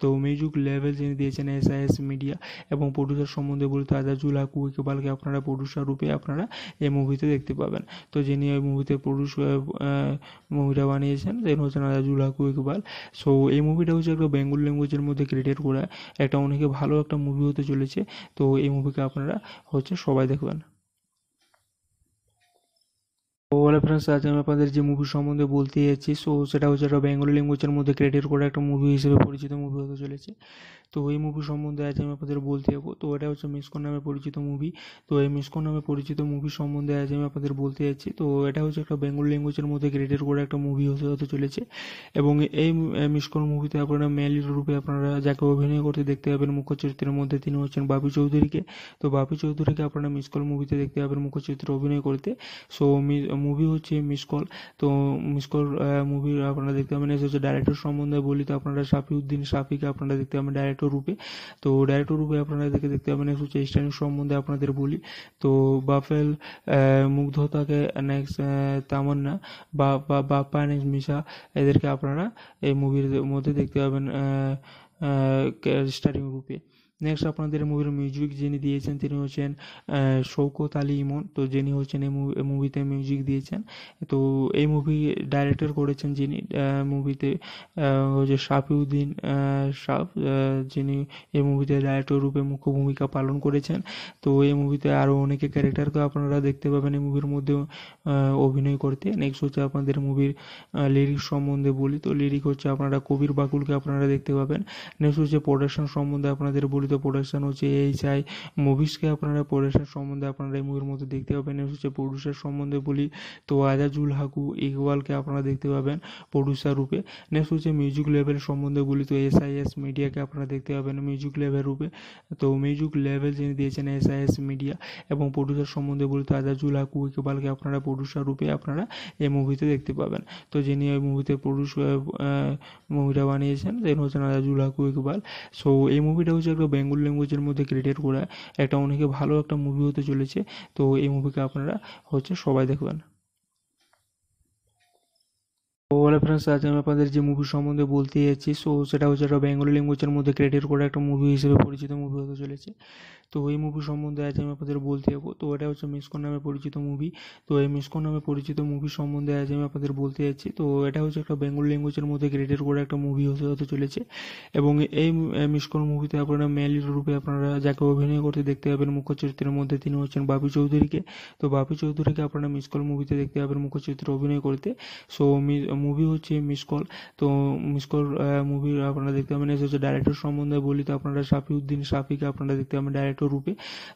তো মিউজিক লেভেল যিনি দিয়েছেন এস আই এস মিডিয়া এবং প্রডিউসার সম্বন্ধে বলি তো আজাজুল হাকু ইকবালকে আপনারা প্রডিউসার রূপে আপনারা এই মুভিতে দেখতে পাবেন তো যিনি ওই মুভিতে প্রডিউস মুভিটা বানিয়েছেন তিনি হচ্ছেন আজাজুল হাকু ইকবাল সো এই মুভিটা হচ্ছে একটা বেঙ্গল ল্যাঙ্গুয়েজের মধ্যে ক্রিয়েট করা একটা অনেকে ভালো একটা মুভি হতে চলেছে তো এই মুভিকে আপনারা হচ্ছে সবাই দেখবেন ওভারঅল ফ্রেন্ডস আজ আমি আপনাদের যে মুভি সম্বন্ধে বলতে যাচ্ছি সো সেটা হচ্ছে একটা বেঙ্গলি ল্যাঙ্গুয়েজের মধ্যে ক্রিয়েট করা একটা মুভি হিসেবে পরিচিত মুভি হতে চলেছে তো এই মুভি সম্বন্ধে আজ আমি আপনাদের বলতে যাবো তো এটা হচ্ছে মিসকন নামে পরিচিত মুভি তো এই মিসকন নামে পরিচিত মুভি সম্বন্ধে আজ আমি আপনাদের বলতে যাচ্ছি তো এটা হচ্ছে একটা বেঙ্গল ল্যাঙ্গুয়েজের মধ্যে ক্রিয়েটেড করা একটা মুভি হতে হতে চলেছে এবং এই মিসকন মুভিতে আপনারা মেল রূপে আপনারা যাকে অভিনয় করতে দেখতে পাবেন মুখ্য চরিত্রের মধ্যে তিনি হচ্ছেন বাপি চৌধুরীকে তো বাপি চৌধুরীকে আপনারা মিসকল মুভিতে দেখতে পাবেন মুখ্য চরিত্রে অভিনয় করতে সো মুভি হচ্ছে মিসকল তো মিসকল মুভি আপনারা দেখতে পাবেন হচ্ছে ডাইরেক্টর সম্বন্ধে বলি তো আপনারা সাফিউদ্দিন সাফিকে আপনারা দেখতে পাবেন ডাইরেক্টর ডাইরেক্টর রূপে তো ডাইরেক্টর রূপে আপনারা আপনাদেরকে দেখতে পাবেন একশো চেষ্টানি সম্বন্ধে আপনাদের বলি তো বাফেল মুগ্ধতাকে নেক্সট তামান্না বা বাপ্পা নেক্সট মিশা এদেরকে আপনারা এই মুভির মধ্যে দেখতে পাবেন স্টারিং রূপে নেক্সট আপনাদের মুভির মিউজিক যিনি দিয়েছেন তিনি হচ্ছেন শৌকত আলী ইমন তো যিনি হচ্ছেন এই মুভিতে মিউজিক দিয়েছেন তো এই মুভি ডাইরেক্টর করেছেন যিনি মুভিতে হচ্ছে শাফিউদ্দিন শাফ যিনি এই মুভিতে ডাইরেক্টর রূপে মুখ্য ভূমিকা পালন করেছেন তো এই মুভিতে আরও অনেকে ক্যারেক্টারকে আপনারা দেখতে পাবেন এই মুভির মধ্যে অভিনয় করতে নেক্সট হচ্ছে আপনাদের মুভির লিরিক সম্বন্ধে বলি তো লিরিক হচ্ছে আপনারা কবির বাকুলকে আপনারা দেখতে পাবেন নেক্সট হচ্ছে প্রোডাকশন সম্বন্ধে আপনাদের বলি পরিচিত প্রোডাকশন হচ্ছে এইচ আই মুভিসকে আপনারা প্রোডাকশান সম্বন্ধে আপনারা এই মুভির মধ্যে দেখতে পাবেন হচ্ছে প্রডিউসার সম্বন্ধে বলি তো আজাজুল হাকু ইকবালকে আপনারা দেখতে পাবেন প্রডিউসার রূপে নেক্সট হচ্ছে মিউজিক লেভেল সম্বন্ধে বলি তো এস আই এস মিডিয়াকে আপনারা দেখতে পাবেন মিউজিক লেভেল রূপে তো মিউজিক লেভেল যিনি দিয়েছেন এস আই এস মিডিয়া এবং প্রডিউসার সম্বন্ধে বলি তো আজাজুল হাকু ইকবালকে আপনারা প্রডিউসার রূপে আপনারা এই মুভিতে দেখতে পাবেন তো যিনি ওই মুভিতে প্রডিউস মুভিটা বানিয়েছেন তিনি হচ্ছেন আজাজুল হাকু ইকবাল সো এই মুভিটা হচ্ছে একটা বেঙ্গল ল্যাঙ্গুয়েজের মধ্যে ক্রিয়েট করা একটা অনেকে ভালো একটা মুভি হতে চলেছে তো এই মুভিকে আপনারা হচ্ছে সবাই দেখবেন ওভারঅল ফ্রেন্ডস আজ আমি আপনাদের যে মুভি সম্বন্ধে বলতে যাচ্ছি সো সেটা হচ্ছে একটা বেঙ্গলি ল্যাঙ্গুয়েজের মধ্যে ক্রিয়েট করা একটা মুভি হিসেবে পরিচিত মুভি হতে চলেছে তো এই মুভি সম্বন্ধে আজ আমি আপনাদের বলতে যাবো তো এটা হচ্ছে মিসকন নামে পরিচিত মুভি তো এই মিসকন নামে পরিচিত মুভি সম্বন্ধে আজ আমি আপনাদের বলতে যাচ্ছি তো এটা হচ্ছে একটা বেঙ্গল ল্যাঙ্গুয়েজের মধ্যে ক্রিয়েটেড করা একটা মুভি হতে হতে চলেছে এবং এই মিসকন মুভিতে আপনারা মেল রূপে আপনারা যাকে অভিনয় করতে দেখতে পাবেন মুখ্য চরিত্রের মধ্যে তিনি হচ্ছেন বাপি চৌধুরীকে তো বাপি চৌধুরীকে আপনারা মিসকল মুভিতে দেখতে পাবেন মুখ্য চরিত্রে অভিনয় করতে সো মুভি হচ্ছে মিসকল তো মিসকল মুভি আপনারা দেখতে পাবেন হচ্ছে ডাইরেক্টর সম্বন্ধে বলি তো আপনারা সাফিউদ্দিন সাফিকে আপনারা দেখতে পাবেন ডাইরেক্টর ডাইরেক্টর রূপে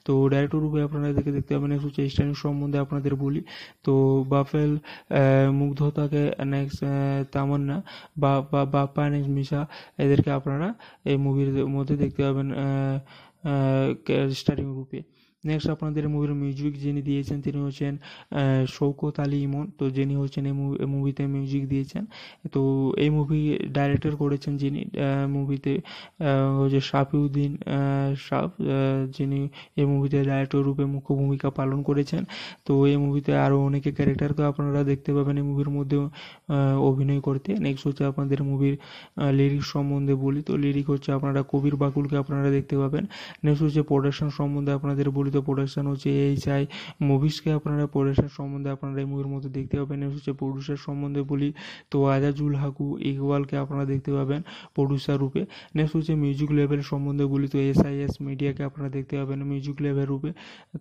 তো ডাইরেক্টর রূপে আপনারা এদেরকে দেখতে পাবেন হচ্ছে চেষ্টানির সম্বন্ধে আপনাদের বলি তো বাফেল মুগ্ধতাকে নেক্সট তামান্না বা বাপ্পা নেক্সট মিশা এদেরকে আপনারা এই মুভির মধ্যে দেখতে পাবেন স্টারিং রূপে নেক্সট আপনাদের মুভির মিউজিক যিনি দিয়েছেন তিনি হচ্ছেন শৌকত আলী ইমন তো যিনি হচ্ছেন এই মুভিতে মিউজিক দিয়েছেন তো এই মুভি ডাইরেক্টর করেছেন যিনি মুভিতে হচ্ছে শাফিউদ্দিন শাফ যিনি এই মুভিতে ডাইরেক্টর রূপে মুখ্য ভূমিকা পালন করেছেন তো এই মুভিতে আরও অনেকে ক্যারেক্টারকে আপনারা দেখতে পাবেন এই মুভির মধ্যে অভিনয় করতে নেক্সট হচ্ছে আপনাদের মুভির লিরিক সম্বন্ধে বলি তো লিরিক হচ্ছে আপনারা কবির বাকুলকে আপনারা দেখতে পাবেন নেক্সট হচ্ছে প্রোডাকশন সম্বন্ধে আপনাদের বলি প্রযোজিত প্রোডাকশন হচ্ছে এই চাই মুভিসকে আপনারা প্রোডাকশন সম্বন্ধে আপনারা এই মুভির মধ্যে দেখতে পাবেন হচ্ছে প্রডিউসার সম্বন্ধে বলি তো আজাজুল হাকু ইকবালকে আপনারা দেখতে পাবেন প্রডিউসার রূপে নেক্সট হচ্ছে মিউজিক লেভেল সম্বন্ধে বলি তো এস আই এস মিডিয়াকে আপনারা দেখতে পাবেন মিউজিক লেভেল রূপে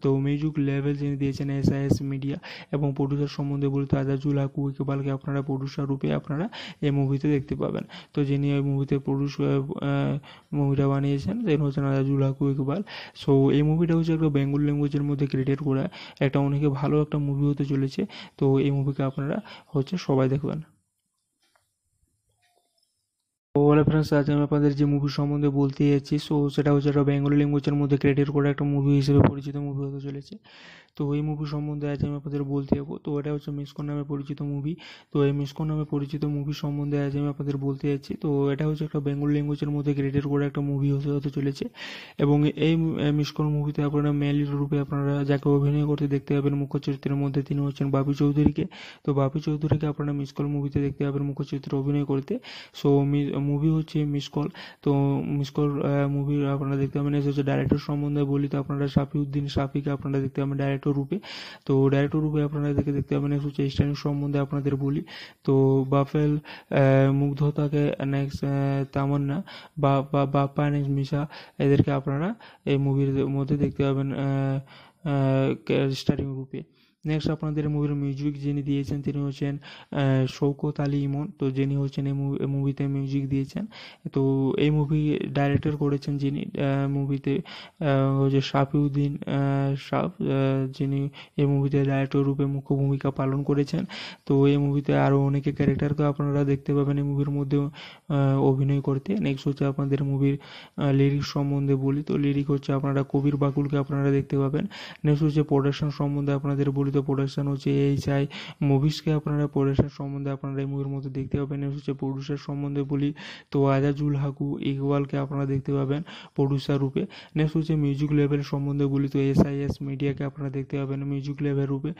তো মিউজিক লেভেল যিনি দিয়েছেন এস আই এস মিডিয়া এবং প্রডিউসার সম্বন্ধে বলি তো আজাজুল হাকু ইকবালকে আপনারা প্রডিউসার রূপে আপনারা এই মুভিতে দেখতে পাবেন তো যিনি ওই মুভিতে প্রডিউস মুভিটা বানিয়েছেন তিনি হচ্ছেন আজাজুল হাকু ইকবাল সো এই মুভিটা হচ্ছে একটা বেঙ্গল ল্যাঙ্গুয়েজের মধ্যে ক্রিয়েট করা একটা অনেকে ভালো একটা মুভি হতে চলেছে তো এই মুভিকে আপনারা হচ্ছে সবাই দেখবেন ওভারঅল ফ্রেন্ডস আজ আমি আপনাদের যে মুভি সম্বন্ধে বলতে যাচ্ছি সো সেটা হচ্ছে একটা বেঙ্গলি ল্যাঙ্গুয়েজের মধ্যে ক্রিয়েটেড করা একটা মুভি হিসেবে পরিচিত মুভি হতে চলেছে তো এই মুভি সম্বন্ধে আজ আমি আপনাদের বলতে যাবো তো এটা হচ্ছে মিসকন নামে পরিচিত মুভি তো এই মিসকন নামে পরিচিত মুভি সম্বন্ধে আজ আমি আপনাদের বলতে যাচ্ছি তো এটা হচ্ছে একটা বেঙ্গল ল্যাঙ্গুয়েজের মধ্যে ক্রিয়েটেড করা একটা মুভি হতে হতে চলেছে এবং এই মিসকন মুভিতে আপনারা মেলি রূপে আপনারা যাকে অভিনয় করতে দেখতে পাবেন মুখ্য চরিত্রের মধ্যে তিনি হচ্ছেন বাপি চৌধুরীকে তো বাপি চৌধুরীকে আপনারা মিসকল মুভিতে দেখতে পাবেন মুখ্য চরিত্রে অভিনয় করতে সো মুভি হচ্ছে মিসকল তো মিসকল মুভি আপনারা দেখতে পাবেন হচ্ছে ডাইরেক্টর সম্বন্ধে বলি তো আপনারা সাফি উদ্দিন সাফিকে আপনারা দেখতে পাবেন ডাইরেক্টর ডাইরেক্টর রূপে তো ডাইরেক্টর রূপে আপনারা এদেরকে দেখতে পাবেন নেক্সট হচ্ছে স্ট্যান্ডিং সম্বন্ধে আপনাদের বলি তো বাফেল মুগ্ধতাকে নেক্সট তামান্না বা বাপ্পা নেক্সট মিশা এদেরকে আপনারা এই মুভির মধ্যে দেখতে পাবেন স্টারিং রূপে নেক্সট আপনাদের মুভির মিউজিক যিনি দিয়েছেন তিনি হচ্ছেন শৌকত আলী ইমন তো যিনি হচ্ছেন এই মুভিতে মিউজিক দিয়েছেন তো এই মুভি ডাইরেক্টর করেছেন যিনি মুভিতে হচ্ছে শাফিউদ্দিন শাফ যিনি এই মুভিতে ডাইরেক্টর রূপে মুখ্য ভূমিকা পালন করেছেন তো এই মুভিতে আরও অনেকে ক্যারেক্টারকে আপনারা দেখতে পাবেন এই মুভির মধ্যে অভিনয় করতে নেক্সট হচ্ছে আপনাদের মুভির লিরিক্স সম্বন্ধে বলি তো লিরিক হচ্ছে আপনারা কবির বাকুলকে আপনারা দেখতে পাবেন নেক্সট হচ্ছে প্রোডাকশন সম্বন্ধে আপনাদের বলি পরিচিত প্রোডাকশান হচ্ছে এইচ আই মুভিসকে আপনারা প্রোডাকশান সম্বন্ধে আপনারা এই মুভির মধ্যে দেখতে পাবেন হচ্ছে প্রডিউসার সম্বন্ধে বলি তো আজাজুল হাকু ইকবালকে আপনারা দেখতে পাবেন প্রডিউসার রূপে নেক্সট হচ্ছে মিউজিক লেভেল সম্বন্ধে বলি তো এস আই এস মিডিয়াকে আপনারা দেখতে পাবেন মিউজিক লেভেল রূপে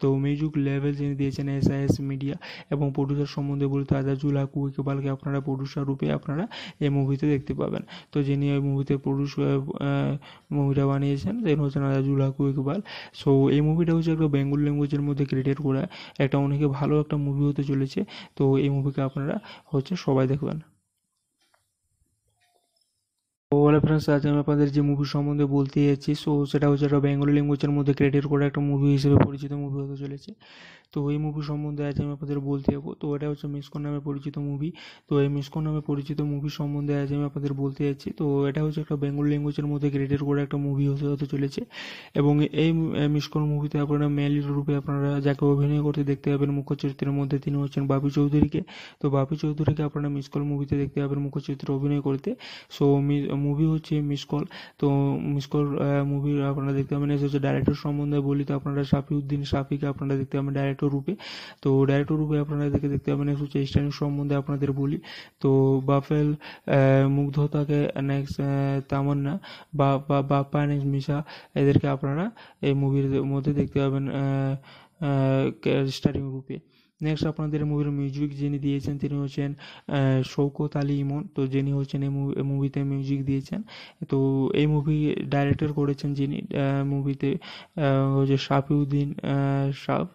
তো মিউজিক লেভেল যিনি দিয়েছেন এস আই এস মিডিয়া এবং প্রডিউসার সম্বন্ধে বলি তো আজাজুল হাকু ইকবালকে আপনারা প্রডিউসার রূপে আপনারা এই মুভিতে দেখতে পাবেন তো যিনি ওই মুভিতে প্রডিউস মুভিটা বানিয়েছেন তিনি হচ্ছেন আজাজুল হাকু ইকবাল সো এই মুভিটা হচ্ছে একটা বেঙ্গল ল্যাঙ্গুয়েজের মধ্যে ক্রিয়েট করা একটা অনেকে ভালো একটা মুভি হতে চলেছে তো এই মুভিকে আপনারা হচ্ছে সবাই দেখবেন ওভারঅল ফ্রেন্ডস আজ আমি আপনাদের যে মুভি সম্বন্ধে বলতে যাচ্ছি সো সেটা হচ্ছে একটা বেঙ্গলি ল্যাঙ্গুয়েজের মধ্যে ক্রিয়েট করা একটা মুভি হিসেবে পরিচিত মুভি হতে চলেছে তো এই মুভি সম্বন্ধে আজ আমি আপনাদের বলতে যাবো তো এটা হচ্ছে মিসকো নামে পরিচিত মুভি তো এই মিসকো নামে পরিচিত মুভি সম্বন্ধে আজ আমি আপনাদের বলতে যাচ্ছি তো এটা হচ্ছে একটা বেঙ্গল ল্যাঙ্গুয়েজের মধ্যে ক্রিয়েটেড করা একটা মুভি হতে হতে চলেছে এবং এই মিসকন মুভিতে আপনারা মেল রূপে আপনারা যাকে অভিনয় করতে দেখতে পাবেন মুখ্য চরিত্রের মধ্যে তিনি হচ্ছেন বাপি চৌধুরীকে তো বাপি চৌধুরীকে আপনারা মিসকল মুভিতে দেখতে পাবেন মুখ্য চরিত্রে অভিনয় করতে সো মুভি হচ্ছে মিসকল তো মিসকল মুভি আপনারা দেখতে পাবেন হচ্ছে ডাইরেক্টর সম্বন্ধে বলি তো আপনারা সাফিউদ্দিন সাফিকে আপনারা দেখতে পাবেন ডাইরেক্টর ডাইরেক্টর রূপে তো ডাইরেক্টর রূপে আপনারা এদেরকে দেখতে পাবেন একশো চেষ্টানির সম্বন্ধে আপনাদের বলি তো বাফেল মুগ্ধতাকে নেক্সট তামান্না বা বাপ্পা নেক্সট মিশা এদেরকে আপনারা এই মুভির মধ্যে দেখতে পাবেন স্টারিং রূপে নেক্সট আপনাদের মুভির মিউজিক যিনি দিয়েছেন তিনি হচ্ছেন শৌকত আলী ইমন তো যিনি হচ্ছেন এই মুভিতে মিউজিক দিয়েছেন তো এই মুভি ডাইরেক্টর করেছেন যিনি মুভিতে হচ্ছে শাফিউদ্দিন শাফ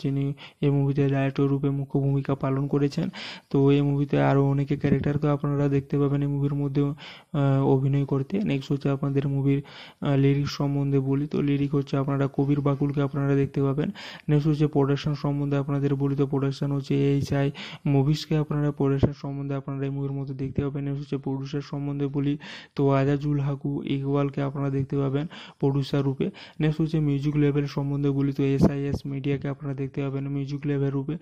যিনি এই মুভিতে ডাইরেক্টর রূপে মুখ্য ভূমিকা পালন করেছেন তো এই মুভিতে আরও অনেকে ক্যারেক্টারকে আপনারা দেখতে পাবেন এই মুভির মধ্যে অভিনয় করতে নেক্সট হচ্ছে আপনাদের মুভির লিরিক সম্বন্ধে বলি তো লিরিক হচ্ছে আপনারা কবির বাকুলকে আপনারা দেখতে পাবেন নেক্সট হচ্ছে প্রোডাকশন সম্বন্ধে আপনাদের বলি পরিচিত প্রোডাকশন হচ্ছে এইচ আই মুভিসকে আপনারা প্রোডাকশান সম্বন্ধে আপনারা এই মুভির মধ্যে দেখতে পাবেন হচ্ছে প্রডিউসার সম্বন্ধে বলি তো আজাজুল হাকু ইকবালকে আপনারা দেখতে পাবেন প্রডিউসার রূপে নেক্সট হচ্ছে মিউজিক লেভেল সম্বন্ধে বলি তো এস আই এস মিডিয়াকে আপনারা দেখতে পাবেন মিউজিক লেভেল রূপে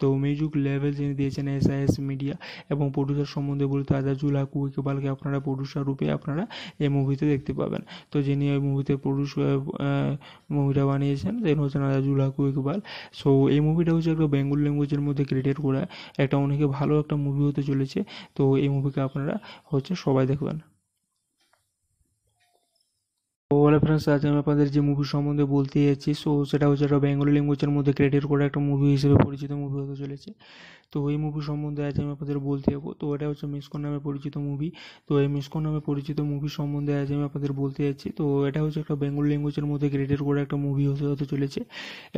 তো মিউজিক লেভেল যিনি দিয়েছেন এস আই এস মিডিয়া এবং প্রডিউসার সম্বন্ধে বলি তো আজাজুল হাকু ইকবালকে আপনারা প্রডিউসার রূপে আপনারা এই মুভিতে দেখতে পাবেন তো যিনি ওই মুভিতে প্রডিউস মুভিটা বানিয়েছেন তিনি হচ্ছেন আজাজুল হাকু ইকবাল সো এই মুভিটা হচ্ছে একটা বেঙ্গল ল্যাঙ্গুয়েজের মধ্যে ক্রিয়েট করা একটা অনেকে ভালো একটা মুভি হতে চলেছে তো এই মুভিকে আপনারা হচ্ছে সবাই দেখবেন ওভারঅল ফ্রেন্ডস আজ আমি আপনাদের যে মুভি সম্বন্ধে বলতে যাচ্ছি সো সেটা হচ্ছে একটা বেঙ্গলি ল্যাঙ্গুয়েজের মধ্যে ক্রিয়েট করা একটা মুভি হিসেবে পরিচিত মুভি হতে চলেছে তো এই মুভি সম্বন্ধে আজ আমি আপনাদের বলতে যাবো তো এটা হচ্ছে মিসকন নামে পরিচিত মুভি তো এই মিসকন নামে পরিচিত মুভি সম্বন্ধে আজ আমি আপনাদের বলতে যাচ্ছি তো এটা হচ্ছে একটা বেঙ্গল ল্যাঙ্গুয়েজের মধ্যে ক্রিয়েটেড করা একটা মুভি হতে হতে চলেছে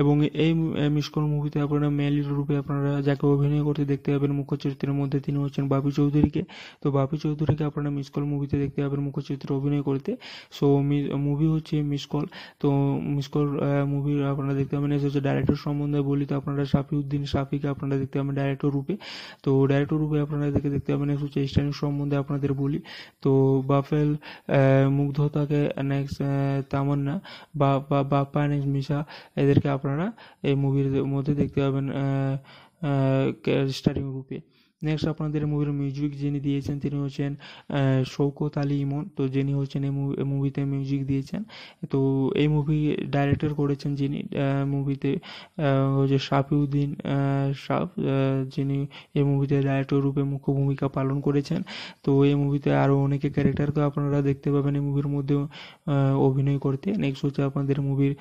এবং এই মিসকন মুভিতে আপনারা মেল রূপে আপনারা যাকে অভিনয় করতে দেখতে পাবেন মুখ্য চরিত্রের মধ্যে তিনি হচ্ছেন বাপি চৌধুরীকে তো বাপি চৌধুরীকে আপনারা মিসকল মুভিতে দেখতে পাবেন মুখ্য চরিত্রে অভিনয় করতে সো মুভি হচ্ছে মিসকল তো মিসকল মুভি আপনারা দেখতে পাবেন হচ্ছে ডাইরেক্টর সম্বন্ধে বলি তো আপনারা সাফিউদ্দিন সাফিকে আপনারা দেখতে পাবেন ডাইরেক্টর ডাইরেক্টর রূপে তো ডাইরেক্টর রূপে আপনারা এদেরকে দেখতে পাবেন একশো চেষ্টানির সম্বন্ধে আপনাদের বলি তো বাফেল মুগ্ধ তাকে নেক্সট তামান্না বা বাপ্পা নেক্সট মিশা এদেরকে আপনারা এই মুভির মধ্যে দেখতে পাবেন স্টারিং রূপে নেক্সট আপনাদের মুভির মিউজিক যিনি দিয়েছেন তিনি হচ্ছেন শৌকত আলী ইমন তো যিনি হচ্ছেন এই মুভিতে মিউজিক দিয়েছেন তো এই মুভি ডাইরেক্টর করেছেন যিনি মুভিতে হচ্ছে শাফিউদ্দিন শাফ যিনি এই মুভিতে ডাইরেক্টর রূপে মুখ্য ভূমিকা পালন করেছেন তো এই মুভিতে আরও অনেকে ক্যারেক্টারকে আপনারা দেখতে পাবেন এই মুভির মধ্যে অভিনয় করতে নেক্সট হচ্ছে আপনাদের মুভির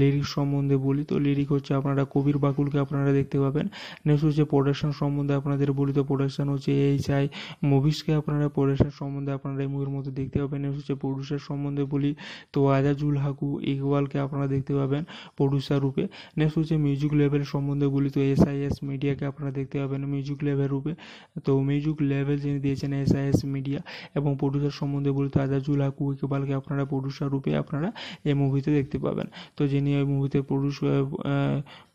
লিরিক সম্বন্ধে বলি তো লিরিক হচ্ছে আপনারা কবির বাকুলকে আপনারা দেখতে পাবেন নেক্সট হচ্ছে প্রোডাকশন সম্বন্ধে আপনাদের বলি প্রযোজিত প্রোডাকশন হচ্ছে এই চাই মুভিসকে আপনারা প্রোডাকশন সম্বন্ধে আপনারা এই মুভির মধ্যে দেখতে পাবেন হচ্ছে প্রডিউসার সম্বন্ধে বলি তো আজাজুল হাকু ইকবালকে আপনারা দেখতে পাবেন প্রডিউসার রূপে নেক্সট হচ্ছে মিউজিক লেভেল সম্বন্ধে বলি তো এস আই এস মিডিয়াকে আপনারা দেখতে পাবেন মিউজিক লেভেল রূপে তো মিউজিক লেভেল যিনি দিয়েছেন এস আই এস মিডিয়া এবং প্রডিউসার সম্বন্ধে বলি তো আজাজুল হাকু ইকবালকে আপনারা প্রডিউসার রূপে আপনারা এই মুভিতে দেখতে পাবেন তো যিনি ওই মুভিতে প্রডিউস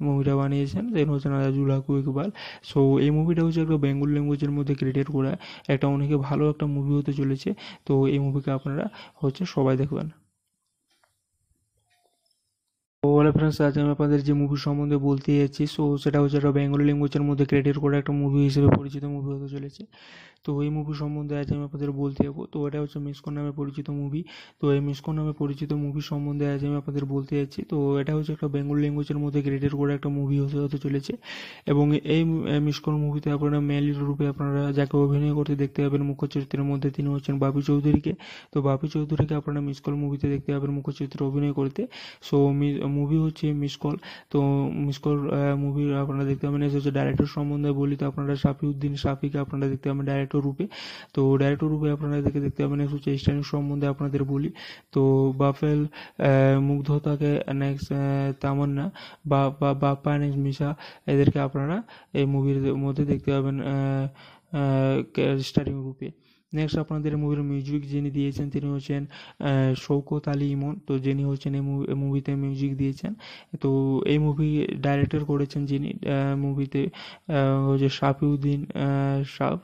মুভিটা বানিয়েছেন তিনি হচ্ছেন আজাজুল হাকু ইকবাল সো এই মুভিটা হচ্ছে একটা বেঙ্গল ল্যাঙ্গুয়েজের মধ্যে ক্রিয়েট করা একটা অনেকে ভালো একটা মুভি হতে চলেছে তো এই মুভিকে আপনারা হচ্ছে সবাই দেখবেন ওভারঅল ফ্রেন্ডস আজ আমি আপনাদের যে মুভি সম্বন্ধে বলতে যাচ্ছি সো সেটা হচ্ছে একটা বেঙ্গলি ল্যাঙ্গুয়েজের মধ্যে ক্রিয়েটেড করা একটা মুভি হিসেবে পরিচিত মুভি হতে চলেছে তো এই মুভি সম্বন্ধে আজ আমি আপনাদের বলতে যাবো তো এটা হচ্ছে মিসকন নামে পরিচিত মুভি তো এই মিসকন নামে পরিচিত মুভি সম্বন্ধে আজ আমি আপনাদের বলতে যাচ্ছি তো এটা হচ্ছে একটা বেঙ্গল ল্যাঙ্গুয়েজের মধ্যে ক্রিয়েটেড করা একটা মুভি হতে হতে চলেছে এবং এই মিসকন মুভিতে আপনারা মেলি রূপে আপনারা যাকে অভিনয় করতে দেখতে পাবেন মুখ্য চরিত্রের মধ্যে তিনি হচ্ছেন বাপি চৌধুরীকে তো বাপি চৌধুরীকে আপনারা মিসকল মুভিতে দেখতে পাবেন মুখ্য চরিত্রে অভিনয় করতে সো মুভি হচ্ছে মিসকল তো মিসকল মুভি আপনারা দেখতে পাবেন হচ্ছে ডাইরেক্টর সম্বন্ধে বলি তো আপনারা সাফি উদ্দিন সাফিকে আপনারা দেখতে পাবেন ডাইরেক্টর ডাইরেক্টর রূপে তো ডাইরেক্টর রূপে আপনারা এদেরকে দেখতে পাবেন নেক্সট হচ্ছে স্ট্যান্ডিং সম্বন্ধে আপনাদের বলি তো বাফেল মুগ্ধতাকে নেক্সট তামান্না বা বাপ্পা নেক্সট মিশা এদেরকে আপনারা এই মুভির মধ্যে দেখতে পাবেন স্টারিং রূপে নেক্সট আপনাদের মুভির মিউজিক যিনি দিয়েছেন তিনি হচ্ছেন শৌকত আলী ইমন তো যিনি হচ্ছেন এই মুভিতে মিউজিক দিয়েছেন তো এই মুভি ডাইরেক্টর করেছেন যিনি মুভিতে হচ্ছে শাফিউদ্দিন শাফ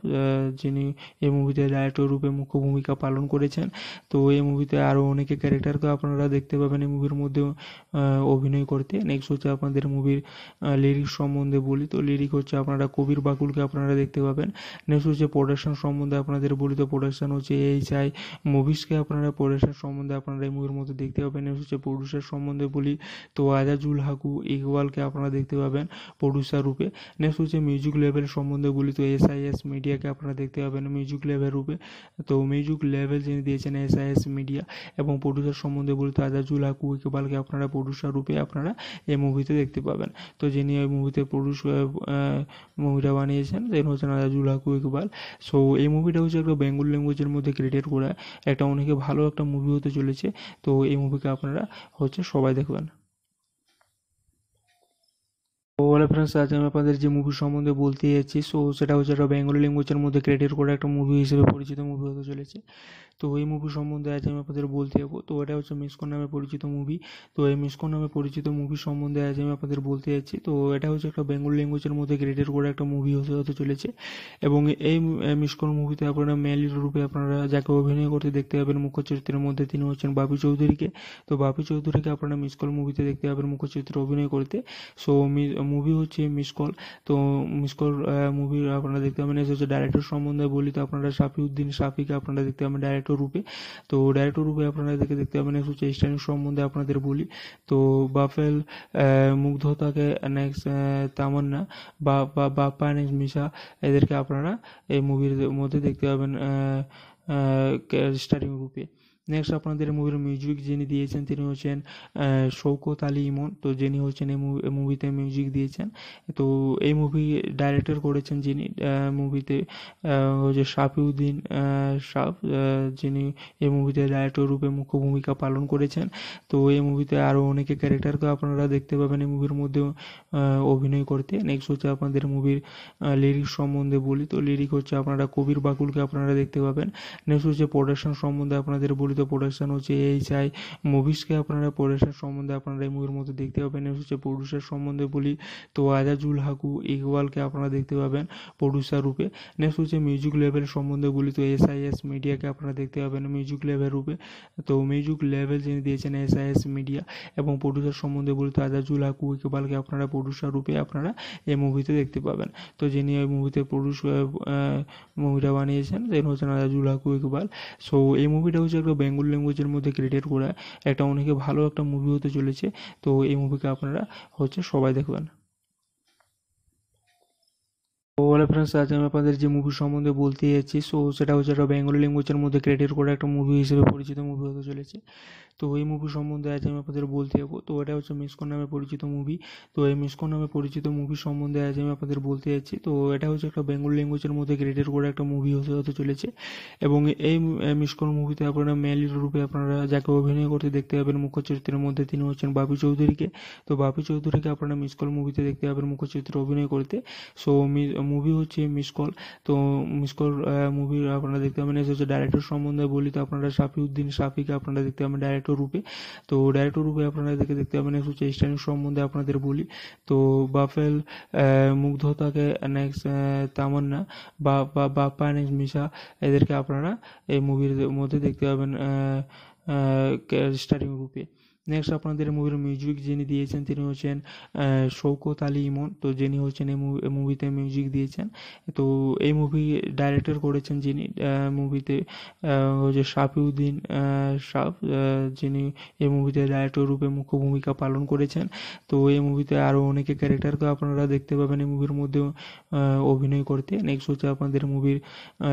যিনি এই মুভিতে ডাইরেক্টর রূপে মুখ্য ভূমিকা পালন করেছেন তো এই মুভিতে আরও অনেকে ক্যারেক্টারকে আপনারা দেখতে পাবেন এই মুভির মধ্যে অভিনয় করতে নেক্সট হচ্ছে আপনাদের মুভির লিরিক্স সম্বন্ধে বলি তো লিরিক হচ্ছে আপনারা কবির বাকুলকে আপনারা দেখতে পাবেন নেক্সট হচ্ছে প্রোডাকশন সম্বন্ধে আপনাদের বলি পরিচিত প্রোডাকশান হচ্ছে এইচ আই মুভিসকে আপনারা প্রোডাকশান সম্বন্ধে আপনারা এই মুভির মধ্যে দেখতে পাবেন হচ্ছে প্রডিউসার সম্বন্ধে বলি তো আজাজুল হাকু ইকবালকে আপনারা দেখতে পাবেন প্রডিউসার রূপে নেক্সট হচ্ছে মিউজিক লেভেল সম্বন্ধে বলি তো এস আই এস মিডিয়াকে আপনারা দেখতে পাবেন মিউজিক লেভেল রূপে তো মিউজিক লেভেল যিনি দিয়েছেন এস আই এস মিডিয়া এবং প্রডিউসার সম্বন্ধে বলি তো আজাজুল হাকু ইকবালকে আপনারা প্রডিউসার রূপে আপনারা এই মুভিতে দেখতে পাবেন তো যিনি ওই মুভিতে প্রডিউস মুভিটা বানিয়েছেন তিনি হচ্ছেন আজাজুল হাকু ইকবাল সো এই মুভিটা হচ্ছে একটা বেঙ্গল ল্যাঙ্গুয়েজের মধ্যে ক্রিয়েট করা একটা অনেকে ভালো একটা মুভি হতে চলেছে তো এই মুভিকে আপনারা হচ্ছে সবাই দেখবেন ওভারঅল ফ্রেন্ডস আজ আমি আপনাদের যে মুভি সম্বন্ধে বলতে যাচ্ছি সো সেটা হচ্ছে একটা বেঙ্গলি ল্যাঙ্গুয়েজের মধ্যে ক্রিয়েট করা একটা মুভি হিসেবে পরিচিত মুভি হতে চলেছে তো এই মুভি সম্বন্ধে আজ আমি আপনাদের বলতে যাবো তো এটা হচ্ছে মিসকো নামে পরিচিত মুভি তো এই মিসকো নামে পরিচিত মুভি সম্বন্ধে আজ আমি আপনাদের বলতে যাচ্ছি তো এটা হচ্ছে একটা বেঙ্গল ল্যাঙ্গুয়েজের মধ্যে ক্রিয়েটেড করা একটা মুভি হতে হতে চলেছে এবং এই মিসকন মুভিতে আপনারা মেল রূপে আপনারা যাকে অভিনয় করতে দেখতে পাবেন মুখ্য চরিত্রের মধ্যে তিনি হচ্ছেন বাপি চৌধুরীকে তো বাপি চৌধুরীকে আপনারা মিসকল মুভিতে দেখতে পাবেন মুখ্য চরিত্রে অভিনয় করতে সো মুভি হচ্ছে মিসকল তো মিসকল মুভি আপনারা দেখতে পাবেন হচ্ছে ডাইরেক্টর সম্বন্ধে বলি তো আপনারা সাফিউদ্দিন সাফিকে আপনারা দেখতে পাবেন ডাইরেক্টর ডাইরেক্টর রূপে তো ডাইরেক্টর রূপে আপনারা আপনাদেরকে দেখতে পাবেন একশো চেষ্টানিক সম্বন্ধে আপনাদের বলি তো বাফেল মুগ্ধতাকে নেক্সট তামান্না বা বাপ্পা নেক্সট মিশা এদেরকে আপনারা এই মুভির মধ্যে দেখতে পাবেন স্টারিং রূপে নেক্সট আপনাদের মুভির মিউজিক যিনি দিয়েছেন তিনি হচ্ছেন শৌকত আলী ইমন তো যিনি হচ্ছেন এই মুভিতে মিউজিক দিয়েছেন তো এই মুভি ডাইরেক্টর করেছেন যিনি মুভিতে হচ্ছে শাফিউদ্দিন শাফ যিনি এই মুভিতে ডাইরেক্টর রূপে মুখ্য ভূমিকা পালন করেছেন তো এই মুভিতে আরও অনেকে ক্যারেক্টারকে আপনারা দেখতে পাবেন এই মুভির মধ্যে অভিনয় করতে নেক্সট হচ্ছে আপনাদের মুভির লিরিক সম্বন্ধে বলি তো লিরিক হচ্ছে আপনারা কবির বাকুলকে আপনারা দেখতে পাবেন নেক্সট হচ্ছে প্রোডাকশন সম্বন্ধে আপনাদের বলি প্রযোজিত প্রোডাকশন হচ্ছে এইচ আই মুভিসকে আপনারা প্রোডাকশান সম্বন্ধে আপনারা এই মুভির মধ্যে দেখতে পাবেন হচ্ছে প্রডিউসার সম্বন্ধে বলি তো আজাজুল হাকু ইকবালকে আপনারা দেখতে পাবেন প্রডিউসার রূপে নেক্সট হচ্ছে মিউজিক লেভেল সম্বন্ধে বলি তো এস আই এস মিডিয়াকে আপনারা দেখতে পাবেন মিউজিক লেভেল রূপে তো মিউজিক লেভেল যিনি দিয়েছেন এস আই এস মিডিয়া এবং প্রডিউসার সম্বন্ধে বলি তো আজাজুল হাকু ইকবালকে আপনারা প্রডিউসার রূপে আপনারা এই মুভিতে দেখতে পাবেন তো যিনি ওই মুভিতে প্রডিউস মুভিটা বানিয়েছেন তিনি হচ্ছেন আজাজুল হাকু ইকবাল সো এই মুভিটা হচ্ছে একটা বেঙ্গল ল্যাঙ্গুয়েজের মধ্যে ক্রিয়েটেড করা একটা অনেকে ভালো একটা মুভি হতে চলেছে তো এই মুভিকে আপনারা হচ্ছে সবাই দেখবেন ওভারঅল ফ্রেন্ডস আজ আমি আপনাদের যে মুভি সম্বন্ধে বলতে যাচ্ছি সো সেটা হচ্ছে একটা বেঙ্গলি ল্যাঙ্গুয়েজের মধ্যে ক্রিয়েটেড করা একটা মুভি হিসেবে পরিচিত মুভি হতে চলেছে তো এই মুভি সম্বন্ধে আজ আমি আপনাদের বলতে যাবো তো এটা হচ্ছে মিসকন নামে পরিচিত মুভি তো এই মিসকন নামে পরিচিত মুভি সম্বন্ধে আজ আমি আপনাদের বলতে যাচ্ছি তো এটা হচ্ছে একটা বেঙ্গল ল্যাঙ্গুয়েজের মধ্যে ক্রিয়েটেড করা একটা মুভি হতে হতে চলেছে এবং এই মিসকন মুভিতে আপনারা মেল রূপে আপনারা যাকে অভিনয় করতে দেখতে পাবেন মুখ্য চরিত্রের মধ্যে তিনি হচ্ছেন বাপি চৌধুরীকে তো বাপি চৌধুরীকে আপনারা মিসকল মুভিতে দেখতে পাবেন মুখ্য চরিত্রে অভিনয় করতে সো মুভি হচ্ছে মিসকল তো মিসকল মুভি আপনারা দেখতে পাবেন হচ্ছে ডাইরেক্টর সম্বন্ধে বলি তো আপনারা সাফিউদ্দিন সাফিকে আপনারা দেখতে পাবেন ডাইরেক্টর ডাইরেক্টর রূপে তো ডাইরেক্টর রূপে আপনাদেরকে দেখতে পাবেন হচ্ছে চেষ্টানি সম্বন্ধে আপনাদের বলি তো বাফেল মুগ্ধতাকে নেক্সট তামান্না বা বাপ্পা নেক্সট মিশা এদেরকে আপনারা এই মুভির মধ্যে দেখতে পাবেন স্টারিং রূপে নেক্সট আপনাদের মুভির মিউজিক যিনি দিয়েছেন তিনি হচ্ছেন শৌকত আলী ইমন তো যিনি হচ্ছেন এই মুভিতে মিউজিক দিয়েছেন তো এই মুভি ডাইরেক্টর করেছেন যিনি মুভিতে হচ্ছে শাফিউদ্দিন শাফ যিনি এই মুভিতে ডাইরেক্টর রূপে মুখ্য ভূমিকা পালন করেছেন তো এই মুভিতে আরও অনেকে ক্যারেক্টারকে আপনারা দেখতে পাবেন এই মুভির মধ্যে অভিনয় করতে নেক্সট হচ্ছে আপনাদের মুভির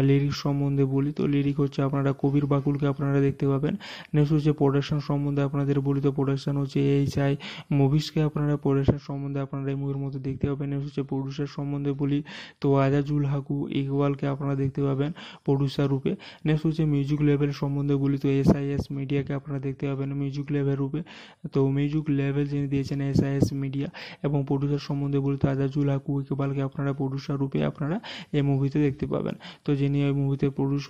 লিরিক সম্বন্ধে বলি তো লিরিক হচ্ছে আপনারা কবির বাকুলকে আপনারা দেখতে পাবেন নেক্সট হচ্ছে প্রোডাকশন সম্বন্ধে আপনাদের বলি প্রযোজিত প্রোডাকশন হচ্ছে এই চাই মুভিসকে আপনারা প্রোডাকশন সম্বন্ধে আপনারা এই মুভির মধ্যে দেখতে পাবেন হচ্ছে প্রডিউসার সম্বন্ধে বলি তো আজাজুল হাকু ইকবালকে আপনারা দেখতে পাবেন প্রডিউসার রূপে নেক্সট হচ্ছে মিউজিক লেভেল সম্বন্ধে বলি তো এস আই এস মিডিয়াকে আপনারা দেখতে পাবেন মিউজিক লেভেল রূপে তো মিউজিক লেভেল যিনি দিয়েছেন এস আই এস মিডিয়া এবং প্রডিউসার সম্বন্ধে বলি তো আজাজুল হাকু ইকবালকে আপনারা প্রডিউসার রূপে আপনারা এই মুভিতে দেখতে পাবেন তো যিনি ওই মুভিতে প্রডিউস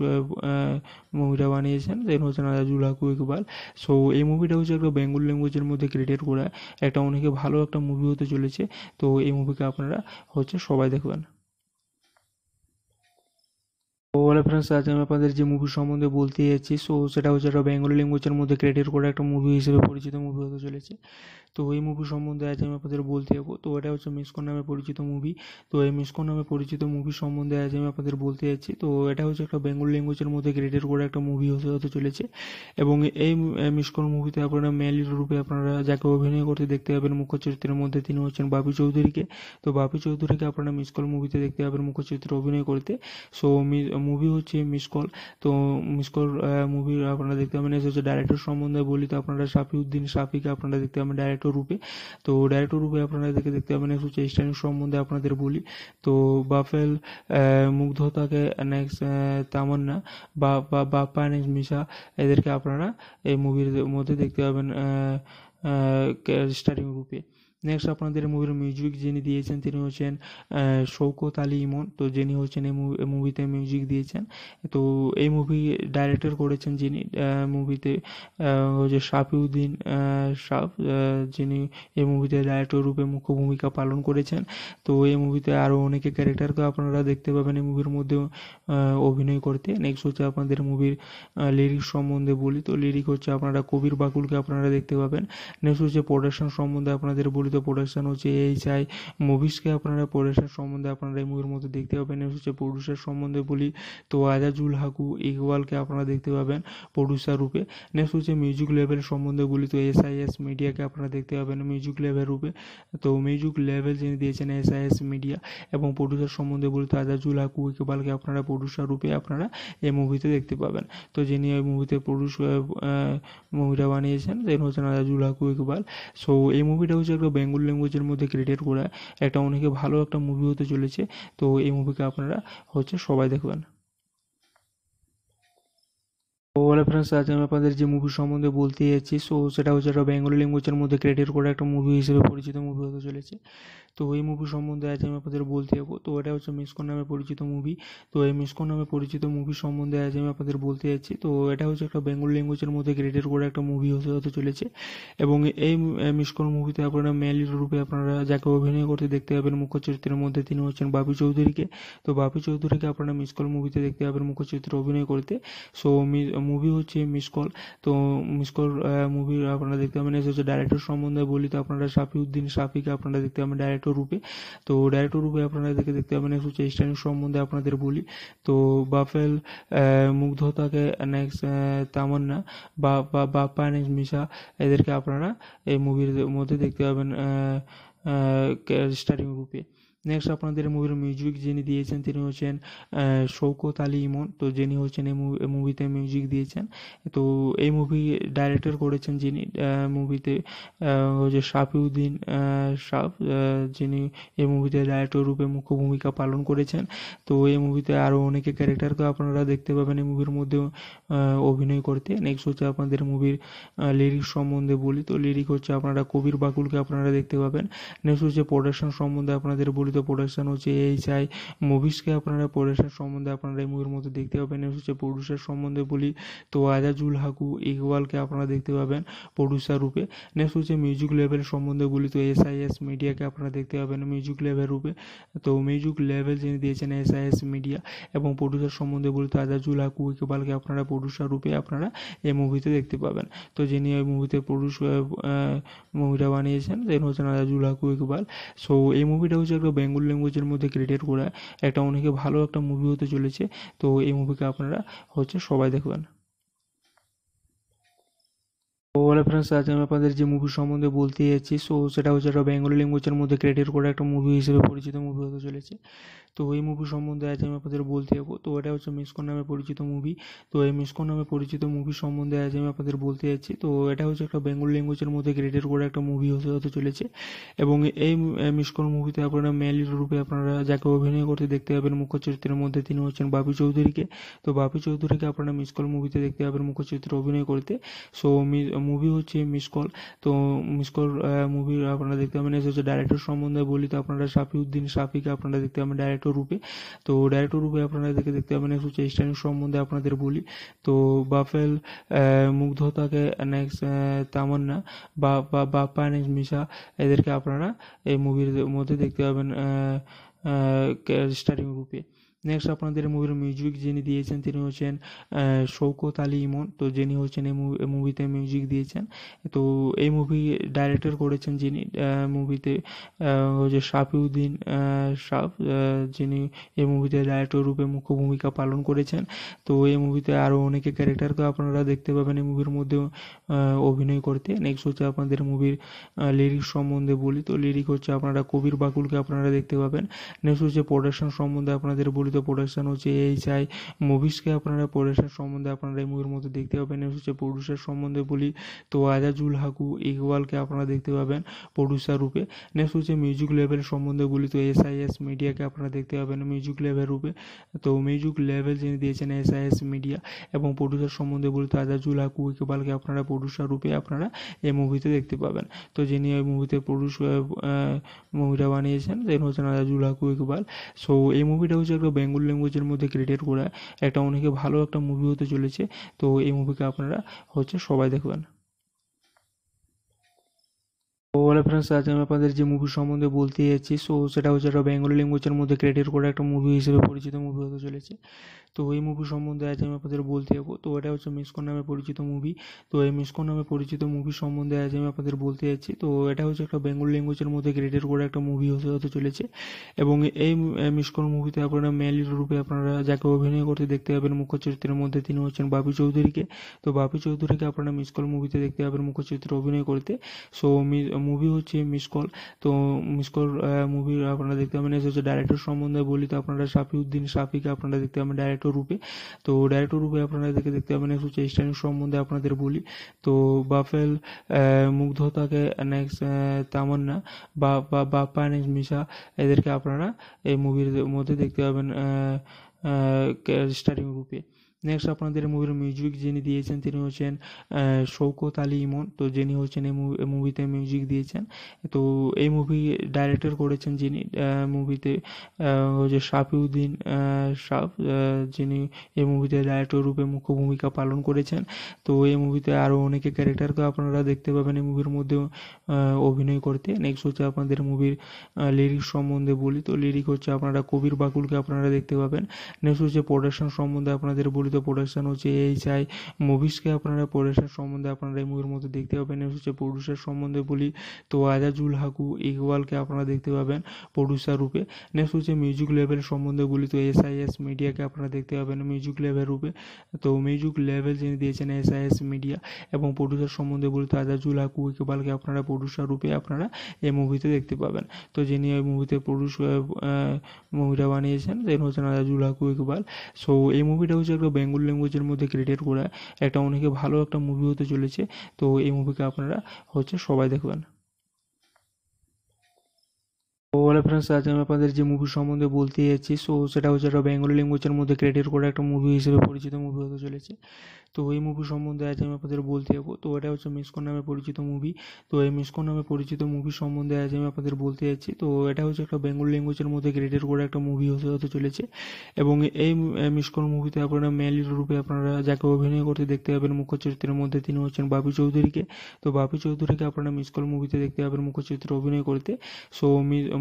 মুভিটা বানিয়েছেন তিনি হচ্ছেন আজাজুল হাকু ইকবাল সো এই মুভিটা হচ্ছে একটা বেঙ্গল ল্যাঙ্গুয়েজের মধ্যে ক্রিয়েট করা একটা অনেকে ভালো একটা মুভি হতে চলেছে তো এই মুভিকে আপনারা হচ্ছে সবাই দেখবেন তো হ্যালো ফ্রেন্ডস আজ আমি আপনাদের যে মুভি সম্বন্ধে বলতে যাচ্ছি সো সেটা হচ্ছে একটা বেঙ্গলি ল্যাঙ্গুয়েজের মধ্যে ক্রেডিট করা একটা মুভি হিসেবে পরিচিত মুভি হতে চলেছে তো এই মুভি সম্বন্ধে আজ আমি আপনাদের বলতে যাবো তো এটা হচ্ছে মিসকন নামে পরিচিত মুভি তো এই মিসকন নামে পরিচিত মুভি সম্বন্ধে আজ আমি আপনাদের বলতে যাচ্ছি তো এটা হচ্ছে একটা বেঙ্গল ল্যাঙ্গুয়েজের মধ্যে ক্রেডিট করা একটা মুভি হতে হতে চলেছে এবং এই মিসকন মুভিতে আপনারা মেলি রূপে আপনারা যাকে অভিনয় করতে দেখতে পাবেন মুখ্য চরিত্রের মধ্যে তিনি হচ্ছেন বাপি চৌধুরীকে তো বাপি চৌধুরীকে আপনারা মিসকল মুভিতে দেখতে পাবেন মুখ্য চরিত্রে অভিনয় করতে সো মুভি মুভি হচ্ছে মিস কল তো মিস কল মুভি আপনারা দেখতে পাবেন এসে হচ্ছে ডাইরেক্টর সম্বন্ধে বলি তো আপনারা সাফিউদ্দিন সাফিকে আপনারা দেখতে পাবেন ডাইরেক্টর রূপে তো ডাইরেক্টর রূপে আপনারা দেখে দেখতে পাবেন এসে হচ্ছে স্ট্যান্ডিং সম্বন্ধে আপনাদের বলি তো বাফেল মুগ্ধতাকে নেক্সট তামান্না বা বাপ্পা নেক্সট মিশা এদেরকে আপনারা এই মুভির মধ্যে দেখতে পাবেন স্টারিং রূপে নেক্সট আপনাদের মুভির মিউজিক যিনি দিয়েছেন তিনি হচ্ছেন শৌকত আলী ইমন তো যিনি হচ্ছেন এই মুভিতে মিউজিক দিয়েছেন তো এই মুভি ডাইরেক্টর করেছেন যিনি মুভিতে হচ্ছে শাফিউদ্দিন শাফ যিনি এই মুভিতে ডাইরেক্টর রূপে মুখ্য ভূমিকা পালন করেছেন তো এই মুভিতে আরও অনেকে ক্যারেক্টারকে আপনারা দেখতে পাবেন এই মুভির মধ্যে অভিনয় করতে নেক্সট হচ্ছে আপনাদের মুভির লিরিক সম্বন্ধে বলি তো লিরিক হচ্ছে আপনারা কবির বাকুলকে আপনারা দেখতে পাবেন নেক্সট হচ্ছে প্রোডাকশন সম্বন্ধে আপনাদের বলি প্রোডাকশান হচ্ছে এইচআই মুভিসকে আপনারা প্রোডাকশান সম্বন্ধে আপনারা এই মুভির মধ্যে দেখতে পাবেন হচ্ছে প্রডিউসার সম্বন্ধে বলি তো আজাজুল হাকু ইকবালকে আপনারা দেখতে পাবেন প্রডিউসার রূপে নেক্সট হচ্ছে মিউজিক লেভেল সম্বন্ধে বলি তো এস আই এস মিডিয়াকে আপনারা দেখতে পাবেন মিউজিক লেভেল রূপে তো মিউজিক লেভেল যিনি দিয়েছেন এস আই এস মিডিয়া এবং প্রডিউসার সম্বন্ধে বলি তো আজাজুল হাকু ইকবালকে আপনারা প্রডিউসার রূপে আপনারা এই মুভিতে দেখতে পাবেন তো যিনি ওই মুভিতে প্রডিউস মুভিটা বানিয়েছেন তিনি হচ্ছেন আজাজুল হাকু ইকবাল সো এই মুভিটা হচ্ছে একটা বেঙ্গল ল্যাঙ্গুয়েজের মধ্যে ক্রিয়েট করা একটা অনেকে ভালো একটা মুভি হতে চলেছে তো এই মুভিকে আপনারা হচ্ছে সবাই দেখবেন ওভারঅল ফ্রেন্ডস আজ আমি আপনাদের যে মুভি সম্বন্ধে বলতে যাচ্ছি সো সেটা হচ্ছে একটা বেঙ্গলি ল্যাঙ্গুয়েজের মধ্যে ক্রিয়েটেড করা একটা মুভি হিসেবে পরিচিত মুভি হতে চলেছে তো এই মুভি সম্বন্ধে আজ আমি আপনাদের বলতে যাবো তো এটা হচ্ছে মিসকো নামে পরিচিত মুভি তো এই মিসকো নামে পরিচিত মুভি সম্বন্ধে আজ আমি আপনাদের বলতে যাচ্ছি তো এটা হচ্ছে একটা বেঙ্গল ল্যাঙ্গুয়েজের মধ্যে গ্রেডের করে একটা মুভি হতে হতে চলেছে এবং এই মিসকন মুভিতে আপনারা মেল রূপে আপনারা যাকে অভিনয় করতে দেখতে পাবেন মুখ্য চরিত্রের মধ্যে তিনি হচ্ছেন বাপি চৌধুরীকে তো বাপি চৌধুরীকে আপনারা মিসকল মুভিতে দেখতে পাবেন মুখ্য চরিত্রে অভিনয় করতে সো মুভি হচ্ছে মিসকল তো মিসকল মুভি আপনারা দেখতে পাবেন হচ্ছে ডাইরেক্টর সম্বন্ধে বলি তো আপনারা সাফিউদ্দিন সাফিকে আপনারা দেখতে পাবেন ডাইরেক্টর ডাইরেক্টর রূপে তো ডাইরেক্টর রূপে আপনারা আপনাদেরকে দেখতে পাবেন একশো চেষ্টানিক সম্বন্ধে আপনাদের বলি তো বাফেল মুগ্ধ মুগ্ধতাকে নেক্সট তামান্না বা বাপ্পা নেক্সট মিশা এদেরকে আপনারা এই মুভির মধ্যে দেখতে পাবেন স্টারিং রূপে নেক্সট আপনাদের মুভির মিউজিক যিনি দিয়েছেন তিনি হচ্ছেন শৌকত আলী ইমন তো যিনি হচ্ছেন এই মুভিতে মিউজিক দিয়েছেন তো এই মুভি ডাইরেক্টর করেছেন যিনি মুভিতে হচ্ছে শাফিউদ্দিন শাফ যিনি এই মুভিতে ডাইরেক্টর রূপে মুখ্য ভূমিকা পালন করেছেন তো এই মুভিতে আরও অনেকে ক্যারেক্টারকে আপনারা দেখতে পাবেন এই মুভির মধ্যে অভিনয় করতে নেক্সট হচ্ছে আপনাদের মুভির লিরিক সম্বন্ধে বলি তো লিরিক হচ্ছে আপনারা কবির বাকুলকে আপনারা দেখতে পাবেন নেক্সট হচ্ছে প্রোডাকশন সম্বন্ধে আপনাদের বলি প্রযোজিত প্রোডাকশন হচ্ছে এইচ আই মুভিসকে আপনারা প্রোডাকশান সম্বন্ধে আপনারা এই মুভির মধ্যে দেখতে পাবেন হচ্ছে প্রডিউসার সম্বন্ধে বলি তো আজাজুল হাকু ইকবালকে আপনারা দেখতে পাবেন প্রডিউসার রূপে নেক্সট হচ্ছে মিউজিক লেভেল সম্বন্ধে বলি তো এস আই এস মিডিয়াকে আপনারা দেখতে পাবেন মিউজিক লেভেল রূপে তো মিউজিক লেভেল যিনি দিয়েছেন এস আই এস মিডিয়া এবং প্রডিউসার সম্বন্ধে বলি তো আজাজুল হাকু ইকবালকে আপনারা প্রডিউসার রূপে আপনারা এই মুভিতে দেখতে পাবেন তো যিনি ওই মুভিতে প্রডিউস মুভিটা বানিয়েছেন তিনি হচ্ছেন আজাজুল হাকু ইকবাল সো এই মুভিটা হচ্ছে একটা বেঙ্গল ল্যাঙ্গুয়েজের মধ্যে ক্রিয়েট করা একটা অনেকে ভালো একটা মুভি হতে চলেছে তো এই মুভিকে আপনারা হচ্ছে সবাই দেখবেন ওলা ফ্রেন্ডস আজ আমি আপনাদের যে মুভি সম্বন্ধে বলতে যাচ্ছি সো সেটা হচ্ছে একটা বেঙ্গলি ল্যাঙ্গুয়েজের মধ্যে ক্রেডিট করা একটা মুভি হিসেবে পরিচিত মুভি হতে চলেছে তো এই মুভি সম্বন্ধে আজ আমি আপনাদের বলতে যাবো তো এটা হচ্ছে মিসকন নামে পরিচিত মুভি তো এই মিসকন নামে পরিচিত মুভি সম্বন্ধে আজ আমি আপনাদের বলতে যাচ্ছি তো এটা হচ্ছে একটা বেঙ্গল ল্যাঙ্গুয়েজের মধ্যে ক্রেডিট করা একটা মুভি হতে হতে চলেছে এবং এই মিসকন মুভিতে আপনারা মেল রূপে আপনারা যাকে অভিনয় করতে দেখতে পাবেন মুখ্য চরিত্রের মধ্যে তিনি হচ্ছেন বাপি চৌধুরীকে তো বাপি চৌধুরীকে আপনারা মিসকল মুভিতে দেখতে পাবেন মুখ্য চরিত্রে অভিনয় করতে সো মুভি হচ্ছে মিস কল তো মিস কল মুভি আপনারা দেখতে পাবেন এসে হচ্ছে ডাইরেক্টর সম্বন্ধে বলি তো আপনারা শাফিউদ্দিন শাফিকে আপনারা দেখতে পাবেন ডাইরেক্টর রূপে তো ডাইরেক্টর রূপে আপনারা দেখে দেখতে পাবেন এসে হচ্ছে স্ট্যান্ড সম্বন্ধে আপনাদের বলি তো বাফেল মুগ্ধতাকে নেক্সট তামান্না বা বাপ্পা নেক্সট মিশা এদেরকে আপনারা এই মুভির মধ্যে দেখতে পাবেন স্টারিং রূপে নেক্সট আপনাদের মুভির মিউজিক যিনি দিয়েছেন তিনি হচ্ছেন শৌকত আলী ইমন তো যিনি হচ্ছেন এই মুভিতে মিউজিক দিয়েছেন তো এই মুভি ডাইরেক্টর করেছেন যিনি মুভিতে হচ্ছে শাফিউদ্দিন শাফ যিনি এই মুভিতে ডাইরেক্টর রূপে মুখ্য ভূমিকা পালন করেছেন তো এই মুভিতে আরও অনেকে ক্যারেক্টারকে আপনারা দেখতে পাবেন এই মুভির মধ্যে অভিনয় করতে নেক্সট হচ্ছে আপনাদের মুভির লিরিক সম্বন্ধে বলি তো লিরিক হচ্ছে আপনারা কবির বাকুলকে আপনারা দেখতে পাবেন নেক্সট হচ্ছে প্রোডাকশন সম্বন্ধে আপনাদের বলি প্রযোজিত প্রোডাকশান হচ্ছে এই চাই মুভিসকে আপনারা প্রোডাকশান সম্বন্ধে আপনারা এই মুভির মধ্যে দেখতে পাবেন হচ্ছে প্রডিউসার সম্বন্ধে বলি তো আজাজুল হাকু ইকবালকে আপনারা দেখতে পাবেন প্রডিউসার রূপে নেক্সট হচ্ছে মিউজিক লেভেল সম্বন্ধে বলি তো এস আই এস মিডিয়াকে আপনারা দেখতে পাবেন মিউজিক লেভেল রূপে তো মিউজিক লেভেল যিনি দিয়েছেন এস আই এস মিডিয়া এবং প্রডিউসার সম্বন্ধে বলি তো আজাজুল হাকু ইকবালকে আপনারা প্রডিউসার রূপে আপনারা এই মুভিতে দেখতে পাবেন তো যিনি ওই মুভিতে প্রডিউস মুভিটা বানিয়েছেন তিনি হচ্ছেন আজাজুল হাকু ইকবাল সো এই মুভিটা হচ্ছে একটা বেঙ্গল ল্যাঙ্গুয়েজের মধ্যে ক্রিয়েট করা একটা অনেকে ভালো একটা মুভি হতে চলেছে তো এই মুভিকে আপনারা হচ্ছে সবাই দেখবেন বলে ফ্রেন্ডস আজ আমি আপনাদের যে মুভি সম্বন্ধে বলতে যাচ্ছি সো সেটা হচ্ছে একটা বেঙ্গলি ল্যাঙ্গুয়েজের মধ্যে ক্রিয়েটেড করা একটা মুভি হিসেবে পরিচিত মুভি হতে চলেছে তো এই মুভি সম্বন্ধে আজ আমি আপনাদের বলতে যাবো তো এটা হচ্ছে মিসকন নামে পরিচিত মুভি তো এই মিসকন নামে পরিচিত মুভি সম্বন্ধে আজ আমি আপনাদের বলতে যাচ্ছি তো এটা হচ্ছে একটা বেঙ্গল ল্যাঙ্গুয়েজের মধ্যে ক্রিয়েটেড করা একটা মুভি হতে হতে চলেছে এবং এই মিসকন মুভিতে আপনারা মেল রূপে আপনারা যাকে অভিনয় করতে দেখতে পাবেন মুখ্য চরিত্রের মধ্যে তিনি হচ্ছেন বাপি চৌধুরীকে তো বাপি চৌধুরীকে আপনারা মিসকল মুভিতে দেখতে পাবেন মুখ্য চরিত্রে অভিনয় করতে সো মুভি হচ্ছে মিসকল তো মিসকল মুভি আপনারা দেখতে পাবেন এসে হচ্ছে ডাইরেক্টর সম্বন্ধে বলি তো আপনারা সাফিউদ্দিন সাফিকে আপনারা দেখতে পাবেন ডাইরেক্টর রূপে তো ডাইরেক্টর রূপে আপনাদেরকে দেখতে পাবেন হচ্ছে চেষ্টানি সম্বন্ধে আপনাদের বলি তো বাফেল মুগ্ধতাকে নেক্সট তামান্না বা বাপ্পা নেক্সট মিশা এদেরকে আপনারা এই মুভির মধ্যে দেখতে পাবেন স্টারিং রূপে নেক্সট আপনাদের মুভির মিউজিক যিনি দিয়েছেন তিনি হচ্ছেন শৌকত আলী ইমন তো যিনি হচ্ছেন এই মুভিতে মিউজিক দিয়েছেন তো এই মুভি ডাইরেক্টর করেছেন যিনি মুভিতে হচ্ছে শাফিউদ্দিন শাফ যিনি এই মুভিতে ডাইরেক্টর রূপে মুখ্য ভূমিকা পালন করেছেন তো এই মুভিতে আরও অনেকে ক্যারেক্টারকে আপনারা দেখতে পাবেন এই মুভির মধ্যে অভিনয় করতে নেক্সট হচ্ছে আপনাদের মুভির লিরিক সম্বন্ধে বলি তো লিরিক হচ্ছে আপনারা কবির বাকুলকে আপনারা দেখতে পাবেন নেক্সট হচ্ছে প্রোডাকশন সম্বন্ধে আপনাদের বলি প্রোডাকশান হচ্ছে এইচআই মুভিসকে আপনারা প্রোডাকশান সম্বন্ধে আপনারা এই মুভির মধ্যে দেখতে পাবেন হচ্ছে প্রডিউসার সম্বন্ধে বলি তো আজাজুল হাকু ইকবালকে আপনারা দেখতে পাবেন প্রডিউসার রূপে নেক্সট হচ্ছে মিউজিক লেভেল সম্বন্ধে বলি তো এস আই এস মিডিয়াকে আপনারা দেখতে পাবেন মিউজিক লেভেল রূপে তো মিউজিক লেভেল যিনি দিয়েছেন এস আই এস মিডিয়া এবং প্রডিউসার সম্বন্ধে বলি তো আজাজুল হাকু ইকবালকে আপনারা প্রডিউসার রূপে আপনারা এই মুভিতে দেখতে পাবেন তো যিনি ওই মুভিতে প্রডিউস মুভিটা বানিয়েছেন তিনি হচ্ছেন আজাজুল হাকু ইকবাল সো এই মুভিটা হচ্ছে একটা বেঙ্গল ল্যাঙ্গুয়েজের মধ্যে ক্রিয়েট করা একটা অনেকে ভালো একটা মুভি হতে চলেছে তো এই মুভিকে আপনারা হচ্ছে সবাই দেখবেন ওলা ফ্রেন্ডস আজ আমি আপনাদের যে মুভি সম্বন্ধে বলতে যাচ্ছি সো সেটা হচ্ছে একটা বেঙ্গলি ল্যাঙ্গুয়েজের মধ্যে ক্রেডিট করা একটা মুভি হিসেবে পরিচিত মুভি হতে চলেছে তো এই মুভি সম্বন্ধে আজ আমি আপনাদের বলতে যাবো তো এটা হচ্ছে মিসকন নামে পরিচিত মুভি তো এই মিসকন নামে পরিচিত মুভি সম্বন্ধে আজ আমি আপনাদের বলতে যাচ্ছি তো এটা হচ্ছে একটা বেঙ্গলি ল্যাঙ্গুয়েজের মধ্যে ক্রেডিট করা একটা মুভি হতে হতে চলেছে এবং এই মিসকন মুভিতে আপনারা মেলি রূপে আপনারা যাকে অভিনয় করতে দেখতে পাবেন মুখ্য চরিত্রের মধ্যে তিনি হচ্ছেন বাবু চৌধুরীকে তো বাবু চৌধুরীকে আপনারা মিসকল মুভিতে দেখতে পাবেন মুখ্য চরিত্রে অভিনয় করতে সো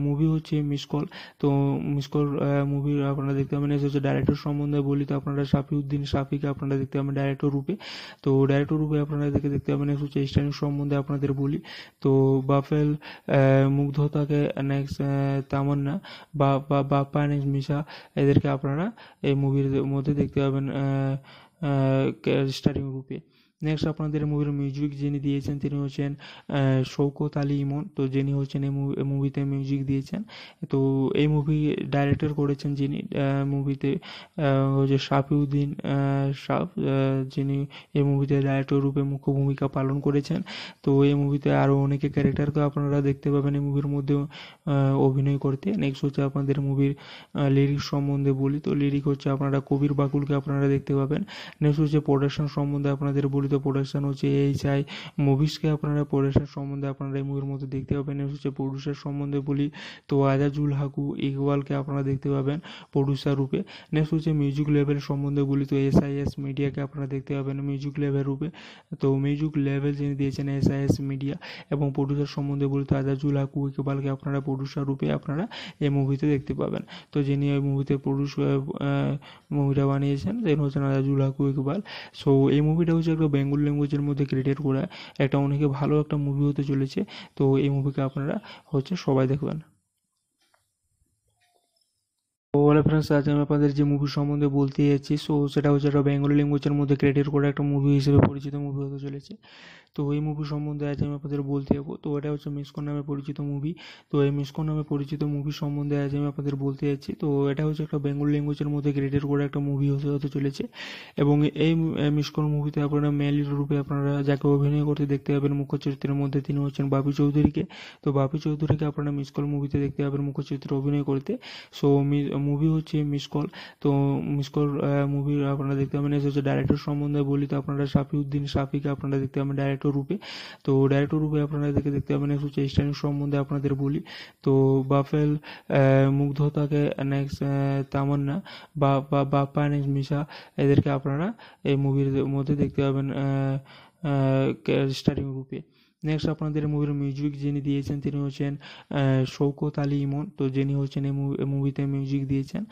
মুভি হচ্ছে মিস কল তো মিস কল মুভি আপনারা দেখতে পাবেন এসে হচ্ছে ডাইরেক্টর সম্বন্ধে বলি তো আপনারা সাফিউদ্দিন সাফিকে আপনারা দেখতে পাবেন ডাইরেক্টর রূপে তো ডাইরেক্টর রূপে আপনারা দেখে দেখতে পাবেন এসে হচ্ছে স্টাইল সম্বন্ধে আপনাদের বলি তো বাফেল মুগ্ধতাকে নেক্সট তামান্না বা বাপ্পা নেক্সট মিশা এদেরকে আপনারা এই মুভির মধ্যে দেখতে পাবেন স্টারিং রূপে নেক্সট আপনাদের মুভির মিউজিক যিনি দিয়েছেন তিনি হচ্ছেন শৌকত আলী ইমন তো যিনি হচ্ছেন এই মুভিতে মিউজিক দিয়েছেন তো এই মুভি ডাইরেক্টর করেছেন যিনি মুভিতে হচ্ছে শাফিউদ্দিন শাফ যিনি এই মুভিতে ডাইরেক্টর রূপে মুখ্য ভূমিকা পালন করেছেন তো এই মুভিতে আরও অনেকে ক্যারেক্টারকে আপনারা দেখতে পাবেন এই মুভির মধ্যে অভিনয় করতে নেক্সট হচ্ছে আপনাদের মুভির লিরিক সম্বন্ধে বলি তো লিরিক হচ্ছে আপনারা কবির বাকুলকে আপনারা দেখতে পাবেন নেক্সট হচ্ছে প্রোডাকশন সম্বন্ধে আপনাদের বলি পরিচিত প্রোডাকশান হচ্ছে এইচআই মুভিসকে আপনারা প্রোডাকশান সম্বন্ধে আপনারা এই মুভির মধ্যে দেখতে পাবেন হচ্ছে প্রডিউসার সম্বন্ধে বলি তো আজাজুল হাকু ইকবালকে আপনারা দেখতে পাবেন প্রডিউসার রূপে নেক্সট হচ্ছে মিউজিক লেভেল সম্বন্ধে বলি তো এস আই এস মিডিয়াকে আপনারা দেখতে পাবেন মিউজিক লেভেল রূপে তো মিউজিক লেভেল যিনি দিয়েছেন এস আই এস মিডিয়া এবং প্রডিউসার সম্বন্ধে বলি তো আজাজুল হাকু ইকবালকে আপনারা প্রডিউসার রূপে আপনারা এই মুভিতে দেখতে পাবেন তো যিনি এই মুভিতে প্রডিউস মুভিটা বানিয়েছেন তিনি হচ্ছেন আজাজুল হাকু ইকবাল সো এই মুভিটা হচ্ছে একটা বেঙ্গল ল্যাঙ্গুয়েজের মধ্যে ক্রিয়েট করা একটা অনেকে ভালো একটা মুভি হতে চলেছে তো এই মুভিকে আপনারা হচ্ছে সবাই দেখবেন ওভারঅল ফ্রেন্ডস আজ আমি আপনাদের যে মুভি সম্বন্ধে বলতে যাচ্ছি সো সেটা হচ্ছে একটা বেঙ্গলি ল্যাঙ্গুয়েজের মধ্যে ক্রিয়েট করা একটা মুভি হিসেবে পরিচিত মুভি হতে চলেছে তো এই মুভি সম্বন্ধে আজ আমি আপনাদের বলতে যাবো তো এটা হচ্ছে মিসকন নামে পরিচিত মুভি তো এই মিসকন নামে পরিচিত মুভি সম্বন্ধে আজ আমি আপনাদের বলতে যাচ্ছি তো এটা হচ্ছে একটা বেঙ্গল ল্যাঙ্গুয়েজের মধ্যে ক্রিয়েটেড করা একটা মুভি হতে হতে চলেছে এবং এই মিসকন মুভিতে আপনারা মেল রূপে আপনারা যাকে অভিনয় করতে দেখতে পাবেন মুখ্য চরিত্রের মধ্যে তিনি হচ্ছেন বাপি চৌধুরীকে তো বাপি চৌধুরীকে আপনারা মিসকল মুভিতে দেখতে পাবেন মুখ্য চরিত্রে অভিনয় করতে সো মুভি হচ্ছে মিসকল তো মিসকল মুভি আপনারা দেখতে পাবেন হচ্ছে ডাইরেক্টর সম্বন্ধে বলি তো আপনারা সাফিউদ্দিন সাফিকে আপনারা দেখতে পাবেন ডাইরেক্টর রূপে তো ডাইরেক্টর রূপে আপনারা এদেরকে দেখতে পাবেন একশো চেষ্টানির সম্বন্ধে আপনাদের বলি তো বাফেল মুগ্ধতাকে নেক্সট তামান্না বা বাপ্পা নেক্সট মিশা এদেরকে আপনারা এই মুভির মধ্যে দেখতে পাবেন স্টারিং রূপে নেক্সট আপনাদের মুভির মিউজিক যিনি দিয়েছেন তিনি হচ্ছেন শৌকত আলী ইমন তো যিনি হচ্ছেন এই মুভিতে মিউজিক দিয়েছেন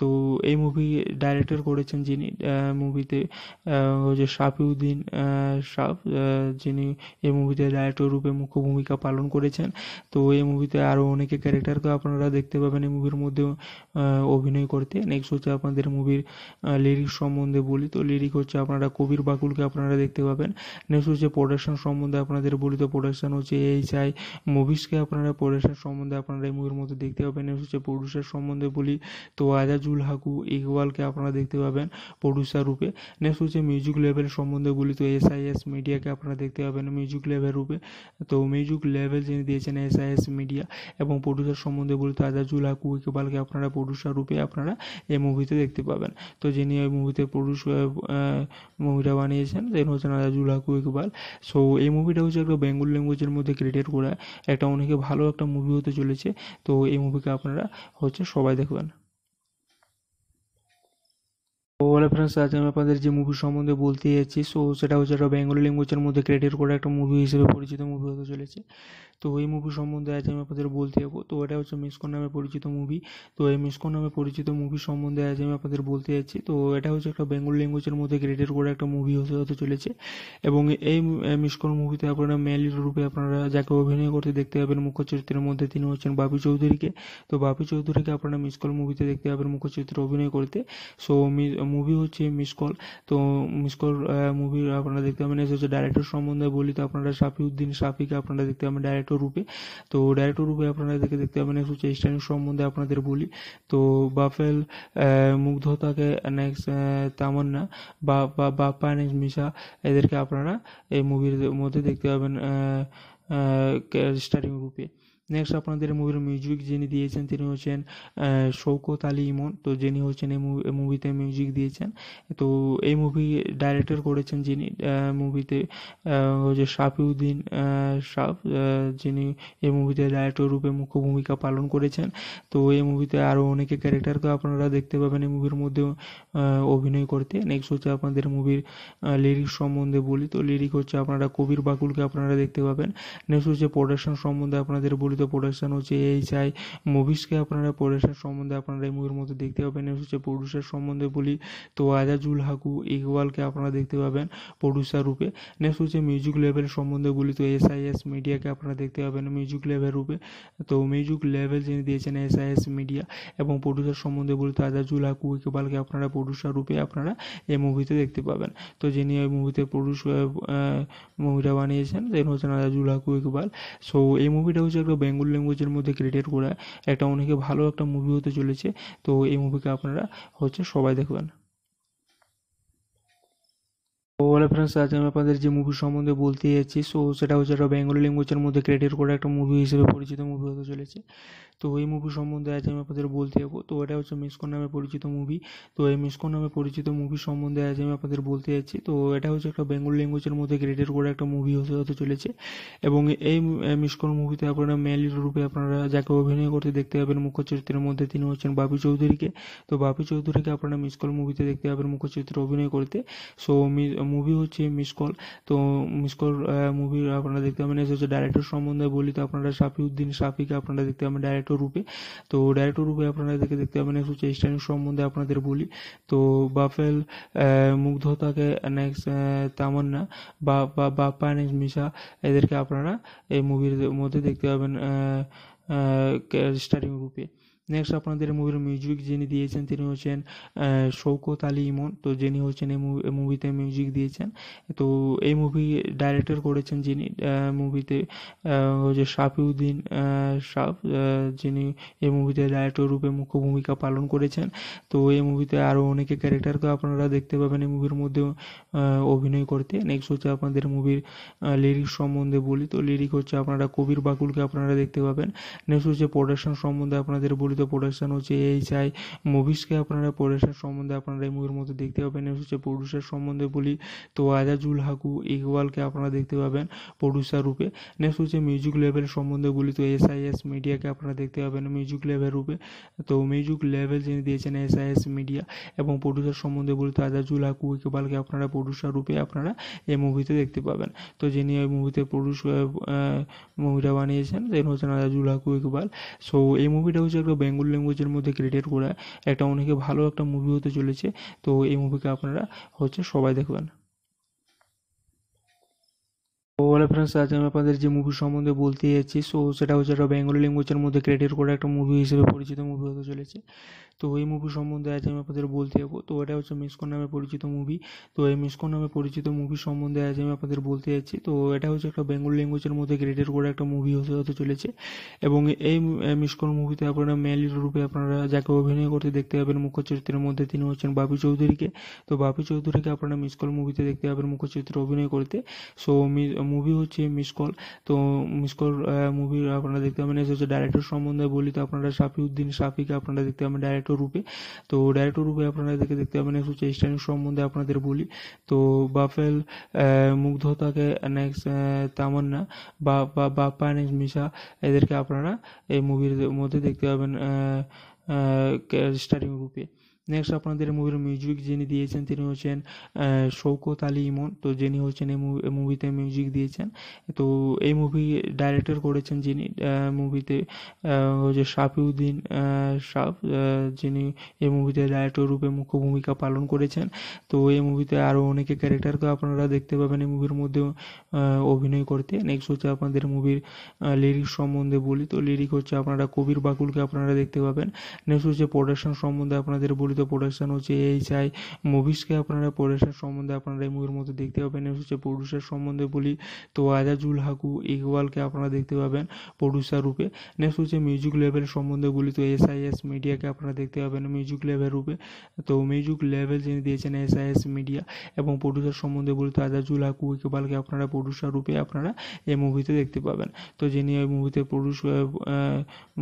তো এই মুভি ডাইরেক্টর করেছেন যিনি মুভিতে হচ্ছে শাফিউদ্দিন শাফ যিনি এই মুভিতে ডাইরেক্টর রূপে মুখ্য ভূমিকা পালন করেছেন তো এই মুভিতে আরও অনেকে ক্যারেক্টারকে আপনারা দেখতে পাবেন এই মুভির মধ্যে অভিনয় করতে নেক্সট হচ্ছে আপনাদের মুভির লিরিক সম্বন্ধে বলি তো লিরিক হচ্ছে আপনারা কবির বাকুলকে আপনারা দেখতে পাবেন নেক্সট হচ্ছে প্রোডাকশন সম্বন্ধে আপনাদের বলি প্রযোজিত প্রোডাকশান হচ্ছে এই চাই মুভিসকে আপনারা প্রোডাকশান সম্বন্ধে আপনারা এই মুভির মধ্যে দেখতে পাবেন হচ্ছে প্রডিউসার সম্বন্ধে বলি তো আজাজুল হাকু ইকবালকে আপনারা দেখতে পাবেন প্রডিউসার রূপে নেক্সট হচ্ছে মিউজিক লেভেল সম্বন্ধে বলি তো এস আই এস মিডিয়াকে আপনারা দেখতে পাবেন মিউজিক লেভেল রূপে তো মিউজিক লেভেল যিনি দিয়েছেন এস আই এস মিডিয়া এবং প্রডিউসার সম্বন্ধে বলি তো আজাজুল হাকু ইকবালকে আপনারা প্রডিউসার রূপে আপনারা এই মুভিতে দেখতে পাবেন তো যিনি ওই মুভিতে প্রডিউস মুভিটা বানিয়েছেন তিনি হচ্ছেন আজাজুল হাকু ইকবাল সো এই মুভিটা হচ্ছে একটা বেঙ্গল ল্যাঙ্গুয়েজের মধ্যে ক্রিয়েট করা একটা অনেকে ভালো একটা মুভি হতে চলেছে তো এই মুভিকে আপনারা হচ্ছে সবাই দেখবেন হ্যালো ফ্রেন্ডস আজ আমি আপনাদের যে মুভি সম্বন্ধে বলতে যাচ্ছি সো সেটা হচ্ছে একটা বেঙ্গলি ল্যাঙ্গুয়েজের মধ্যে ক্রিয়েটেড করা একটা মুভি হিসেবে পরিচিত মুভি হতে চলেছে তো এই মুভি সম্বন্ধে আজ আমি আপনাদের বলতে যাবো তো এটা হচ্ছে মিসকন নামে পরিচিত মুভি তো এই মিসকন নামে পরিচিত মুভি সম্বন্ধে আজ আমি আপনাদের বলতে যাচ্ছি তো এটা হচ্ছে একটা বেঙ্গল ল্যাঙ্গুয়েজের মধ্যে ক্রিয়েটেড করা একটা মুভি হতে হতে চলেছে এবং এই মিসকন মুভিতে আপনারা মেল রূপে আপনারা যাকে অভিনয় করতে দেখতে পাবেন মুখ্য চরিত্রের মধ্যে তিনি হচ্ছেন বাপি চৌধুরীকে তো বাপি চৌধুরীকে আপনারা মিসকল মুভিতে দেখতে পাবেন মুখ্য চরিত্রে অভিনয় করতে সো মুভি হচ্ছে মিসকল তো মিসকল মুভি আপনারা দেখতে পাবেন এসে হচ্ছে ডাইরেক্টর সম্বন্ধে বলি তো আপনারা সাফিউদ্দিন সাফিকে আপনারা দেখতে পাবেন ডাইরেক্টর রূপে তো ডাইরেক্টর রূপে আপনাদেরকে দেখতে পাবেন হচ্ছে চেষ্টান সম্বন্ধে আপনাদের বলি তো বাফেল মুগ্ধতাকে নেক্সট তামান্না বা বাপ্পা নেক্সট মিশা এদেরকে আপনারা এই মুভির মধ্যে দেখতে পাবেন স্টারিং রূপে নেক্সট আপনাদের মুভির মিউজিক যিনি দিয়েছেন তিনি হচ্ছেন শৌকত আলী ইমন তো যিনি হচ্ছেন এই মুভিতে মিউজিক দিয়েছেন তো এই মুভি ডাইরেক্টর করেছেন যিনি মুভিতে হচ্ছে শাফিউদ্দিন শাফ যিনি এই মুভিতে ডাইরেক্টর রূপে মুখ্য ভূমিকা পালন করেছেন তো এই মুভিতে আরও অনেকে ক্যারেক্টারকে আপনারা দেখতে পাবেন এই মুভির মধ্যে অভিনয় করতে নেক্সট হচ্ছে আপনাদের মুভির লিরিক সম্বন্ধে বলি তো লিরিক হচ্ছে আপনারা কবির বাকুলকে আপনারা দেখতে পাবেন নেক্সট হচ্ছে প্রোডাকশন সম্বন্ধে আপনাদের বলি প্রোডাকশান হচ্ছে এইচআই মুভিসকে আপনারা প্রোডাকশান সম্বন্ধে আপনারা এই মুভির মধ্যে দেখতে পাবেন হচ্ছে প্রডিউসার সম্বন্ধে বলি তো আজাজুল হাকু ইকবালকে আপনারা দেখতে পাবেন প্রডিউসার রূপে নেক্সট হচ্ছে মিউজিক লেভেল সম্বন্ধে বলি তো এস আই এস মিডিয়াকে আপনারা দেখতে পাবেন মিউজিক লেভেল রূপে তো মিউজিক লেভেল যিনি দিয়েছেন এস আই এস মিডিয়া এবং প্রডিউসার সম্বন্ধে বলি তো আজাজুল হাকু ইকবালকে আপনারা প্রডিউসার রূপে আপনারা এই মুভিতে দেখতে পাবেন তো যিনি ওই মুভিতে প্রডিউস মুভিটা বানিয়েছেন তিনি হচ্ছেন আজাজুল হাকু ইকবাল সো এই মুভিটা হচ্ছে একটা বেঙ্গল ল্যাঙ্গুয়েজের মধ্যে ক্রিয়েট করা একটা অনেকে ভালো একটা মুভি হতে চলেছে তো এই মুভিকে আপনারা হচ্ছে সবাই দেখবেন ওয়ালে ফ্রেন্ডস আজ আমি আপনাদের যে মুভি সম্বন্ধে বলতে যাচ্ছি সো সেটা হচ্ছে একটা বেঙ্গলি ল্যাঙ্গুয়েজের মধ্যে ক্রিয়েট করা একটা মুভি হিসেবে পরিচিত মুভি হতে চলেছে তো এই মুভি সম্বন্ধে আজ আমি আপনাদের বলতে যাবো তো এটা হচ্ছে মিসকন নামে পরিচিত মুভি তো এই মিসকন নামে পরিচিত মুভি সম্বন্ধে আজ আমি আপনাদের বলতে যাচ্ছি তো এটা হচ্ছে একটা বেঙ্গল ল্যাঙ্গুয়েজের মধ্যে ক্রিয়েটেড করে একটা মুভি হতে হতে চলেছে এবং এই মিসকন মুভিতে আপনারা মেল রূপে আপনারা যাকে অভিনয় করতে দেখতে পাবেন মুখ্য চরিত্রের মধ্যে তিনি হচ্ছেন বাবি চৌধুরীকে তো বাপি চৌধুরীকে আপনারা মিসকল মুভিতে দেখতে পাবেন মুখ্য চরিত্রে অভিনয় করতে সো মুভি হচ্ছে মিসকল তো মিসকল মুভি আপনারা দেখতে পাবেন হচ্ছে ডাইরেক্টর সম্বন্ধে বলি তো আপনারা সাফিউদ্দিন সাফিকে আপনারা দেখতে পাবেন ডাইরেক্টর ডাইরেক্টর রূপে তো ডাইরেক্টর রূপে আপনারা এদেরকে দেখতে পাবেন হচ্ছে চেইশ সম্বন্ধে আপনাদের বলি তো বাফেল মুগ্ধতাকে নেক্সট তামান্না বা বাপ্পা নেক্সট মিশা এদেরকে আপনারা এই মুভির মধ্যে দেখতে পাবেন স্টারিং রূপে নেক্সট আপনাদের মুভির মিউজিক যিনি দিয়েছেন তিনি হচ্ছেন শৌকত আলী ইমন তো যিনি হচ্ছেন এই মুভিতে মিউজিক দিয়েছেন তো এই মুভি ডাইরেক্টর করেছেন যিনি মুভিতে হচ্ছে শাফিউদ্দিন শাফ যিনি এই মুভিতে ডাইরেক্টর রূপে মুখ্য ভূমিকা পালন করেছেন তো এই মুভিতে আরও অনেকে ক্যারেক্টারকে আপনারা দেখতে পাবেন এই মুভির মধ্যে অভিনয় করতে নেক্সট হচ্ছে আপনাদের মুভির লিরিক সম্বন্ধে বলি তো লিরিক হচ্ছে আপনারা কবির বাকুলকে আপনারা দেখতে পাবেন নেক্সট হচ্ছে প্রোডাকশন সম্বন্ধে আপনাদের বলি পরিচিত প্রোডাকশান হচ্ছে এইচআই মুভিসকে আপনারা প্রোডাকশান সম্বন্ধে আপনারা এই মুভির মধ্যে দেখতে পাবেন হচ্ছে প্রডিউসার সম্বন্ধে বলি তো আজাজুল হাকু ইকবালকে আপনারা দেখতে পাবেন প্রডিউসার রূপে নেক্সট হচ্ছে মিউজিক লেভেল সম্বন্ধে বলি তো এস আই এস মিডিয়াকে আপনারা দেখতে পাবেন মিউজিক লেভেল রূপে তো মিউজিক লেভেল যিনি দিয়েছেন এসআইএস মিডিয়া এবং প্রডিউসার সম্বন্ধে বলি তো আজাজুল হাকু ইকবালকে আপনারা প্রডিউসার রূপে আপনারা এই মুভিতে দেখতে পাবেন তো যিনি এই মুভিতে প্রডিউস মুভিটা বানিয়েছেন যেন হচ্ছেন আজাজুল হাকু ইকবাল সো এই মুভিটা হচ্ছে একটা বেঙ্গল ল্যাঙ্গুয়েজের মধ্যে ক্রিয়েট করে একটা অনেকে ভালো একটা মুভি হতে চলেছে তো এই মুভিকে আপনারা হচ্ছে সবাই দেখবেন ওলা ফ্রেন্ডস আজ আমি আপনাদের যে মুভি সম্বন্ধে বলতে যাচ্ছি সো সেটা হচ্ছে একটা বেঙ্গলি ল্যাঙ্গুয়েজের মধ্যে ক্রিয়েট করা একটা মুভি হিসেবে পরিচিত মুভি হতে চলেছে তো এই মুভি সম্বন্ধে আজ আমি আপনাদের বলতে যাবো তো এটা হচ্ছে মিসকন নামে পরিচিত মুভি তো এই মিসকন নামে পরিচিত মুভি সম্বন্ধে আজ আমি আপনাদের বলতে যাচ্ছি তো এটা হচ্ছে একটা বেঙ্গল ল্যাঙ্গুয়েজের মধ্যে ক্রিয়েটেড করে একটা মুভি হতে হতে চলেছে এবং এই মিসকন মুভিতে আপনারা ম্যালির রূপে আপনারা যাকে অভিনয় করতে দেখতে পাবেন মুখ্য চরিত্রের মধ্যে তিনি হচ্ছেন বাবু চৌধুরীকে তো বাপি চৌধুরীকে আপনারা মিসকল মুভিতে দেখতে পাবেন মুখ্য চরিত্রে অভিনয় করতে সো মুভি হচ্ছে মিসকল তো মিসকল মুভি আপনারা দেখতে পাবেন হচ্ছে ডাইরেক্টর সম্বন্ধে বলি তো আপনারা সাফিউদ্দিন সাফিকে আপনারা দেখতে পাবেন ডাইরেক্টর ডাইরেক্টর রূপে তো ডাইরেক্টর রূপে আপনারা এদেরকে দেখতে পাবেন একশো তেইশ সম্বন্ধে আপনাদের বলি তো বাফেল মুগ্ধতাকে নেক্সট তামান্না বা বাপ্পা নেক্সট মিশা এদেরকে আপনারা এই মুভির মধ্যে দেখতে পাবেন স্টারিং রূপে নেক্সট আপনাদের মুভির মিউজিক যিনি দিয়েছেন তিনি হচ্ছেন শৌকত আলী ইমন তো যিনি হচ্ছেন এই মুভিতে মিউজিক দিয়েছেন তো এই মুভি ডাইরেক্টর করেছেন যিনি মুভিতে হচ্ছে শাফিউদ্দিন শাফ যিনি এই মুভিতে ডাইরেক্টর রূপে মুখ্য ভূমিকা পালন করেছেন তো এই মুভিতে আরও অনেকে ক্যারেক্টারকে আপনারা দেখতে পাবেন এই মুভির মধ্যে অভিনয় করতে নেক্সট হচ্ছে আপনাদের মুভির লিরিক সম্বন্ধে বলি তো লিরিক হচ্ছে আপনারা কবির বাকুলকে আপনারা দেখতে পাবেন নেক্সট হচ্ছে প্রোডাকশন সম্বন্ধে আপনাদের বলি জড়িত প্রোডাকশন হচ্ছে এইচআই মুভিসকে আপনারা প্রোডাকশন সম্বন্ধে আপনারা এই মুভির মধ্যে দেখতে পাবেন হচ্ছে প্রডিউসার সম্বন্ধে বলি তো আজাজুল হাকু ইকবালকে আপনারা দেখতে পাবেন প্রডিউসার রূপে নেক্সট হচ্ছে মিউজিক লেভেল সম্বন্ধে বলি তো এস আই এস মিডিয়াকে আপনারা দেখতে পাবেন মিউজিক লেভেল রূপে তো মিউজিক লেভেল যিনি দিয়েছেন এস আই এস মিডিয়া এবং প্রডিউসার সম্বন্ধে বলি তো আজাজুল হাকু ইকবালকে আপনারা প্রডিউসার রূপে আপনারা এই মুভিতে দেখতে পাবেন তো যিনি ওই মুভিতে প্রডিউস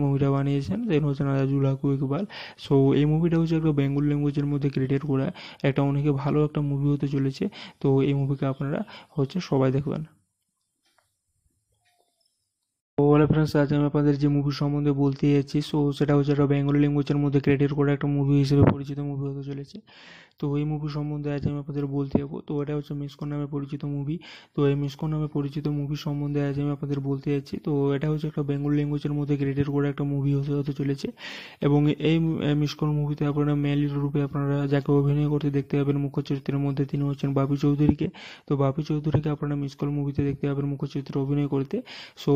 মুভিটা বানিয়েছেন তিনি হচ্ছেন আজাজুল হাকু ইকবাল সো এই মুভিটা হচ্ছে একটা বেঙ্গল ল্যাঙ্গুয়েজের মধ্যে ক্রিয়েট করা একটা অনেকে ভালো একটা মুভি হতে চলেছে তো এই মুভিকে আপনারা হচ্ছে সবাই দেখবেন হ্যালো ফ্রেন্ডস আজ আমি আপনাদের যে মুভি সম্বন্ধে বলতে যাচ্ছি সো সেটা হচ্ছে একটা বেঙ্গলি ল্যাঙ্গুয়েজের মধ্যে ক্রিয়েট করা একটা মুভি হিসেবে পরিচিত মুভি হতে চলেছে তো এই মুভি সম্বন্ধে আজ আমি আপনাদের বলতে যাবো তো এটা হচ্ছে মিসকন নামে পরিচিত মুভি তো এই মিসকন নামে পরিচিত মুভি সম্বন্ধে আজ আমি আপনাদের বলতে যাচ্ছি তো এটা হচ্ছে একটা বেঙ্গল ল্যাঙ্গুয়েজের মধ্যে ক্রিয়েটেড করা একটা মুভি হতে হতে চলেছে এবং এই মিসকন মুভিতে আপনারা মেল রূপে আপনারা যাকে অভিনয় করতে দেখতে পাবেন মুখ্য চরিত্রের মধ্যে তিনি হচ্ছেন বাপি চৌধুরীকে তো বাপি চৌধুরীকে আপনারা মিসকল মুভিতে দেখতে পাবেন মুখ্য চরিত্রে অভিনয় করতে সো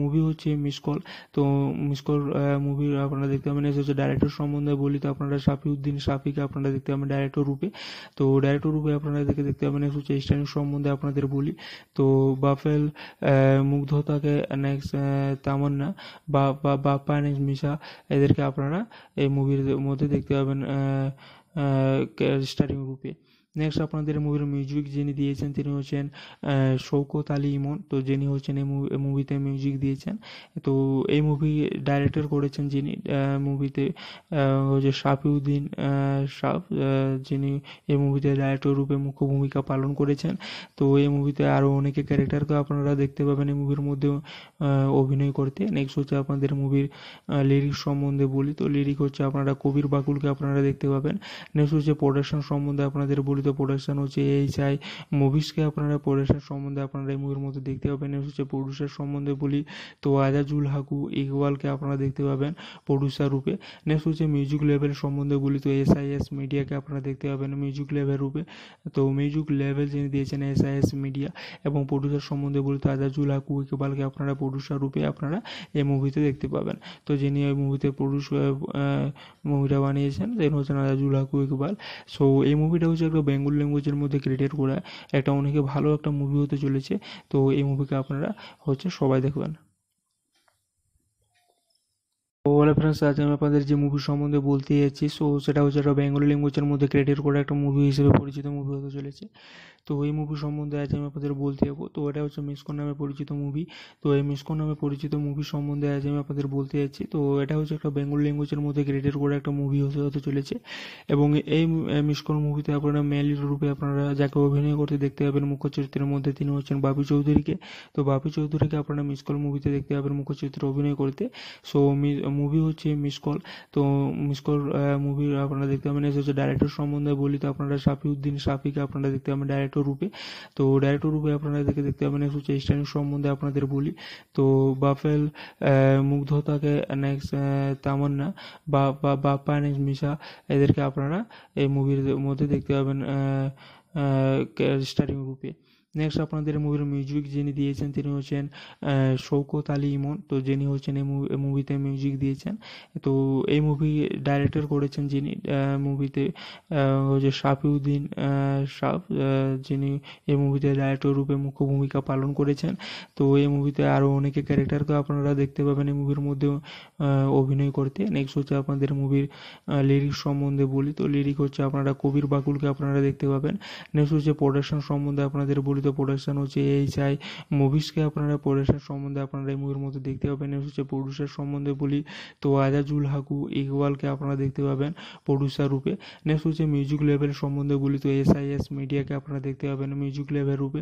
মুভি হচ্ছে মিসকল তো মিসকল মুভি আপনারা দেখতে পাবেন এসে হচ্ছে ডাইরেক্টর সম্বন্ধে বলি তো আপনারা সাফিউদ্দিন সাফিকে আপনারা দেখতে পাবেন ডাইরেক্টর রূপে তো ডাইরেক্টর রূপে আপনাদেরকে দেখতে পাবেন হচ্ছে চেষ্টান সম্বন্ধে আপনাদের বলি তো বাফেল মুগ্ধতাকে নেক্সট তামান্না বা বাপ্পা নেক্সট মিশা এদেরকে আপনারা এই মুভির মধ্যে দেখতে পাবেন স্টারিং রূপে নেক্সট আপনাদের মুভির মিউজিক যিনি দিয়েছেন তিনি হচ্ছেন শৌকত আলী ইমন তো যিনি হচ্ছেন এই মুভিতে মিউজিক দিয়েছেন তো এই মুভি ডাইরেক্টর করেছেন যিনি মুভিতে হচ্ছে শাফিউদ্দিন শাফ যিনি এই মুভিতে ডাইরেক্টর রূপে মুখ্য ভূমিকা পালন করেছেন তো এই মুভিতে আরও অনেকে ক্যারেক্টারকে আপনারা দেখতে পাবেন এই মুভির মধ্যে অভিনয় করতে নেক্সট হচ্ছে আপনাদের মুভির লিরিক সম্বন্ধে বলি তো লিরিক হচ্ছে আপনারা কবির বাকুলকে আপনারা দেখতে পাবেন নেক্সট হচ্ছে প্রোডাকশন সম্বন্ধে আপনাদের বলি প্রোডাকশান হচ্ছে এইচআই মুভিসকে আপনারা প্রোডাকশান সম্বন্ধে আপনারা এই মুভির মধ্যে দেখতে পাবেন হচ্ছে প্রডিউসার সম্বন্ধে বলি তো আজাজুল হাকু ইকবালকে আপনারা দেখতে পাবেন প্রডিউসার রূপে নেক্সট হচ্ছে মিউজিক লেভেল সম্বন্ধে বলি তো এস আই এস মিডিয়াকে আপনারা দেখতে পাবেন মিউজিক লেভেল রূপে তো মিউজিক লেভেল যিনি দিয়েছেন এস আই এস মিডিয়া এবং প্রডিউসার সম্বন্ধে বলি তো আজাজুল হাকু ইকবালকে আপনারা প্রডিউসার রূপে আপনারা এই মুভিতে দেখতে পাবেন তো যিনি ওই মুভিতে প্রডিউস মুভিটা বানিয়েছেন তিনি হচ্ছেন আজাজুল হাকু ইকবাল সো এই মুভিটা হচ্ছে একটা বেঙ্গল ল্যাঙ্গুয়েজের মধ্যে ক্রিয়েট করা একটা অনেকে ভালো একটা মুভি হতে চলেছে তো এই মুভিকে আপনারা হচ্ছে সবাই দেখবেন ওয়ালে ফ্রেন্ডস আজ আমি আপনাদের যে মুভি সম্বন্ধে বলতে যাচ্ছি সো সেটা হচ্ছে একটা বেঙ্গলি ল্যাঙ্গুয়েজের মধ্যে ক্রিয়েট করা একটা মুভি হিসেবে পরিচিত মুভি হতে চলেছে তো এই মুভি সম্বন্ধে আজ আমি আপনাদের বলতে যাবো তো এটা হচ্ছে মিসকন নামে পরিচিত মুভি তো এই মিসকন নামে পরিচিত মুভি সম্বন্ধে আজ আমি আপনাদের বলতে যাচ্ছি তো এটা হচ্ছে একটা বেঙ্গল ল্যাঙ্গুয়েজের মধ্যে ক্রিয়েটেড করে একটা মুভি হতে হতে চলেছে এবং এই মিসকন মুভিতে আপনারা মেল রূপে আপনারা যাকে অভিনয় করতে দেখতে পাবেন মুখ্য চরিত্রের মধ্যে তিনি হচ্ছেন বাবি চৌধুরীকে তো বাপি চৌধুরীকে আপনারা মিসকল মুভিতে দেখতে পাবেন মুখ্য চরিত্রে অভিনয় করতে সো মুভি হচ্ছে মিসকল তো মিসকল মুভি আপনারা দেখতে পাবেন হচ্ছে ডাইরেক্টর সম্বন্ধে বলি তো আপনারা সাফিউদ্দিন সাফিকে আপনারা দেখতে পাবেন ডাইরেক্টর ডাইরেক্টর রূপে তো ডাইরেক্টর রূপে আপনারা এদেরকে দেখতে পাবেন হচ্ছে চেইশ সম্বন্ধে আপনাদের বলি তো বাফেল মুগ্ধতাকে নেক্সট তামান্না বা বাপ্পা নেক্সট মিশা এদেরকে আপনারা এই মুভির মধ্যে দেখতে পাবেন স্টারিং রূপে নেক্সট আপনাদের মুভির মিউজিক যিনি দিয়েছেন তিনি হচ্ছেন শৌকত আলী ইমন তো যিনি হচ্ছেন এই মুভিতে মিউজিক দিয়েছেন তো এই মুভি ডাইরেক্টর করেছেন যিনি মুভিতে হচ্ছে শাফিউদ্দিন শাফ যিনি এই মুভিতে ডাইরেক্টর রূপে মুখ্য ভূমিকা পালন করেছেন তো এই মুভিতে আরও অনেকে ক্যারেক্টারকে আপনারা দেখতে পাবেন এই মুভির মধ্যে অভিনয় করতে নেক্সট হচ্ছে আপনাদের মুভির লিরিক সম্বন্ধে বলি তো লিরিক হচ্ছে আপনারা কবির বাকুলকে আপনারা দেখতে পাবেন নেক্সট হচ্ছে প্রোডাকশন সম্বন্ধে আপনাদের বলি পরিচিত প্রোডাকশান হচ্ছে এইচআই মুভিসকে আপনারা প্রোডাকশান সম্বন্ধে আপনারা এই মুভির মধ্যে দেখতে পাবেন হচ্ছে প্রডিউসার সম্বন্ধে বলি তো আজাজুল হাকু ইকবালকে আপনারা দেখতে পাবেন প্রডিউসার রূপে নেক্সট হচ্ছে মিউজিক লেভেল সম্বন্ধে বলি তো এস আই এস মিডিয়াকে আপনারা দেখতে পাবেন মিউজিক লেভেল রূপে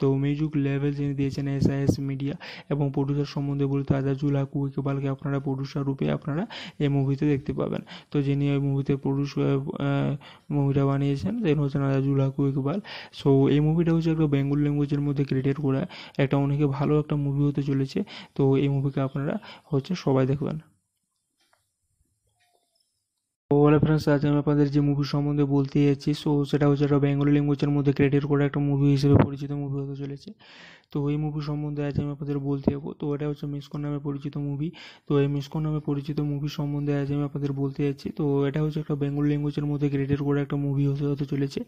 তো মিউজিক লেভেল যিনি দিয়েছেন এসআইএস মিডিয়া এবং প্রডিউসার সম্বন্ধে বলি তো আজাজুল হাকু ইকবালকে আপনারা প্রডিউসার রূপে আপনারা এই মুভিতে দেখতে পাবেন তো যিনি ওই মুভিতে প্রডিউস মুভিটা বানিয়েছেন যেন হচ্ছেন আজাজুল হাকু ইকবাল সো এই মুভিটা হচ্ছে একটা বেঙ্গল ল্যাঙ্গুয়েজের মধ্যে ক্রিয়েট করে একটা অনেকে ভালো একটা মুভি হতে চলেছে তো এই মুভিকে আপনারা হচ্ছে সবাই দেখবেন ওলা ফ্রেন্ডস আজ আমি আপনাদের যে মুভি সম্বন্ধে বলতে যাচ্ছি সো সেটা হচ্ছে একটা বেঙ্গলি ল্যাঙ্গুয়েজের মধ্যে ক্রিয়েট করা একটা মুভি হিসেবে পরিচিত মুভি হতে চলেছে তো এই মুভি সম্বন্ধে আজ আমি আপনাদের বলতে যাবো তো এটা হচ্ছে মিসকন নামে পরিচিত মুভি তো এই মিসকন নামে পরিচিত মুভি সম্বন্ধে আজ আমি আপনাদের বলতে যাচ্ছি তো এটা হচ্ছে একটা বেঙ্গল ল্যাঙ্গুয়েজের মধ্যে ক্রিয়েটেড করে একটা মুভি হতে হতে চলেছে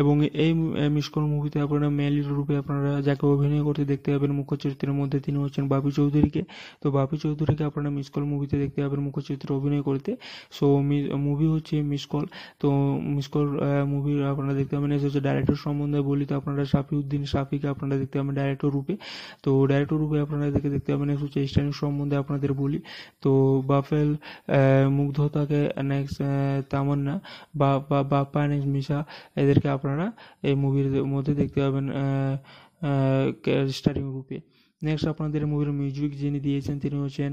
এবং এই মিসকন মুভিতে আপনারা ম্যালির রূপে আপনারা যাকে অভিনয় করতে দেখতে পাবেন মুখ্য চরিত্রের মধ্যে তিনি হচ্ছেন বাপি চৌধুরীকে তো বাপি চৌধুরীকে আপনারা মিসকল মুভিতে দেখতে পাবেন মুখ্য চরিত্রে অভিনয় করতে সো মুভি হচ্ছে মিসকল তো মিসকল মুভি আপনারা দেখতে পাবেন হচ্ছে ডাইরেক্টর সম্বন্ধে বলি তো আপনারা সাফিউদ্দিন সাফিকে আপনারা দেখতে পাবেন ডাইরেক্টর ডাইরেক্টর রূপে তো ডাইরেক্টর রূপে আপনারা এদেরকে দেখতে পাবেন একশো তেইশ সম্বন্ধে আপনাদের বলি তো বাফেল মুগ্ধতাকে নেক্সট তামান্না বা বাপ্পা নেক্সট মিশা এদেরকে আপনারা এই মুভির মধ্যে দেখতে পাবেন স্টারিং রূপে নেক্সট আপনাদের মুভির মিউজিক যিনি দিয়েছেন তিনি হচ্ছেন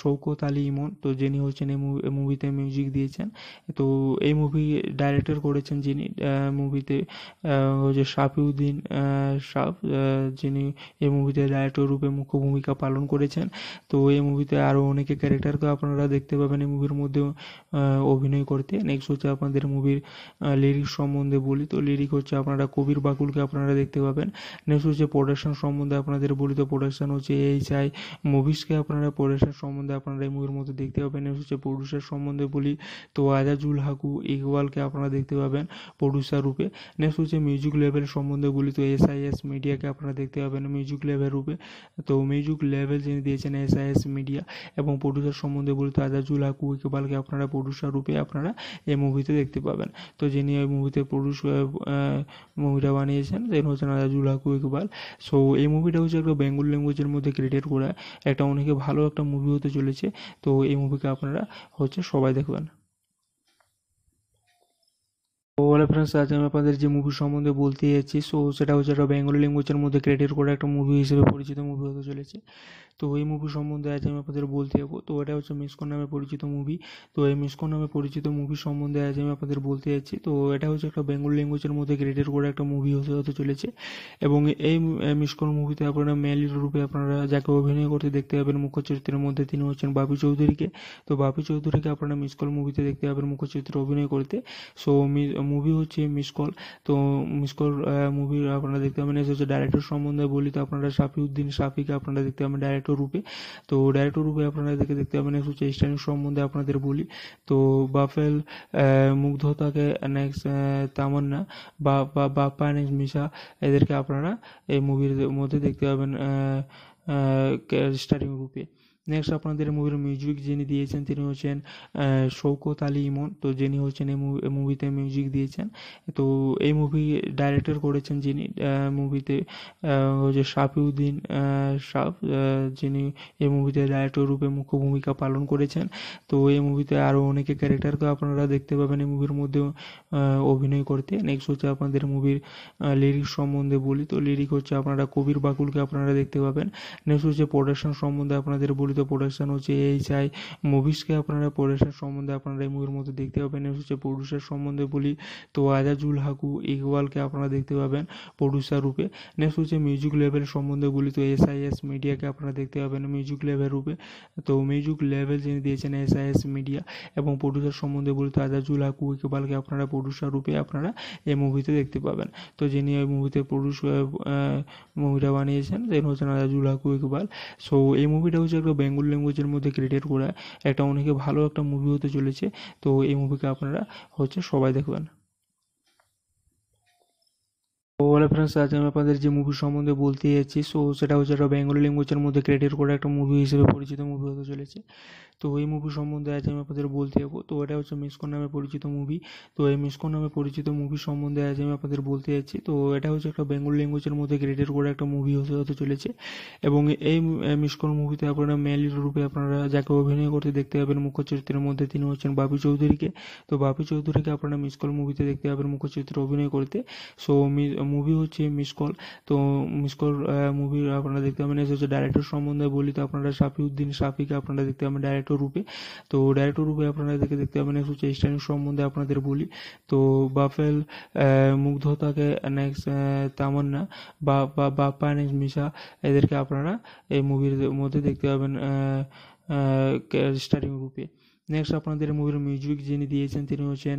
শৌকত আলী ইমন তো যিনি হচ্ছেন এই মুভিতে মিউজিক দিয়েছেন তো এই মুভি ডাইরেক্টর করেছেন যিনি মুভিতে হচ্ছে শাফিউদ্দিন শাফ যিনি এই মুভিতে ডাইরেক্টর রূপে মুখ্য ভূমিকা পালন করেছেন তো এই মুভিতে আরও অনেকে ক্যারেক্টারকে আপনারা দেখতে পাবেন এই মুভির মধ্যে অভিনয় করতে নেক্সট হচ্ছে আপনাদের মুভির লিরিক সম্বন্ধে বলি তো লিরিক হচ্ছে আপনারা কবির বাকুলকে আপনারা দেখতে পাবেন নেক্সট হচ্ছে প্রোডাকশন সম্বন্ধে আপনাদের বলি জড়িত প্রোডাকশান হচ্ছে এইচআই মুভিসকে আপনারা প্রোডাকশান সম্বন্ধে আপনারা এই মুভির মধ্যে দেখতে পাবেন হচ্ছে প্রডিউসার সম্বন্ধে বলি তো আজাজুল হাকু ইকবালকে আপনারা দেখতে পাবেন প্রডিউসার রূপে নেক্সট হচ্ছে মিউজিক লেভেল সম্বন্ধে বলি তো এস আই এস মিডিয়াকে আপনারা দেখতে পাবেন মিউজিক লেভেল রূপে তো মিউজিক লেভেল যিনি দিয়েছেন এস আই এস মিডিয়া এবং প্রডিউসার সম্বন্ধে বলি তো আজাজুল হাকু ইকবালকে আপনারা প্রডিউসার রূপে আপনারা এই মুভিতে দেখতে পাবেন তো যিনি এই মুভিতে প্রডিউস মুভিটা বানিয়েছেন তিনি হচ্ছেন আজাজুল হাকু ইকবাল সো এই মুভিটা হচ্ছে একটা বেঙ্গল ল্যাঙ্গুয়েজের মধ্যে ক্রিয়েট করা একটা অনেকে ভালো একটা মুভি হতে চলেছে তো এই মুভিকে আপনারা হচ্ছে সবাই দেখবেন হ্যালো ফ্রেন্ডস আজ আমি আপনাদের যে মুভি সম্বন্ধে বলতে যাচ্ছি সো সেটা হচ্ছে একটা বেঙ্গলি ল্যাঙ্গুয়েজের মধ্যে ক্রিয়েট করা একটা মুভি হিসেবে পরিচিত মুভি হতে চলেছে তো এই মুভি সম্বন্ধে আজ আমি আপনাদের বলতে যাবো তো এটা হচ্ছে মিসকন নামে পরিচিত মুভি তো এই মিসকন নামে পরিচিত মুভি সম্বন্ধে আজ আমি আপনাদের বলতে যাচ্ছি তো এটা হচ্ছে একটা বেঙ্গল ল্যাঙ্গুয়েজের মধ্যে ক্রিয়েটেড করা একটা মুভি হতে হতে চলেছে এবং এই মিসকন মুভিতে আপনারা মেয়ালি রূপে আপনারা যাকে অভিনয় করতে দেখতে পাবেন মুখ্য চরিত্রের মধ্যে তিনি হচ্ছেন বাপি চৌধুরীকে তো বাপি চৌধুরীকে আপনারা মিসকল মুভিতে দেখতে পাবেন মুখ্য চরিত্রে অভিনয় করতে সো মুভি হচ্ছে মিসকল তো মিসকল মুভি আপনারা দেখতে পাবেন হচ্ছে ডাইরেক্টর সম্বন্ধে বলি তো আপনারা সাফিউদ্দিন সাফিকে আপনারা দেখতে পাবেন ডাইরেক্টর ডাইরেক্টর রূপে তো ডাইরেক্টর রূপে আপনাদেরকে দেখতে পাবেন হচ্ছে তেইশ সম্বন্ধে আপনাদের বলি তো বাফেল মুগ্ধতাকে নেক্সট তামান্না বা বাপ্পা নেক্সট মিশা এদেরকে আপনারা এই মুভির মধ্যে দেখতে পাবেন স্টারিং রূপে নেক্সট আপনাদের মুভির মিউজিক যিনি দিয়েছেন তিনি হচ্ছেন শৌকত আলী ইমন তো যিনি হচ্ছেন এই মুভিতে মিউজিক দিয়েছেন তো এই মুভি ডাইরেক্টর করেছেন যিনি মুভিতে হচ্ছে শাফিউদ্দিন শাফ যিনি এই মুভিতে ডাইরেক্টর রূপে মুখ্য ভূমিকা পালন করেছেন তো এই মুভিতে আরও অনেকে ক্যারেক্টারকে আপনারা দেখতে পাবেন এই মুভির মধ্যে অভিনয় করতে নেক্সট হচ্ছে আপনাদের মুভির লিরিক সম্বন্ধে বলি তো লিরিক হচ্ছে আপনারা কবির বাকুলকে আপনারা দেখতে পাবেন নেক্সট হচ্ছে প্রোডাকশন সম্বন্ধে আপনাদের বলি পরিচিত প্রোডাকশন হচ্ছে এইচআই মুভিসকে আপনারা প্রোডাকশন সম্বন্ধে আপনারা এই মুভির মধ্যে দেখতে পাবেন হচ্ছে প্রডিউসার সম্বন্ধে বলি তো আজাজুল হাকু ইকবালকে আপনারা দেখতে পাবেন প্রডিউসার রূপে নেক্সট হচ্ছে মিউজিক লেভেল সম্বন্ধে বলি তো এস আই এস মিডিয়াকে আপনারা দেখতে পাবেন মিউজিক লেভেল রূপে তো মিউজিক লেভেল যিনি দিয়েছেন এস আই এস মিডিয়া এবং প্রডিউসার সম্বন্ধে বলি তো আজাজুল হাকু ইকবালকে আপনারা প্রডিউসার রূপে আপনারা এই মুভিতে দেখতে পাবেন তো যিনি ওই মুভিতে প্রডিউস মুভিটা বানিয়েছেন তিনি হচ্ছেন আজাজুল হাকু ইকবাল সো এই মুভিটা হচ্ছে একটা বেঙ্গল ল্যাঙ্গুয়েজের মধ্যে ক্রিয়েটেড করা একটা অনেকে ভালো একটা মুভি হতে চলেছে তো এই মুভিকে আপনারা হচ্ছে সবাই দেখবেন ওলা ফ্রেন্ডস আজ আমি আপনাদের যে মুভি সম্বন্ধে বলতে যাচ্ছি সো সেটা হচ্ছে একটা বেঙ্গলি ল্যাঙ্গুয়েজের মধ্যে ক্রেডিট করা একটা মুভি হিসেবে পরিচিত মুভি হতে চলেছে তো এই মুভি সম্বন্ধে আজ আমি আপনাদের বলতে যাবো তো এটা হচ্ছে মিসকন নামে পরিচিত মুভি তো এই মিসকন নামে পরিচিত মুভি সম্বন্ধে আজ আমি আপনাদের বলতে যাচ্ছি তো এটা হচ্ছে একটা বেঙ্গলি ল্যাঙ্গুয়েজের মধ্যে ক্রেডিট করা একটা মুভি হতে চলেছে এবং এই মিসকন মুভিতে আপনারা মেলি রূপে আপনারা যাকে অভিনয় করতে দেখতে পাবেন মুখ্য চরিত্রের মধ্যে তিনি হচ্ছেন বাপি চৌধুরীকে তো বাপি চৌধুরীকে আপনারা মিসকল মুভিতে দেখতে পাবেন মুখ্য চরিত্রে অভিনয় করতে সো মুভি হচ্ছে মিস কল তো মিস কল মুভি আপনারা দেখতে পাবেন এসে হচ্ছে ডাইরেক্টর সম্বন্ধে বলি তো আপনারা সাফিউদ্দিন সাফিকে আপনারা দেখতে পাবেন ডাইরেক্টর রূপে তো ডাইরেক্টর রূপে আপনারা দেখে দেখতে পাবেন এসে হচ্ছে স্টাইল সম্বন্ধে আপনাদের বলি তো বাফেল মুগ্ধতাকে নেক্সট তামান্না বা বাপ্পা নেক্সট মিশা এদেরকে আপনারা এই মুভির মধ্যে দেখতে পাবেন স্টারিং রূপে নেক্সট আপনাদের মুভির মিউজিক যিনি দিয়েছেন তিনি হচ্ছেন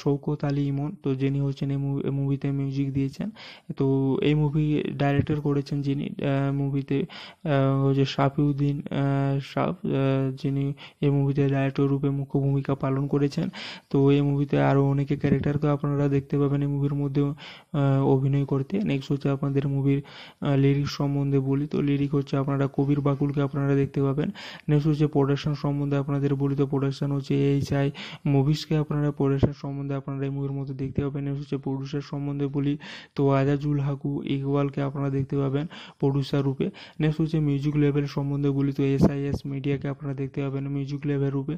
শৌকত আলী ইমন তো যিনি হচ্ছেন এই মুভিতে মিউজিক দিয়েছেন তো এই মুভি ডাইরেক্টর করেছেন যিনি মুভিতে হচ্ছে শাফিউদ্দিন শাফ যিনি এই মুভিতে ডাইরেক্টর রূপে মুখ্য ভূমিকা পালন করেছেন তো এই মুভিতে আরও অনেকে ক্যারেক্টারকে আপনারা দেখতে পাবেন এই মুভির মধ্যে অভিনয় করতে নেক্সট হচ্ছে আপনাদের মুভির লিরিক সম্বন্ধে বলি তো লিরিক হচ্ছে আপনারা কবির বাকুলকে আপনারা দেখতে পাবেন নেক্সট হচ্ছে প্রোডাকশন সম্বন্ধে আপনাদের বলি জড়িত প্রোডাকশান হচ্ছে এইচআই মুভিসকে আপনারা প্রোডাকশান সম্বন্ধে আপনারা এই মুভির মধ্যে দেখতে পাবেন হচ্ছে প্রডিউসার সম্বন্ধে বলি তো আজাজুল হাকু ইকবালকে আপনারা দেখতে পাবেন প্রডিউসার রূপে নেক্সট হচ্ছে মিউজিক লেভেল সম্বন্ধে বলি তো এস আই এস মিডিয়াকে আপনারা দেখতে পাবেন মিউজিক লেভেল রূপে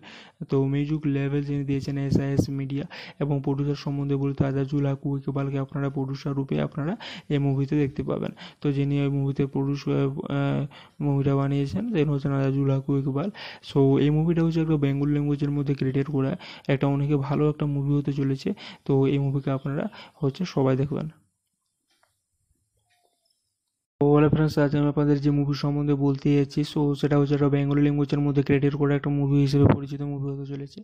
তো মিউজিক লেভেল যিনি দিয়েছেন এসআইএস মিডিয়া এবং প্রডিউসার সম্বন্ধে বলি তো আজাজুল হাকু ইকবালকে আপনারা প্রডিউসার রূপে আপনারা এই মুভিতে দেখতে পাবেন তো যিনি ওই মুভিতে প্রডিউস মুভিটা বানিয়েছেন যেন হচ্ছেন আজাজুল হাকু ইকবাল সো এই মুভিটা হচ্ছে একটা বেঙ্গল ল্যাঙ্গুয়েজের মধ্যে ক্রিয়েট করে একটা অনেকে ভালো একটা মুভি হতে চলেছে তো এই মুভিকে আপনারা হচ্ছে সবাই দেখবেন ওলা ফ্রেন্ডস আজ আমি আপনাদের যে মুভি সম্বন্ধে বলতে যাচ্ছি সো সেটা হচ্ছে একটা বেঙ্গলি ল্যাঙ্গুয়েজের মধ্যে ক্রিয়েট করা একটা মুভি হিসেবে পরিচিত মুভি হতে চলেছে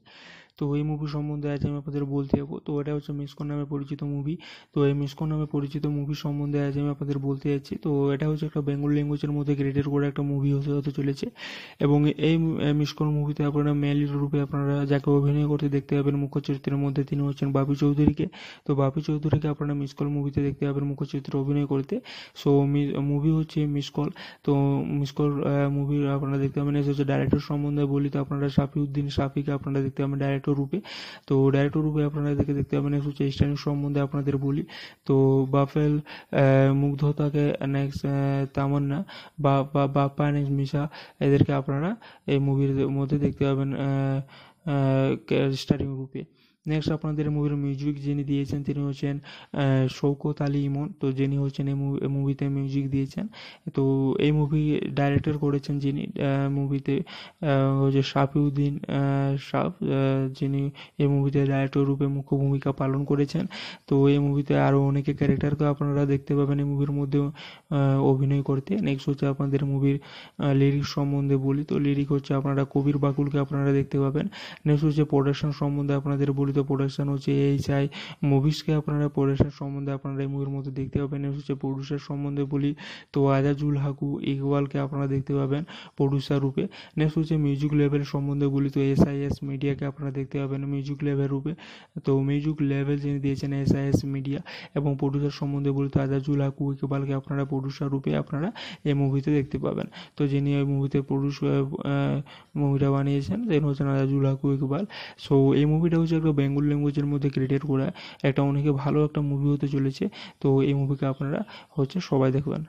তো এই মুভি সম্বন্ধে আজ আমি আপনাদের বলতে যাবো তো এটা হচ্ছে মিসকন নামে পরিচিত মুভি তো এই মিসকন নামে পরিচিত মুভি সম্বন্ধে আজ আমি আপনাদের বলতে যাচ্ছি তো এটা হচ্ছে একটা বেঙ্গল ল্যাঙ্গুয়েজের মধ্যে ক্রিয়েটেড করে একটা মুভি হতে হতে চলেছে এবং এই মিসকন মুভিতে আপনারা ম্যালির রূপে আপনারা যাকে অভিনয় করতে দেখতে পাবেন মুখ্য চরিত্রের মধ্যে তিনি হচ্ছেন বাপি চৌধুরীকে তো বাপি চৌধুরীকে আপনারা মিসকল মুভিতে দেখতে পাবেন মুখ্য চরিত্রে অভিনয় করতে সো মুভি হচ্ছে মিসকল তো মিসকল মুভি আপনারা দেখতে পাবেন হচ্ছে ডাইরেক্টর সম্বন্ধে বলি তো আপনারা সাফিউদ্দিন সাফিকে আপনারা দেখতে পাবেন ডাইরেক্টর ডাইরেক্টর রূপে তো ডাইরেক্টর রূপে আপনারা এদেরকে দেখতে পাবেন একশো তেইশ সম্বন্ধে আপনাদের বলি তো বাফেল মুগ্ধতাকে নেক্সট তামান্না বা বাপ্পা নেক্সট মিশা এদেরকে আপনারা এই মুভির মধ্যে দেখতে পাবেন স্টারিং রূপে নেক্সট আপনাদের মুভির মিউজিক যিনি দিয়েছেন তিনি হচ্ছেন শৌকত আলী ইমন তো যিনি হচ্ছেন এই মুভিতে মিউজিক দিয়েছেন তো এই মুভি ডাইরেক্টর করেছেন যিনি মুভিতে হচ্ছে শাফিউদ্দিন শাফ যিনি এই মুভিতে ডাইরেক্টর রূপে মুখ্য ভূমিকা পালন করেছেন তো এই মুভিতে আরও অনেকে ক্যারেক্টারকে আপনারা দেখতে পাবেন এই মুভির মধ্যে অভিনয় করতে নেক্সট হচ্ছে আপনাদের মুভির লিরিক সম্বন্ধে বলি তো লিরিক হচ্ছে আপনারা কবির বাকুলকে আপনারা দেখতে পাবেন নেক্সট হচ্ছে প্রোডাকশন সম্বন্ধে আপনাদের বলি জড়িত প্রোডাকশন হচ্ছে এইচআই মুভিসকে আপনারা প্রোডাকশন সম্বন্ধে আপনারা এই মুভির মধ্যে দেখতে পাবেন হচ্ছে প্রডিউসার সম্বন্ধে বলি তো আজাজুল হাকু ইকবালকে আপনারা দেখতে পাবেন প্রডিউসার রূপে নেক্সট হচ্ছে মিউজিক লেভেল সম্বন্ধে বলি তো এস আই এস মিডিয়াকে আপনারা দেখতে পাবেন মিউজিক লেভেল রূপে তো মিউজিক লেভেল যিনি দিয়েছেন এস আই এস মিডিয়া এবং প্রডিউসার সম্বন্ধে বলি তো আজাজুল হাকু ইকবালকে আপনারা প্রডিউসার রূপে আপনারা এই মুভিতে দেখতে পাবেন তো যিনি ওই মুভিতে প্রডিউস মুভিটা বানিয়েছেন তিনি হচ্ছেন আজাজুল হাকু ইকবাল সো এই মুভিটা হচ্ছে একটা বেঙ্গল ল্যাঙ্গুয়েজের মধ্যে ক্রিয়েট করা একটা অনেকে ভালো একটা মুভি হতে চলেছে তো এই মুভিকে আপনারা হচ্ছে সবাই দেখবেন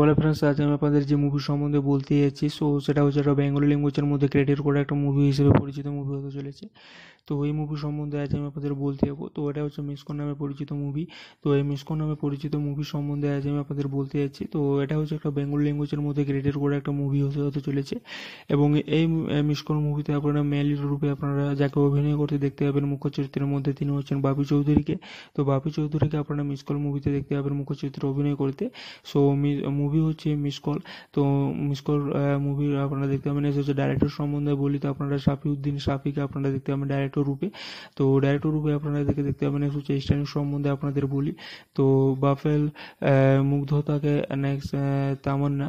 হ্যালো ফ্রেন্ডস আজ আমি আপনাদের যে মুভি সম্বন্ধে বলতে যাচ্ছি সো সেটা হচ্ছে একটা বেঙ্গলি ল্যাঙ্গুয়েজের মধ্যে ক্রিয়েট করা একটা মুভি হিসেবে পরিচিত মুভি হতে চলেছে তো এই মুভি সম্বন্ধে আজ আমি আপনাদের বলতে যাবো তো এটা হচ্ছে মিসকন নামে পরিচিত মুভি তো এই মিসকন নামে পরিচিত মুভি সম্বন্ধে আজ আমি আপনাদের বলতে যাচ্ছি তো এটা হচ্ছে একটা বেঙ্গল ল্যাঙ্গুয়েজের মধ্যে ক্রিয়েটেড করা একটা মুভি হতে হতে চলেছে এবং এই মিসকন মুভিতে আপনারা মেয়ালি রূপে আপনারা যাকে অভিনয় করতে দেখতে পাবেন মুখ্য চরিত্রের মধ্যে তিনি হচ্ছেন বাপি চৌধুরীকে তো বাপি চৌধুরীকে আপনারা মিসকল মুভিতে দেখতে পাবেন মুখ্য চরিত্রে অভিনয় করতে সো মুভি হচ্ছে মিসকল তো মিসকল মুভি আপনারা দেখতে পাবেন হচ্ছে ডাইরেক্টর সম্বন্ধে বলি তো আপনারা সাফিউদ্দিন সাফিকে আপনারা দেখতে পাবেন ডাইরেক্টর ডাইরেক্টর রূপে তো ডাইরেক্টর রূপে আপনাদেরকে দেখতে পাবেন হচ্ছে তেইশ সম্বন্ধে আপনাদের বলি তো বাফেল মুগ্ধতাকে নেক্সট তামান্না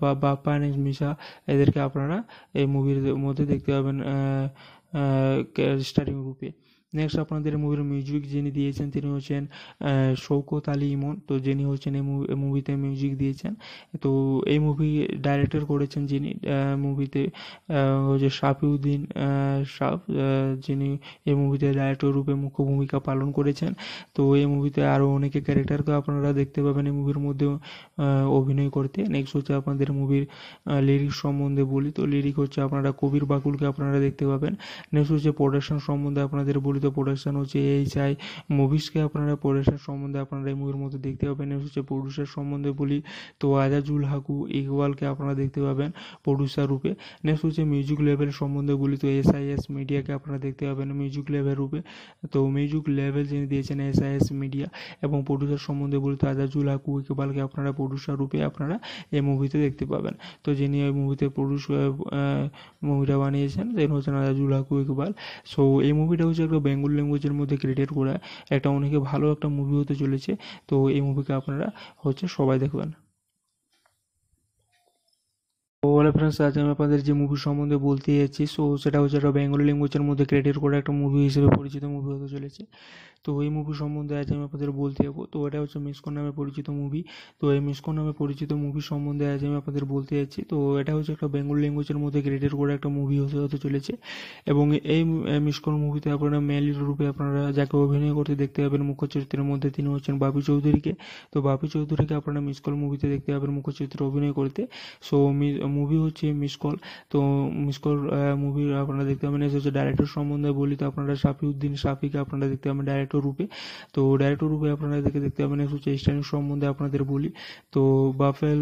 বা বাপ্পা নেক্সট মিশা এদেরকে আপনারা এই মুভির মধ্যে দেখতে পাবেন স্টারিং রূপে নেক্সট আপনাদের মুভির মিউজিক যিনি দিয়েছেন তিনি হচ্ছেন শৌকত আলী ইমন তো যিনি হচ্ছেন এই মুভিতে মিউজিক দিয়েছেন তো এই মুভি ডাইরেক্টর করেছেন যিনি মুভিতে হচ্ছে শাফিউদ্দিন শাফ যিনি এই মুভিতে ডাইরেক্টর রূপে মুখ্য ভূমিকা পালন করেছেন তো এই মুভিতে আরও অনেকে ক্যারেক্টারকে আপনারা দেখতে পাবেন এই মুভির মধ্যে অভিনয় করতে নেক্সট হচ্ছে আপনাদের মুভির লিরিক সম্বন্ধে বলি তো লিরিক হচ্ছে আপনারা কবির বাকুলকে আপনারা দেখতে পাবেন নেক্সট হচ্ছে প্রোডাকশন সম্বন্ধে আপনাদের বলি পরিচিত প্রোডাকশন হচ্ছে এইচআই মুভিসকে আপনারা প্রোডাকশন সম্বন্ধে আপনারা এই মুভির মধ্যে দেখতে পাবেন হচ্ছে প্রডিউসার সম্বন্ধে বলি তো আজাজুল হাকু ইকবালকে আপনারা দেখতে পাবেন প্রডিউসার রূপে নেক্সট হচ্ছে মিউজিক লেভেল সম্বন্ধে বলি তো এস আই এস মিডিয়াকে আপনারা দেখতে পাবেন মিউজিক লেভেল রূপে তো মিউজিক লেভেল যিনি দিয়েছেন এস আই এস মিডিয়া এবং প্রডিউসার সম্বন্ধে বলি তো আজাজুল হাকু ইকবালকে আপনারা প্রডিউসার রূপে আপনারা এই মুভিতে দেখতে পাবেন তো যিনি ওই মুভিতে প্রডিউস মুভিটা বানিয়েছেন তিনি হচ্ছেন আজাজুল হাকু ইকবাল সো এই মুভিটা হচ্ছে একটা বেঙ্গল ল্যাঙ্গুয়েজের মধ্যে ক্রিয়েটেড করা একটা অনেকে ভালো একটা মুভি হতে চলেছে তো এই মুভিকে আপনারা হচ্ছে সবাই দেখবেন ওলা ফ্রেন্ডস আজ আমি আপনাদের যে মুভি সম্বন্ধে বলতে যাচ্ছি সো সেটা হচ্ছে একটা বেঙ্গলি ল্যাঙ্গুয়েজের মধ্যে ক্রিয়েটেড করা একটা মুভি হিসেবে পরিচিত মুভি হতে চলেছে তো এই মুভি সম্বন্ধে আজ আমি আপনাদের বলতে যাবো তো এটা হচ্ছে মিসকন নামে পরিচিত মুভি তো এই মিসকন নামে পরিচিত মুভি সম্বন্ধে আজ আমি আপনাদের বলতে যাচ্ছি তো এটা হচ্ছে একটা বেঙ্গল ল্যাঙ্গুয়েজের মধ্যে ক্রিয়েটেড করা একটা মুভি হতে হতে চলেছে এবং এই মিসকন মুভিতে আপনারা মেলি রূপে আপনারা যাকে অভিনয় করতে দেখতে পাবেন মুখ্য চরিত্রের মধ্যে তিনি হচ্ছেন বাপি চৌধুরীকে তো বাপি চৌধুরীকে আপনারা মিসকল মুভিতে দেখতে পাবেন মুখ্য চরিত্রে অভিনয় করতে সো মুভি হচ্ছে মিসকল তো মিসকল মুভি আপনারা দেখতে পাবেন হচ্ছে ডাইরেক্টর সম্বন্ধে বলি তো আপনারা সাফিউদ্দিন সাফিকে আপনারা দেখতে পাবেন ডাইরেক্টর ডাইরেক্টর রূপে তো ডাইরেক্টর রূপে আপনারা এদেরকে দেখতে পাবেন হচ্ছে স্ট্যান্ড সম্বন্ধে আপনাদের বলি তো বাফেল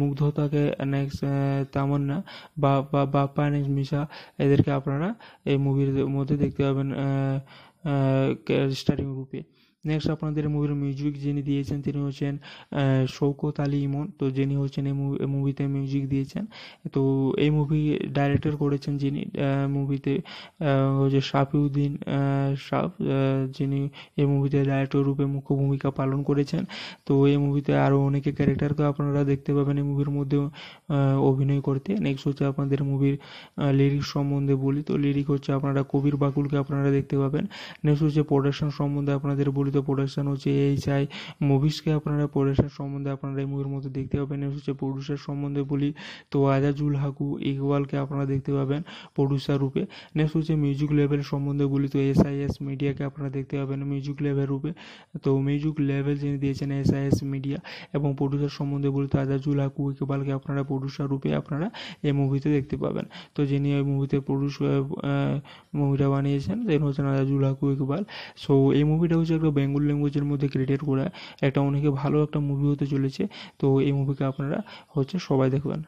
মুগ্ধতাকে নেক্সট তামান্না বা বাপ্পা নেক্সট মিশা এদেরকে আপনারা এই মুভির মধ্যে দেখতে পাবেন স্টারিং রূপে নেক্সট আপনাদের মুভির মিউজিক যিনি দিয়েছেন তিনি হচ্ছেন শৌকত আলী ইমন তো যিনি হচ্ছেন এই মুভিতে মিউজিক দিয়েছেন তো এই মুভি ডাইরেক্টর করেছেন যিনি মুভিতে হচ্ছে শাফিউদ্দিন শাফ যিনি এই মুভিতে ডাইরেক্টর রূপে মুখ্য ভূমিকা পালন করেছেন তো এই মুভিতে আরও অনেকে ক্যারেক্টারকে আপনারা দেখতে পাবেন এই মুভির মধ্যে অভিনয় করতে নেক্সট হচ্ছে আপনাদের মুভির লিরিক সম্বন্ধে বলি তো লিরিক হচ্ছে আপনারা কবির বাকুলকে আপনারা দেখতে পাবেন নেক্সট হচ্ছে প্রোডাকশন সম্বন্ধে আপনাদের বলি সম্পর্কিত প্রোডাকশন হচ্ছে এই চাই মুভিসকে আপনারা প্রোডাকশন সম্বন্ধে আপনারা এই মুভির মধ্যে দেখতে পাবেন হচ্ছে প্রডিউসার সম্বন্ধে বলি তো আজাজুল হাকু ইকবালকে আপনারা দেখতে পাবেন প্রডিউসার রূপে নেক্সট হচ্ছে মিউজিক লেভেল সম্বন্ধে বলি তো এস আই এস মিডিয়াকে আপনারা দেখতে পাবেন মিউজিক লেভেল রূপে তো মিউজিক লেভেল যিনি দিয়েছেন এস আই এস মিডিয়া এবং প্রডিউসার সম্বন্ধে বলি তো আজাজুল হাকু ইকবালকে আপনারা প্রডিউসার রূপে আপনারা এই মুভিতে দেখতে পাবেন তো যিনি ওই মুভিতে প্রডিউস মুভিটা বানিয়েছেন তিনি হচ্ছেন আজাজুল হাকু ইকবাল সো এই মুভিটা হচ্ছে একটা বেঙ্গল ল্যাঙ্গুয়েজের মধ্যে ক্রিয়েটেড করা একটা অনেকে ভালো একটা মুভি হতে চলেছে তো এই মুভিকে আপনারা হচ্ছে সবাই দেখবেন